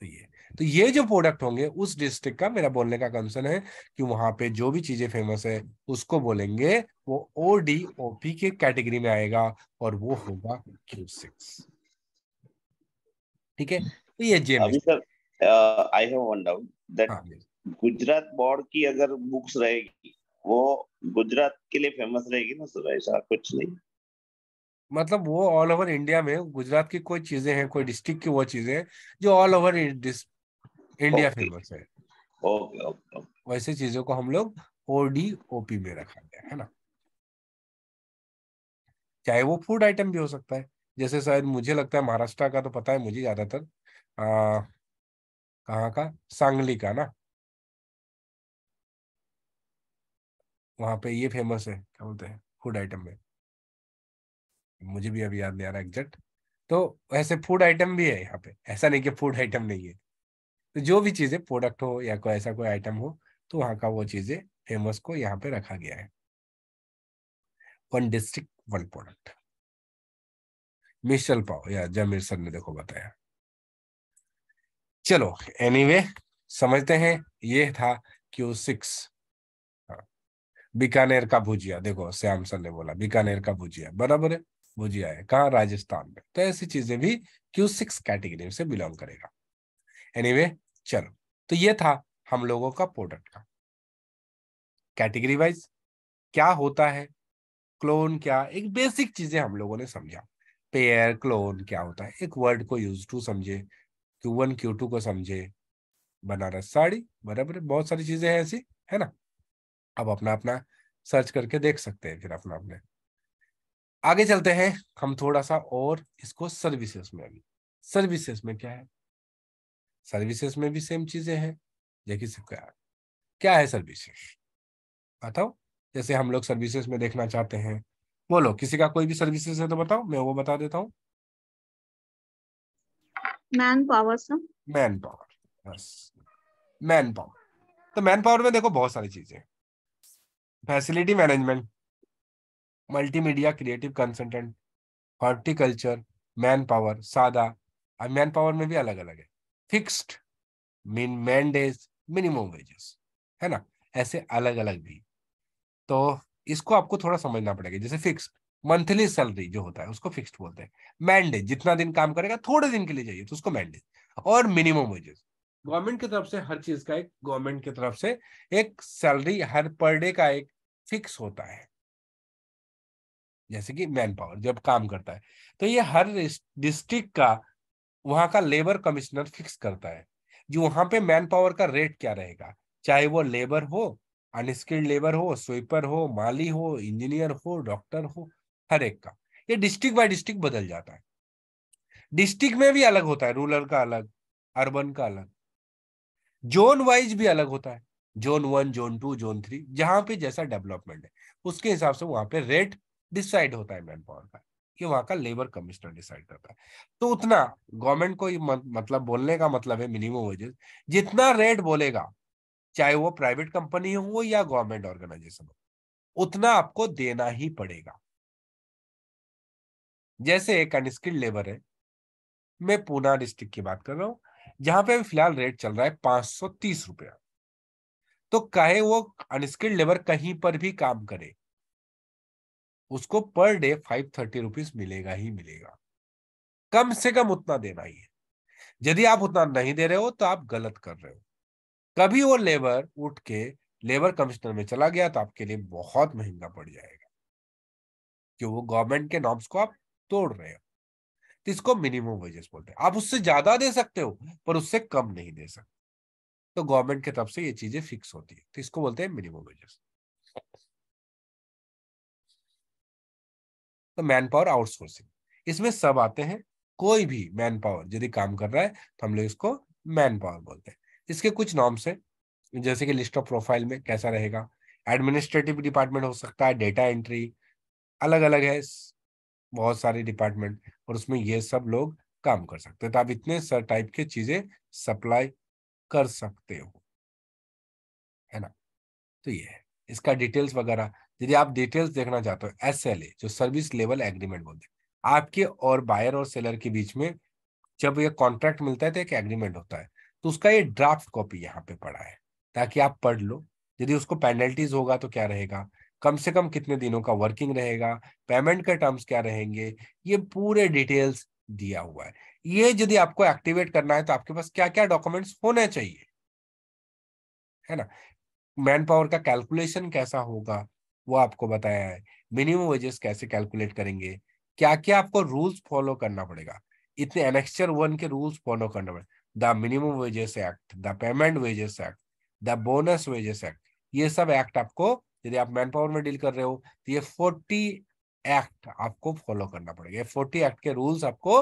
तो ये तो ये जो प्रोडक्ट होंगे उस डिस्ट्रिक्ट का मेरा बोलने का कंसर्न है कि वहां पे जो भी चीजें फेमस है उसको बोलेंगे वो ओ डी ओ पी के कैटेगरी में आएगा और वो होगा
क्यू सिक्स ठीक है तो ये जे I have one doubt that Gujarat board की अगर बुक्स रहेगी वो गुजरात के लिए फेमस रहेगी ना सर ऐसा कुछ नहीं
मतलब वो ऑल ओवर इंडिया में गुजरात की कोई चीजें हैं कोई डिस्ट्रिक्ट की वो चीजें जो ऑल ओवर इंडिया फेमस
है ओके ओके
वैसे चीजों को हम लोग ओडी ओपी में रखा गया है ना चाहे वो फूड आइटम भी हो सकता है जैसे शायद मुझे लगता है महाराष्ट्र का तो पता है मुझे ज्यादातर कहाँ का सांगली का ना वहां पे ये फेमस है क्या बोलते हैं फूड आइटम में मुझे भी अभी याद नहीं आ रहा एग्जैक्ट तो ऐसे फूड आइटम भी है यहाँ पे ऐसा नहीं कि फूड आइटम नहीं है तो जो भी चीज़ें प्रोडक्ट हो या कोई ऐसा कोई आइटम हो तो वहाँ का वो चीज़ें फेमस को यहाँ पे रखा गया है one district one product misal pav या जमीर सर ने देखो बताया चलो एनीवे anyway, समझते हैं ये था क्यू सिक्स हाँ। बीकानेर का भुजिया देखो श्याम सर ने बोला बीकानेर का भुजिया बराबर है भुजिया है कहा राजस्थान में तो ऐसी चीजें भी क्यू सिक्स कैटेगरी से बिलोंग करेगा एनी anyway, चलो तो ये था हम लोगों का प्रोडक्ट का कैटेगरी वाइज क्या होता है क्लोन क्या एक बेसिक चीजें हम लोगों ने समझा पेयर क्लोन क्या होता है एक वर्ड को यूज टू समझे क्यू वन क्यू टू को समझे बनारस साड़ी बराबर बहुत सारी चीजें हैं ऐसी है ना अब अपना अपना सर्च करके देख सकते हैं फिर अपना अपने आगे चलते हैं हम थोड़ा सा और इसको सर्विसेज में भी सर्विसेज में क्या है सर्विसेज में भी सेम चीजें हैं जैकि क्या क्या है सर्विसेज बताओ जैसे हम लोग सर्विसेज में देखना चाहते हैं बोलो किसी का कोई भी सर्विसेज है तो बताओ मैं वो बता देता हूँ मैन पावर मैन पावर बस मैन पावर तो मैन पावर में देखो बहुत सारी चीजें facility management multimedia creative consultant horticulture man power सादा और मैन पावर में भी अलग अलग है fixed mean man days minimum wages है ना ऐसे अलग अलग भी तो इसको आपको थोड़ा समझना पड़ेगा जैसे फिक्स्ड मंथली सैलरी जो होता है उसको फिक्स्ड बोलते हैं मैंडेज जितना दिन काम करेगा थोड़े दिन के लिए जाइए तो उसको मैंडेज और मिनिमम वेजेस गवर्नमेंट की तरफ से हर चीज का एक गवर्नमेंट की तरफ से एक सैलरी हर पर डे का एक फिक्स होता है जैसे कि मैन पावर जब काम करता है तो ये हर डिस्ट्रिक्ट का वहां का लेबर कमिश्नर फिक्स करता है जो वहां पे मैन पावर का रेट क्या रहेगा चाहे वो लेबर हो अनस्किल्ड लेबर हो स्वीपर हो माली हो इंजीनियर हो डॉक्टर हो हर एक का ये डिस्ट्रिक्ट बाय डिस्ट्रिक्ट बदल जाता है डिस्ट्रिक्ट में भी अलग होता है रूरल का अलग अर्बन का अलग जोन वाइज भी अलग होता है zone one zone two zone three जहां पे जैसा डेवलपमेंट है उसके हिसाब से वहां पे रेट डिसाइड होता है मैन पावर का ये वहां का लेबर कमिश्नर डिसाइड करता है तो उतना गवर्नमेंट को ये मतलब बोलने का मतलब है मिनिमम वेजेस जितना रेट बोलेगा चाहे वो प्राइवेट कंपनी हो या गवर्नमेंट ऑर्गेनाइजेशन हो उतना आपको देना ही पड़ेगा जैसे एक अनस्किल्ड लेबर है मैं पूना डिस्ट्रिक्ट की बात कर रहा हूँ जहां पे फिलहाल रेट चल रहा है पांच सौ तीस रुपया तो कहे वो अनस्किल्ड लेबर कहीं पर भी काम करे उसको per day five thirty rupees मिलेगा ही मिलेगा कम से कम उतना देना ही है यदि आप उतना नहीं दे रहे हो तो आप गलत कर रहे हो कभी वो लेबर उठ के लेबर कमिश्नर में चला गया तो आपके लिए बहुत महंगा पड़ जाएगा क्यों वो गवर्नमेंट के नॉर्म्स को आप तोड़ रहे हो तो इसको मिनिमम वेजेस बोलते हैं आप उससे ज्यादा दे सकते हो पर उससे कम नहीं दे सकते तो गवर्नमेंट की तरफ से ये चीजें फिक्स होती है तो इसको बोलते हैं मिनिमम वेजेस तो मैन पावर आउटसोर्सिंग इसमें सब आते हैं कोई भी मैन पावर यदि काम कर रहा है तो हम लोग इसको मैन पावर बोलते हैं इसके कुछ नॉर्म्स हैं जैसे कि लिस्ट ऑफ प्रोफाइल में कैसा रहेगा एडमिनिस्ट्रेटिव डिपार्टमेंट हो सकता है डेटा एंट्री अलग अलग है बहुत सारे डिपार्टमेंट और उसमें ये सब लोग काम कर सकते हैं तो आप इतने सर टाइप के चीजें सप्लाई कर सकते हो है ना तो ये है इसका डिटेल्स वगैरह यदि आप डिटेल्स देखना चाहते हो एस जो सर्विस लेवल एग्रीमेंट बोलते हैं आपके और बायर और सेलर के बीच में जब ये कॉन्ट्रैक्ट मिलता है तो एक एग्रीमेंट होता है तो उसका ये ड्राफ्ट कॉपी यहाँ पे पड़ा है ताकि आप पढ़ लो यदि उसको पेनल्टीज होगा तो क्या रहेगा कम से कम कितने दिनों का वर्किंग रहेगा पेमेंट के टर्म्स क्या रहेंगे ये पूरे डिटेल्स दिया हुआ है ये यदि आपको एक्टिवेट करना है तो आपके पास क्या क्या डॉक्यूमेंट्स होने चाहिए है ना मैन पावर का कैलकुलेशन कैसा होगा वो आपको बताया है मिनिमम वेजेस कैसे कैलकुलेट करेंगे क्या क्या आपको रूल्स फॉलो करना पड़ेगा इतने एनेक्चर वन के रूल्स फॉलो करना पड़ेगा the minimum wages act the payment wages act the bonus wages act ये सब एक्ट आपको यदि आप मैन पावर में डील कर रहे हो तो ये फोर्टी एक्ट आपको फॉलो करना पड़ेगा फोर्टी एक्ट के रूल्स आपको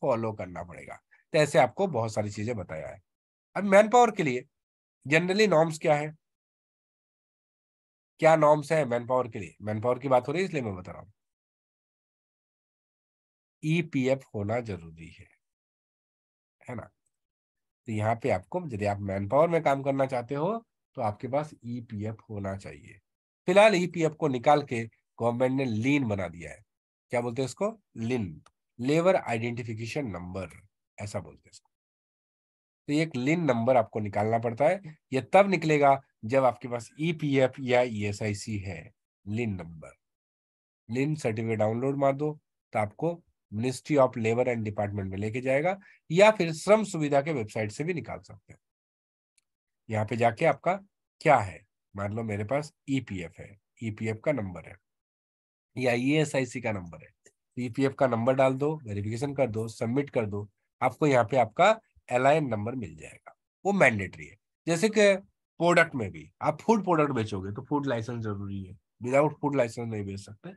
फॉलो करना पड़ेगा तो ऐसे आपको बहुत सारी चीजें बताया है अब मैन पावर के लिए जनरली नॉर्म्स क्या है क्या नॉर्म्स है मैन पावर के लिए मैन पावर की बात हो रही है इसलिए मैं बता रहा हूं ईपीएफ e होना जरूरी है है ना तो यहाँ पे आपको यदि आप मैन पावर में काम करना चाहते हो तो आपके पास ईपीएफ e होना चाहिए फिलहाल ईपीएफ e को निकाल के गवर्नमेंट ने लीन बना दिया है क्या बोलते हैं इसको लिन लेबर आइडेंटिफिकेशन नंबर ऐसा बोलते हैं इसको तो ये एक लिन नंबर आपको निकालना पड़ता है ये तब निकलेगा जब आपके पास ईपीएफ e या ईएसआईसी e है LIN number LIN certificate download मार दो तो आपको ministry of labour and department में लेके जाएगा या फिर श्रम सुविधा के वेबसाइट से भी निकाल सकते हैं यहाँ पे जाके आपका क्या है मान लो मेरे पास ईपीएफ e है ईपीएफ का नंबर है या ईएसआईसी का नंबर है ईपीएफ का नंबर डाल दो वेरिफिकेशन कर दो सबमिट कर दो आपको यहाँ पे आपका एल नंबर मिल जाएगा वो मैंडेटरी है जैसे कि प्रोडक्ट में भी आप फूड प्रोडक्ट बेचोगे तो फूड लाइसेंस जरूरी है विदाउट फूड लाइसेंस नहीं बेच सकते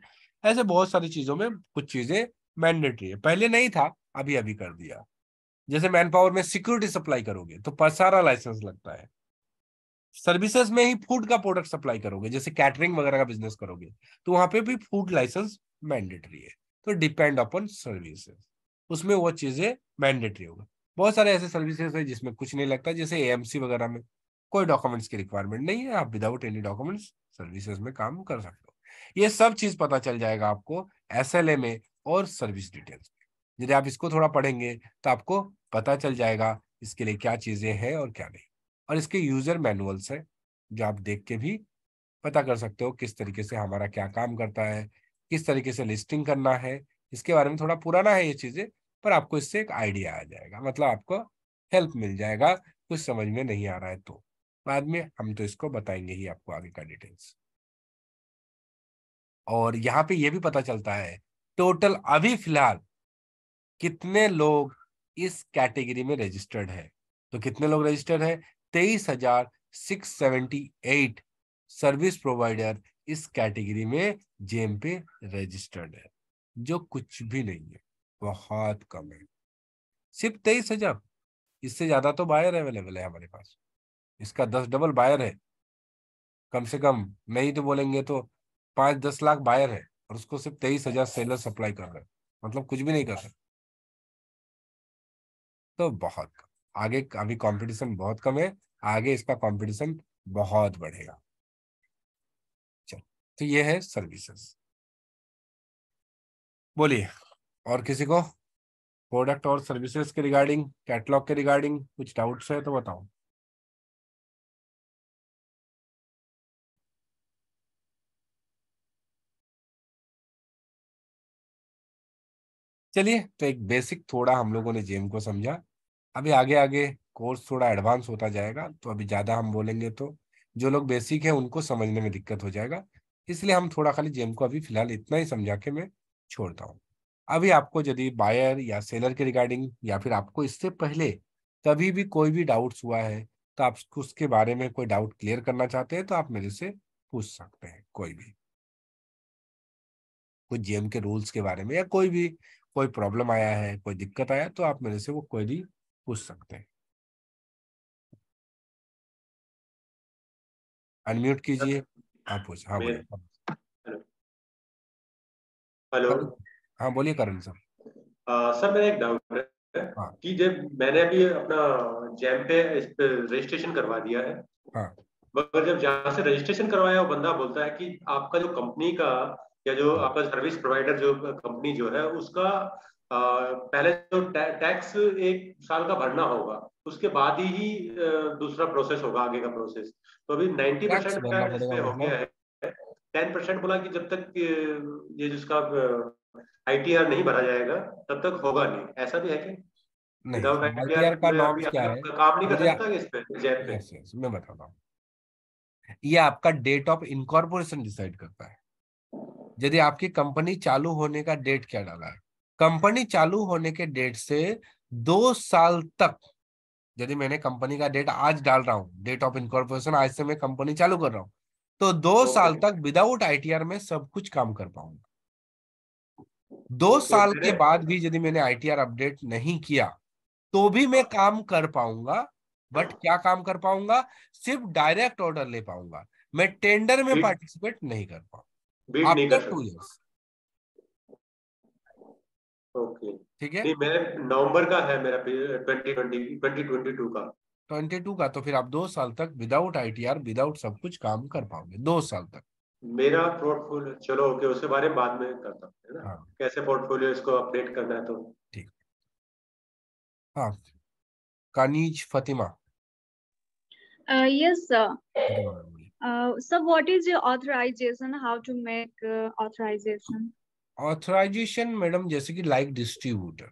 ऐसे बहुत सारी चीजों में कुछ चीजें मैंडेटरी है पहले नहीं था अभी अभी कर दिया जैसे मैन पावर में सिक्योरिटी सप्लाई करोगे तो पसारा लाइसेंस लगता है सर्विसेज में ही फूड का प्रोडक्ट सप्लाई करोगे जैसे कैटरिंग वगैरह का बिजनेस करोगे तो वहां पे भी फूड लाइसेंस मैंडेटरी है तो डिपेंड अपॉन सर्विसेज उसमें वो चीजें मैंडेटरी होगा बहुत सारे ऐसे सर्विसेज है जिसमें कुछ नहीं लगता जैसे एएमसी वगैरह में कोई डॉक्यूमेंट्स की रिक्वायरमेंट नहीं है आप विदाउट एनी डॉक्यूमेंट्स सर्विसेज में काम कर सकते हो ये सब चीज पता चल जाएगा आपको एस में और सर्विस डिटेल्स में यदि आप इसको थोड़ा पढ़ेंगे तो आपको पता चल जाएगा इसके लिए क्या चीजें हैं और क्या नहीं और इसके यूजर मैनुअल्स हैं जो आप देख के भी पता कर सकते हो किस तरीके से हमारा क्या काम करता है किस तरीके से लिस्टिंग करना है इसके बारे में थोड़ा पुराना है ये चीजें पर आपको इससे एक आइडिया आ जाएगा मतलब आपको हेल्प मिल जाएगा कुछ समझ में नहीं आ रहा है तो बाद में हम तो इसको बताएंगे ही आपको आगे का डिटेल्स और यहाँ पे ये भी पता चलता है टोटल अभी फिलहाल कितने लोग इस कैटेगरी में रजिस्टर्ड है तो कितने लोग रजिस्टर्ड है तेईस हजार six seventy eight service provider इस कैटेगरी में जेम पे रजिस्टर्ड है जो कुछ भी नहीं है बहुत कम है सिर्फ तेईस हजार इससे ज्यादा तो बायर अवेलेबल है हमारे पास इसका दस डबल बायर है कम से कम नहीं तो बोलेंगे तो पांच दस लाख बायर है और उसको सिर्फ तेईस हजार सेलर सप्लाई कर रहे हैं मतलब कुछ भी नहीं कर रहे तो बहुत आगे अभी कंपटीशन बहुत कम है आगे इसका कंपटीशन बहुत बढ़ेगा चलो तो ये है सर्विसेज बोलिए और किसी को प्रोडक्ट और सर्विसेज के रिगार्डिंग कैटलॉग के रिगार्डिंग कुछ डाउट्स है तो बताओ चलिए तो एक बेसिक थोड़ा हम लोगों ने जेम को समझा अभी आगे आगे कोर्स थोड़ा एडवांस होता जाएगा तो अभी ज़्यादा हम बोलेंगे तो जो लोग बेसिक है उनको समझने में दिक्कत हो जाएगा इसलिए हम थोड़ा खाली जेम को अभी फिलहाल इतना ही समझा के मैं छोड़ता हूँ अभी आपको यदि बायर या सेलर के रिगार्डिंग या फिर आपको इससे पहले कभी भी कोई भी डाउट्स हुआ है तो आप उसके बारे में कोई डाउट क्लियर करना चाहते हैं तो आप मेरे से पूछ सकते हैं कोई भी कुछ जेम के रूल्स के बारे में या कोई भी कोई प्रॉब्लम आया है कोई दिक्कत आया तो आप मेरे से वो क्वेरी पूछ सकते हैं
अनम्यूट कीजिए आप हाँ, पूछ हाँ बोलिए
हेलो हाँ बोलिए करण सर
सर मेरा एक डाउट है हाँ. कि जब मैंने अभी अपना जैम पे रजिस्ट्रेशन करवा दिया है हाँ. मगर जब जहाँ से रजिस्ट्रेशन करवाया वो बंदा बोलता है कि आपका जो कंपनी का या जो आपका सर्विस प्रोवाइडर जो कंपनी जो है उसका पहले तो टैक्स एक साल का भरना होगा उसके बाद ही दूसरा प्रोसेस होगा आगे का प्रोसेस तो अभी नाइन्टी परसेंट हो गया है टेन परसेंट बोला कि जब तक ये जिसका आईटीआर नहीं भरा जाएगा तब तक होगा नहीं ऐसा भी है कि नहीं का नॉर्म क्या है काम नहीं कर सकता इस पे जैप मैं बताता हूँ
ये आपका डेट ऑफ इनकॉर्पोरेशन डिसाइड करता है यदि आपकी कंपनी चालू होने का डेट क्या डाला है कंपनी चालू होने के डेट से दो साल तक यदि मैंने कंपनी का डेट आज डाल रहा हूँ डेट ऑफ इनकॉर्पोरेशन आज से मैं कंपनी चालू कर रहा हूँ तो दो साल तक विदाउट आईटीआर में सब कुछ काम कर पाऊंगा दो साल के बाद भी यदि मैंने आईटीआर अपडेट नहीं किया तो भी मैं काम कर पाऊंगा बट क्या काम कर पाऊंगा सिर्फ डायरेक्ट ऑर्डर ले पाऊंगा मैं टेंडर में पार्टिसिपेट नहीं कर पाऊंगा बीट नहीं कर टू
ओके ठीक है मैं नवंबर का है मेरा 2020 2022 का
22 का तो फिर आप दो साल तक विदाउट आईटीआर विदाउट सब कुछ काम कर पाओगे दो साल तक
मेरा पोर्टफोलियो चलो ओके उसके बारे में बाद में करता हूँ हाँ। कैसे पोर्टफोलियो इसको अपडेट करना है तो ठीक
हाँ Kaneez Fatima
yes uh, sir Uh, so what is your authorization? How to make uh, authorization?
Authorization, madam, jaise ki like distributor.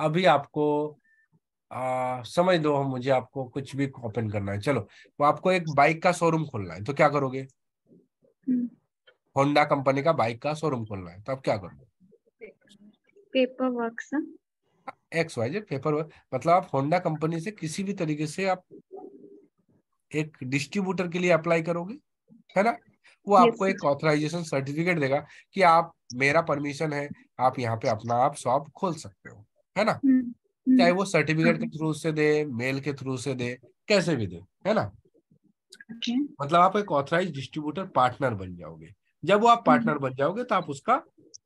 अभी आपको आ, समझ दो मुझे आपको कुछ भी ओपन करना है चलो वो आपको एक बाइक का शोरूम खोलना है तो क्या करोगे होंडा हम्म। कंपनी का बाइक का शोरूम खोलना है तो आप क्या
करोगे paper work
X Y Z paper work मतलब आप होंडा कंपनी से किसी भी तरीके से आप एक डिस्ट्रीब्यूटर के लिए अप्लाई करोगे है ना वो yes. आपको एक ऑथराइजेशन सर्टिफिकेट देगा कि आप मेरा परमिशन है आप यहाँ पे अपना आप शॉप खोल सकते हो है ना हम्म, हम्म। चाहे वो सर्टिफिकेट के थ्रू हम्म। से दे मेल के थ्रू से दे कैसे भी दे है ना okay. मतलब आप एक ऑथराइज डिस्ट्रीब्यूटर पार्टनर बन जाओगे जब वो आप पार्टनर बन जाओगे तो आप उसका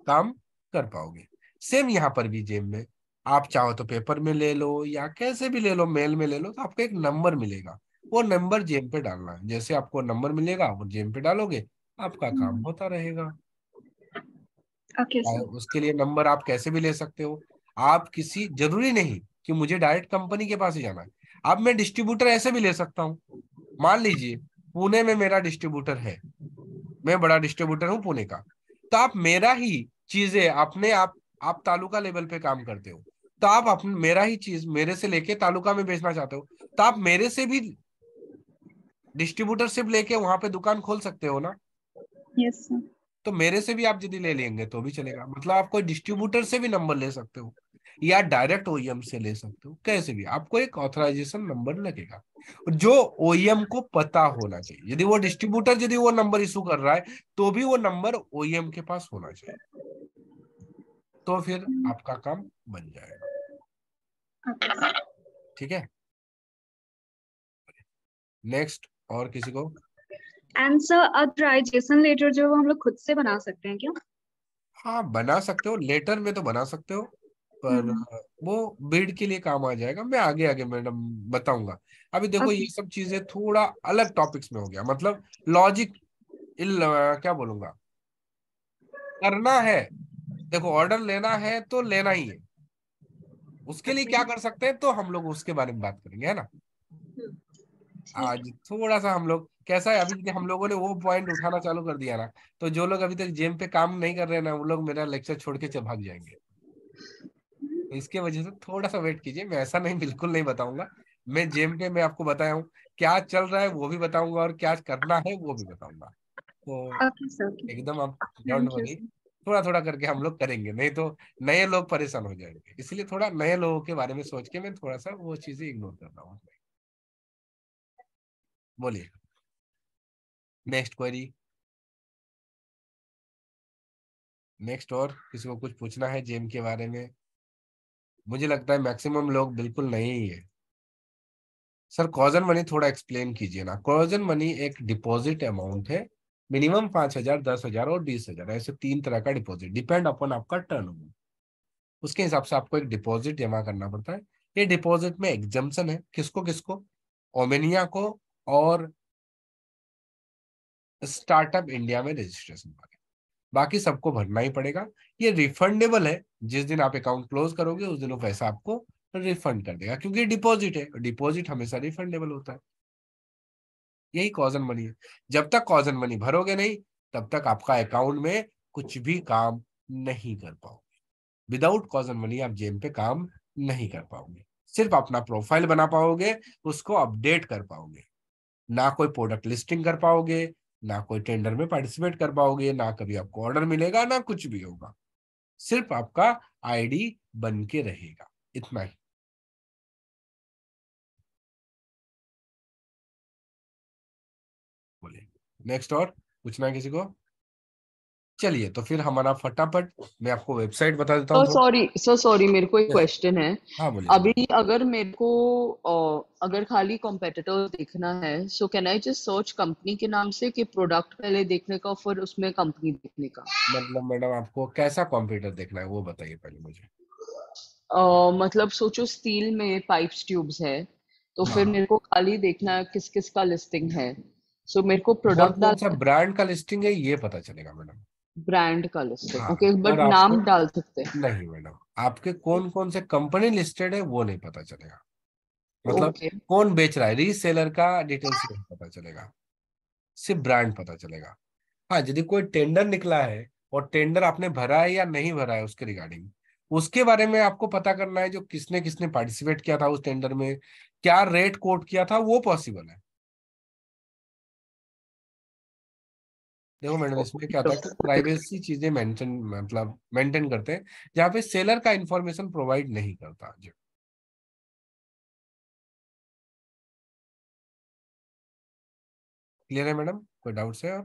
काम कर पाओगे सेम यहाँ पर भी जेब में आप चाहो तो पेपर में ले लो या कैसे भी ले लो मेल में ले लो तो आपको एक नंबर मिलेगा वो नंबर जेम पे डालना है जैसे आपको नंबर मिलेगा वो जेम पे डालोगे आपका काम हम्म। होता रहेगा okay, उसके लिए नंबर आप कैसे भी ले सकते हो आप किसी जरूरी नहीं कि मुझे डायरेक्ट कंपनी के पास ही जाना है अब मैं डिस्ट्रीब्यूटर ऐसे भी ले सकता हूँ मान लीजिए पुणे में मेरा डिस्ट्रीब्यूटर है मैं बड़ा डिस्ट्रीब्यूटर हूँ पुणे का तो आप मेरा ही चीजें अपने आप आप तालुका लेवल पे काम करते हो तो आप अपने मेरा ही चीज मेरे से लेके तालुका में बेचना चाहते हो तो आप मेरे से भी डिस्ट्रीब्यूटरशिप लेके वहां पे दुकान खोल सकते हो ना यस तो मेरे से भी आप यदि ले लेंगे तो भी चलेगा मतलब आप कोई डिस्ट्रीब्यूटर से भी नंबर ले सकते हो या डायरेक्ट ओईएम e से ले सकते हो कैसे भी आपको एक ऑथराइजेशन नंबर लगेगा जो ओईएम e को पता होना चाहिए यदि वो डिस्ट्रीब्यूटर यदि वो नंबर इशू कर रहा है तो भी वो नंबर ओईएम e के पास होना चाहिए तो फिर हम्म। आपका काम बन जाएगा ठीक है नेक्स्ट और किसी को
आंसर और ड्राई जेसन लेटर जो हम लोग खुद से बना सकते हैं क्या
हाँ बना सकते हो लेटर में तो बना सकते हो पर हम्म। वो बीड के लिए काम आ जाएगा मैं आगे आगे मैडम बताऊंगा अभी देखो ये सब चीजें थोड़ा अलग टॉपिक्स में हो गया मतलब लॉजिक क्या बोलूंगा करना है देखो ऑर्डर लेना है तो लेना ही है उसके लिए क्या कर सकते हैं तो हम लोग उसके बारे में बात करेंगे है ना हम्म। आज हाँ थोड़ा सा हम लोग कैसा है अभी हम लोगों ने वो पॉइंट उठाना चालू कर दिया ना तो जो लोग अभी तक जेम पे काम नहीं कर रहे ना वो लोग मेरा लेक्चर छोड़ के भाग जाएंगे तो इसके वजह से थोड़ा सा वेट कीजिए मैं ऐसा नहीं बिल्कुल नहीं बताऊंगा मैं जेम पे मैं आपको बताया हूँ क्या चल रहा है वो भी बताऊंगा और क्या करना है वो भी बताऊंगा तो एकदम आप थोड़ा थोड़ा करके हम लोग करेंगे नहीं तो नए लोग परेशान हो जाएंगे इसलिए थोड़ा नए लोगों के बारे में सोच के मैं थोड़ा सा वो चीजें इग्नोर कर रहा हूँ
बोलिए नेक्स्ट क्वेरी
नेक्स्ट और किसी को कुछ पूछना है जेम के बारे में मुझे लगता है मैक्सिमम लोग बिल्कुल नहीं है सर कॉजन मनी थोड़ा एक्सप्लेन कीजिए ना कॉजन मनी एक डिपॉजिट अमाउंट है मिनिमम पांच हजार दस हजार और बीस हजार ऐसे तीन तरह का डिपॉजिट डिपेंड अपॉन आपका टर्न उसके हिसाब से आपको एक डिपॉजिट जमा करना पड़ता है ये डिपॉजिट में एग्जम्पन है किसको किसको ओमेनिया को और स्टार्टअप इंडिया में रजिस्ट्रेशन बाकी बाकी सबको भरना ही पड़ेगा ये रिफंडेबल है जिस दिन आप अकाउंट क्लोज करोगे उस दिन वो पैसा आपको रिफंड कर देगा क्योंकि डिपॉजिट है डिपॉजिट हमेशा रिफंडेबल होता है यही कॉजन मनी है जब तक कॉजन मनी भरोगे नहीं तब तक आपका अकाउंट में कुछ भी काम नहीं कर पाओगे विदाउट कॉजन मनी आप जेम पे काम नहीं कर पाओगे सिर्फ अपना प्रोफाइल बना पाओगे उसको अपडेट कर पाओगे ना कोई प्रोडक्ट लिस्टिंग कर पाओगे ना कोई टेंडर में पार्टिसिपेट कर पाओगे ना कभी आपको ऑर्डर मिलेगा ना कुछ भी होगा सिर्फ आपका आईडी बन
के रहेगा इतना ही
बोले नेक्स्ट और पूछना है किसी को चलिए तो फिर हमारा फटाफट मैं आपको वेबसाइट बता देता oh, हूँ सॉरी
सर सॉरी मेरे को एक क्वेश्चन है हाँ अभी अगर मेरे को अगर खाली कॉम्पिटिटर देखना है so can I just search company के नाम से कि प्रोडक्ट पहले देखने का फिर उसमें
कंपनी देखने का मतलब मैडम आपको कैसा कंप्यूटर देखना है वो बताइए पहले मुझे
Uh, मतलब सोचो स्टील में पाइप ट्यूब्स है तो फिर हाँ। मेरे को खाली देखना
है किस किस का लिस्टिंग है सो मेरे को प्रोडक्ट
ब्रांड का लिस्टिंग है ये पता चलेगा
मैडम ब्रांड का लिस्टेड ओके बट नाम डाल सकते
हैं नहीं मैडम आपके कौन कौन से कंपनी लिस्टेड है वो नहीं पता चलेगा मतलब okay. कौन बेच रहा है रीसेलर का डिटेल्स नहीं पता चलेगा सिर्फ ब्रांड पता चलेगा हाँ यदि कोई टेंडर निकला है और टेंडर आपने भरा है या नहीं भरा है उसके रिगार्डिंग उसके बारे में आपको पता करना है जो किसने किसने पार्टिसिपेट किया था उस टेंडर में क्या रेट कोट किया था वो पॉसिबल है देखो मैडम इसमें क्या होता है प्राइवेसी चीजें मेंशन मतलब मेंटेन करते हैं जहाँ पे सेलर का इंफॉर्मेशन प्रोवाइड नहीं करता जी
क्लियर है मैडम कोई डाउट है और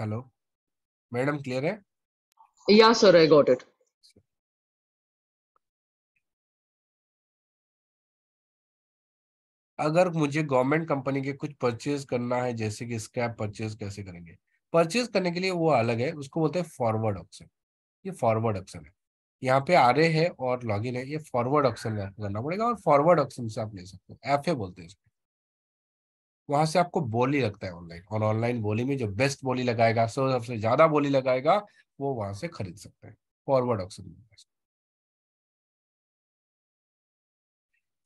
हेलो मैडम क्लियर है या सर आई गॉट इट
अगर मुझे गवर्नमेंट कंपनी के कुछ परचेज करना है जैसे कि स्क्रैप परचेज कैसे करेंगे परचेज करने के लिए वो अलग है उसको बोलते हैं फॉरवर्ड ऑप्शन ये फॉरवर्ड ऑप्शन है यहाँ पे आर है और लॉग है ये फॉरवर्ड ऑप्शन में करना पड़ेगा और फॉरवर्ड ऑप्शन से आप ले सकते हो एफ बोलते हैं वहां से आपको बोली लगता है ऑनलाइन और ऑनलाइन बोली में जो बेस्ट बोली लगाएगा सो सबसे ज्यादा बोली लगाएगा वो वहां से खरीद सकते हैं फॉरवर्ड ऑप्शन में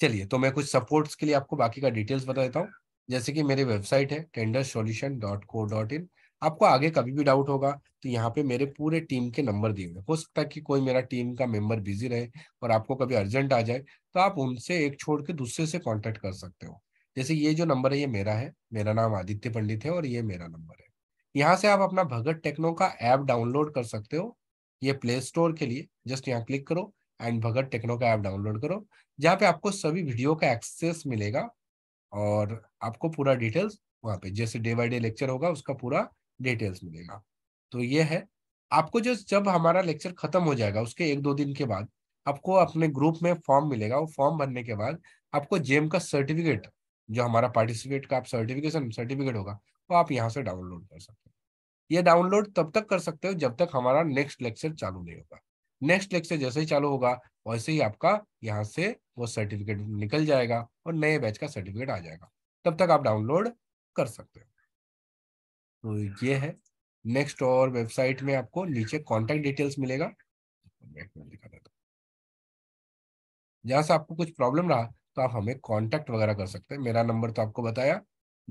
चलिए तो मैं कुछ सपोर्ट्स के लिए आपको बाकी का डिटेल्स बता देता हूँ जैसे कि मेरी वेबसाइट है tender solution dot co dot in आपको आगे कभी भी डाउट होगा तो यहाँ पे मेरे पूरे टीम के नंबर दिए हुए हो सकता है कि कोई मेरा टीम का मेंबर बिजी रहे और आपको कभी अर्जेंट आ जाए तो आप उनसे एक छोड़ के दूसरे से कॉन्टेक्ट कर सकते हो जैसे ये जो नंबर है ये मेरा है मेरा नाम आदित्य पंडित है और ये मेरा नंबर है यहाँ से आप अपना भगत टेक्नो का ऐप डाउनलोड कर सकते हो ये प्ले स्टोर के लिए जस्ट यहाँ क्लिक करो एंड भगत टेक्नो का ऐप डाउनलोड करो जहाँ पे आपको सभी वीडियो का एक्सेस मिलेगा और आपको पूरा डिटेल्स वहाँ पे जैसे डे बाय डे लेक्चर होगा उसका पूरा डिटेल्स मिलेगा तो ये है आपको जो जब हमारा लेक्चर खत्म हो जाएगा उसके एक दो दिन के बाद आपको अपने ग्रुप में फॉर्म मिलेगा वो फॉर्म भरने के बाद आपको जेम का सर्टिफिकेट जो हमारा पार्टिसिपेट का आप सर्टिफिकेशन सर्टिफिकेट होगा वो आप यहाँ से डाउनलोड कर सकते हो ये डाउनलोड तब तक कर सकते हो जब तक हमारा नेक्स्ट लेक्चर चालू नहीं होगा नेक्स्ट लेक्चर जैसे ही चालू होगा वैसे ही आपका यहाँ से वो सर्टिफिकेट निकल जाएगा और नए बैच का सर्टिफिकेट आ जाएगा तब तक आप डाउनलोड कर सकते हो तो ये है नेक्स्ट और वेबसाइट में आपको नीचे कॉन्टेक्ट डिटेल्स मिलेगा जहां से आपको कुछ प्रॉब्लम रहा तो आप हमें कांटेक्ट वगैरह कर सकते हैं मेरा नंबर तो आपको बताया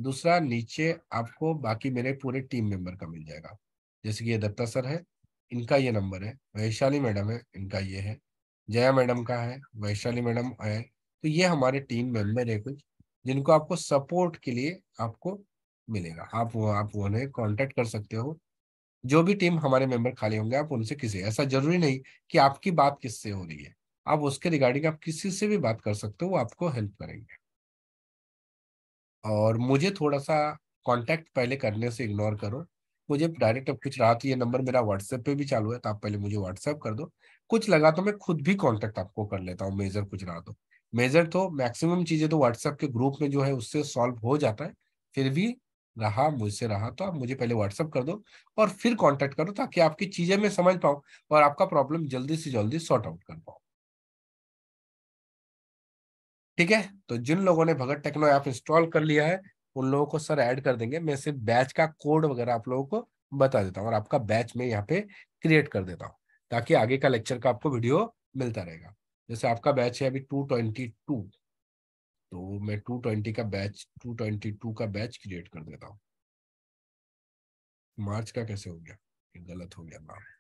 दूसरा नीचे आपको बाकी मेरे पूरे टीम मेंबर का मिल जाएगा जैसे कि ये दत्ता सर है इनका ये नंबर है वैशाली मैडम है इनका ये है जया मैडम का है वैशाली मैडम है तो ये हमारे टीम मेंबर है कुछ जिनको आपको सपोर्ट के लिए आपको मिलेगा आप वो आप उन्हें कांटेक्ट कर सकते हो जो भी टीम हमारे मेंबर खाली होंगे आप उनसे किसी ऐसा जरूरी नहीं कि आपकी बात किससे हो रही है आप उसके रिगार्डिंग आप किसी से भी बात कर सकते हो वो आपको हेल्प करेंगे और मुझे थोड़ा सा कांटेक्ट पहले करने से इग्नोर करो मुझे डायरेक्ट अब कुछ रात ये नंबर मेरा व्हाट्सएप पे भी चालू है तो आप पहले मुझे व्हाट्सएप कर दो कुछ लगा तो मैं खुद भी कांटेक्ट आपको कर लेता हूँ मेजर कुछ रहा तो मेजर तो मैक्सिमम चीजें तो व्हाट्सएप के ग्रुप में जो है उससे सॉल्व हो जाता है फिर भी रहा मुझसे रहा तो आप मुझे पहले व्हाट्सएप कर दो और फिर कॉन्टेक्ट करो ताकि आपकी चीजें मैं समझ पाऊँ और आपका प्रॉब्लम जल्दी से जल्दी सॉर्ट आउट कर पाऊँ ठीक है तो जिन लोगों ने भगत टेक्नो ऐप इंस्टॉल कर लिया है उन लोगों को सर ऐड कर देंगे मैं सिर्फ बैच का कोड वगैरह आप लोगों को बता देता हूँ और आपका बैच मैं यहाँ पे क्रिएट कर देता हूँ ताकि आगे का लेक्चर का आपको वीडियो मिलता रहेगा जैसे आपका बैच है अभी टू ट्वेंटी टू तो मैं टू ट्वेंटी का बैच टू ट्वेंटी टू का बैच क्रिएट कर देता हूँ मार्च का कैसे हो गया गलत हो गया नाम